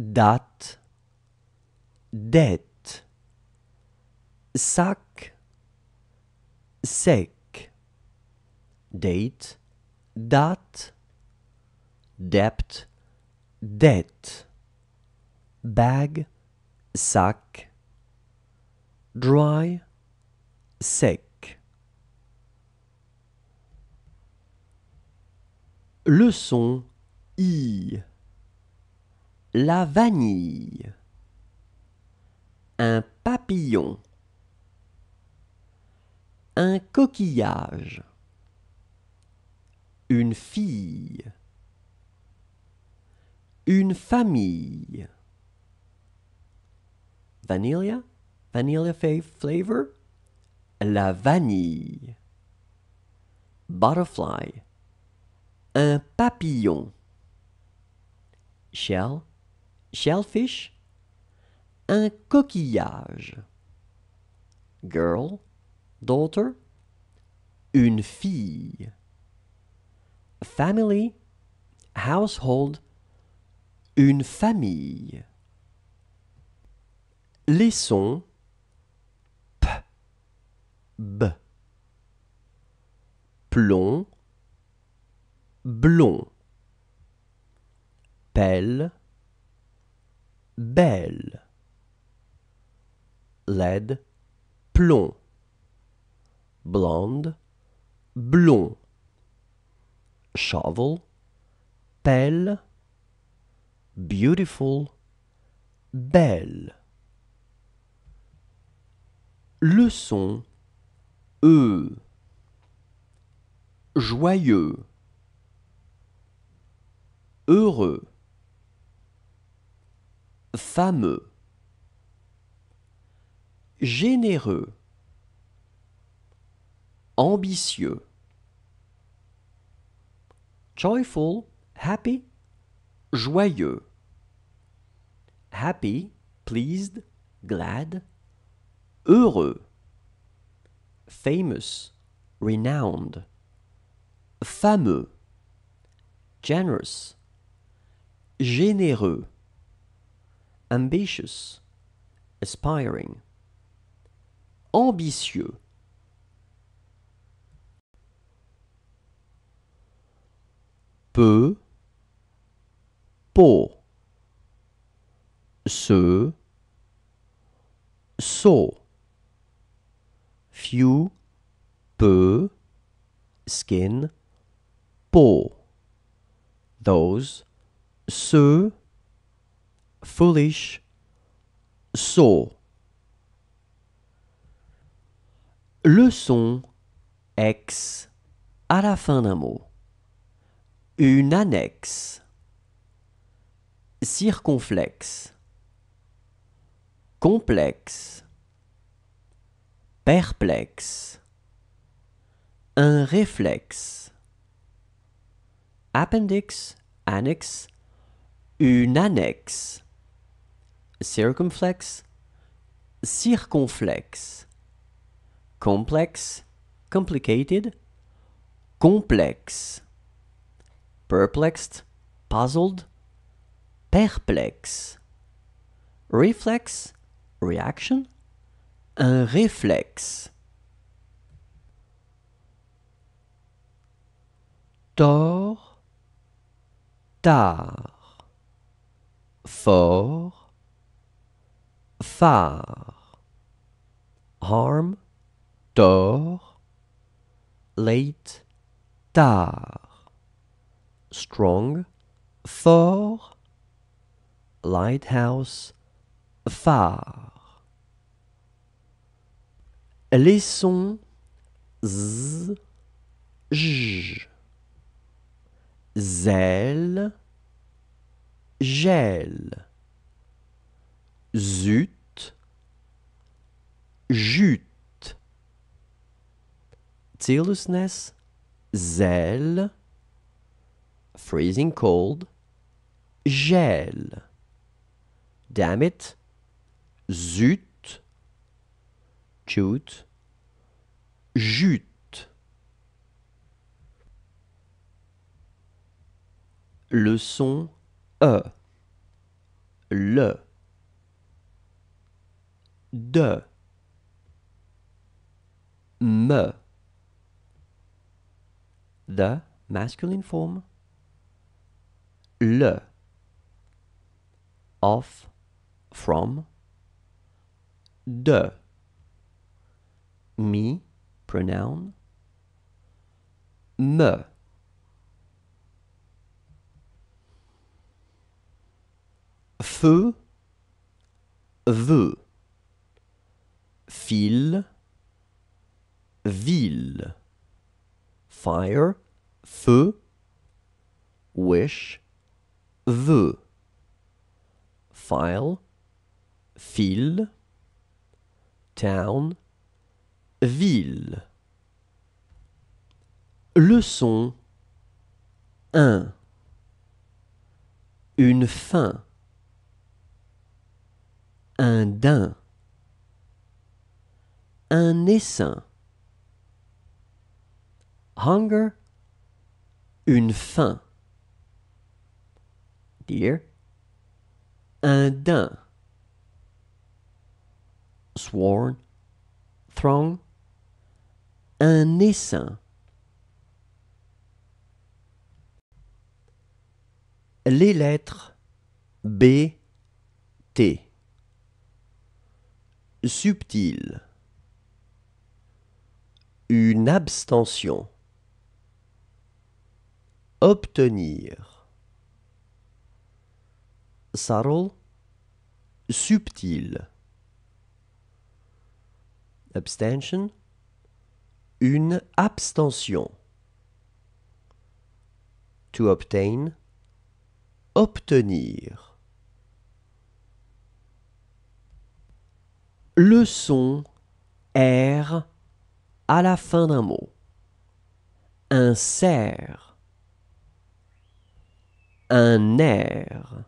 date, dette, sac, sec, date, date, debt, dette, bag, sac, dry, sec. Leçon I la vanille. Un papillon. Un coquillage. Une fille. Une famille. Vanilla? Vanilla flavor? La vanille. Butterfly. Un papillon. Shell shellfish, un coquillage. Girl, daughter, une fille. Family, household, une famille. Les sons p, b, plomb, blond, pelle, belle. LED plomb. Blonde, blond. Shovel, pelle. Beautiful, belle. Leçon, Eux. Joyeux. Heureux fameux, généreux, ambitieux, joyful, happy, joyeux, happy, pleased, glad, heureux, famous, renowned, fameux, generous, généreux. ambitious, aspiring. Ambitieux. Peu, Po. Ce, so. Few, peu, skin, Po. Those, ceux, foolish so. Le son ex à la fin d'un mot. Une annexe. Circonflexe. Complexe. Perplexe. Un réflexe. Appendix, annexe. Une annexe. Circumflex. circonflexe, complex, complicated, complexe, perplexed, puzzled, perplexe, reflex, reaction, un réflexe. Tort, tard, fort, Far. Harm, tort. Late, tard. Strong, fort. Lighthouse, Far. Les sons z, j, gel, zut, Jute. Tearlessness, zèle. Freezing cold, gel. Damn it, zut. Jute. jute. le son E. Le. De me. The masculine form. Le. Of, from. De. Me, pronoun. Me. Feu, veut. Fil, ville. Fire, feu. Wish, veut. File, fil. Town, ville. Leçon 1. Une fin. Un daim. Un essaim hunger, une faim. Deer, un daim. Sworn, throng, un essaim. Les lettres B, T. Subtil. Une abstention obtenir. Subtle, subtil. Abstention, une abstention. To obtain, obtenir. Le son R à la fin d'un mot. Un un air.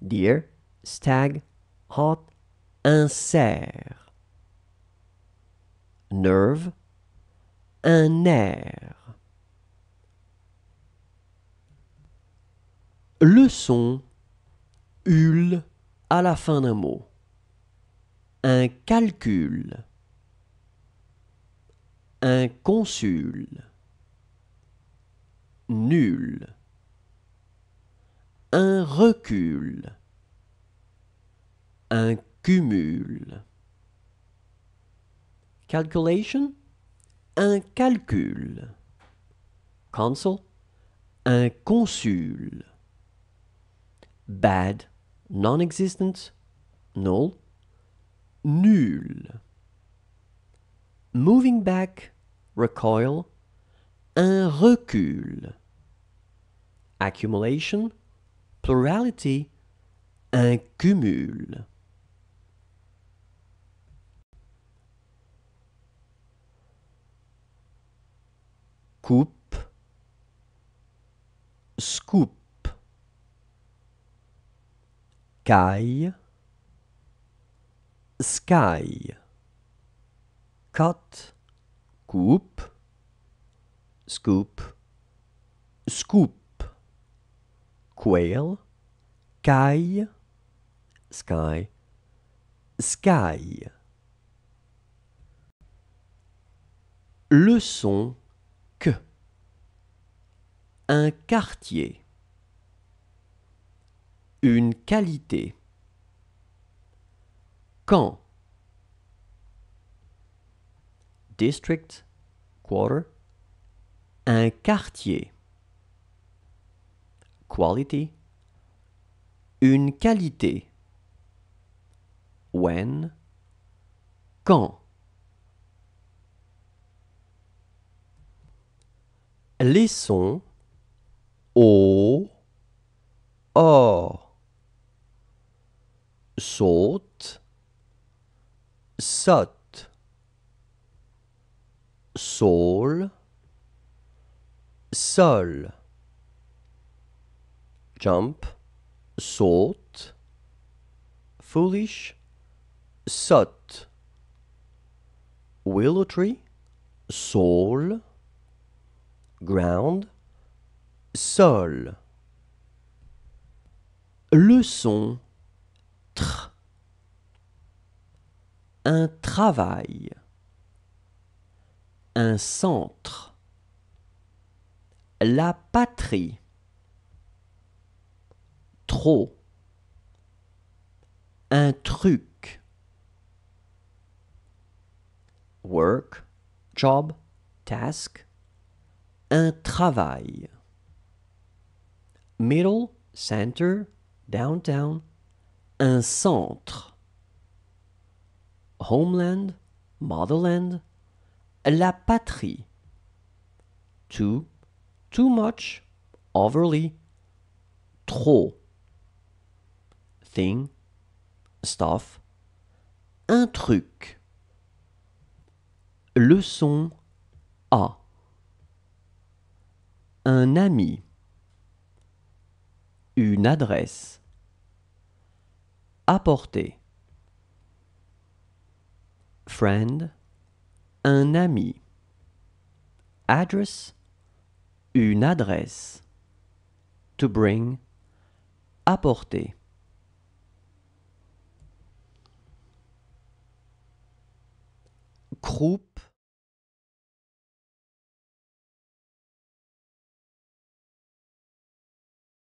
Deer, stag, hot, un cerf. Nerve, un air. Leçon, son à la fin d'un mot. Un calcul. Un consul. Nul un recul, un cumul. Calculation, un calcul. Consul, un consul. Bad, non-existent, null, nul. Moving back, recoil, un recul. Accumulation, plurality, un cumul. Coupe, scoop, caille, sky, cut, coupe, scoop, scoop quail, caille, sky, sky. Leçon que un quartier, une qualité, quand, district, quarter, un quartier quality. Une qualité. When, quand. Les sons or. Saute, saute. Sol. sol jump, salt, foolish, sot, willow tree, soul, ground, sol. Leçon, tr. Un travail. Un centre. La patrie trop, un truc. Work, job, task, un travail. Middle, center, downtown, un centre. Homeland, motherland, la patrie. Too, too much, overly, trop thing, stuff, un truc. Leçon A. Un ami. Une adresse. Apporter. Friend. Un ami. Address. Une adresse. To bring. Apporter. croupe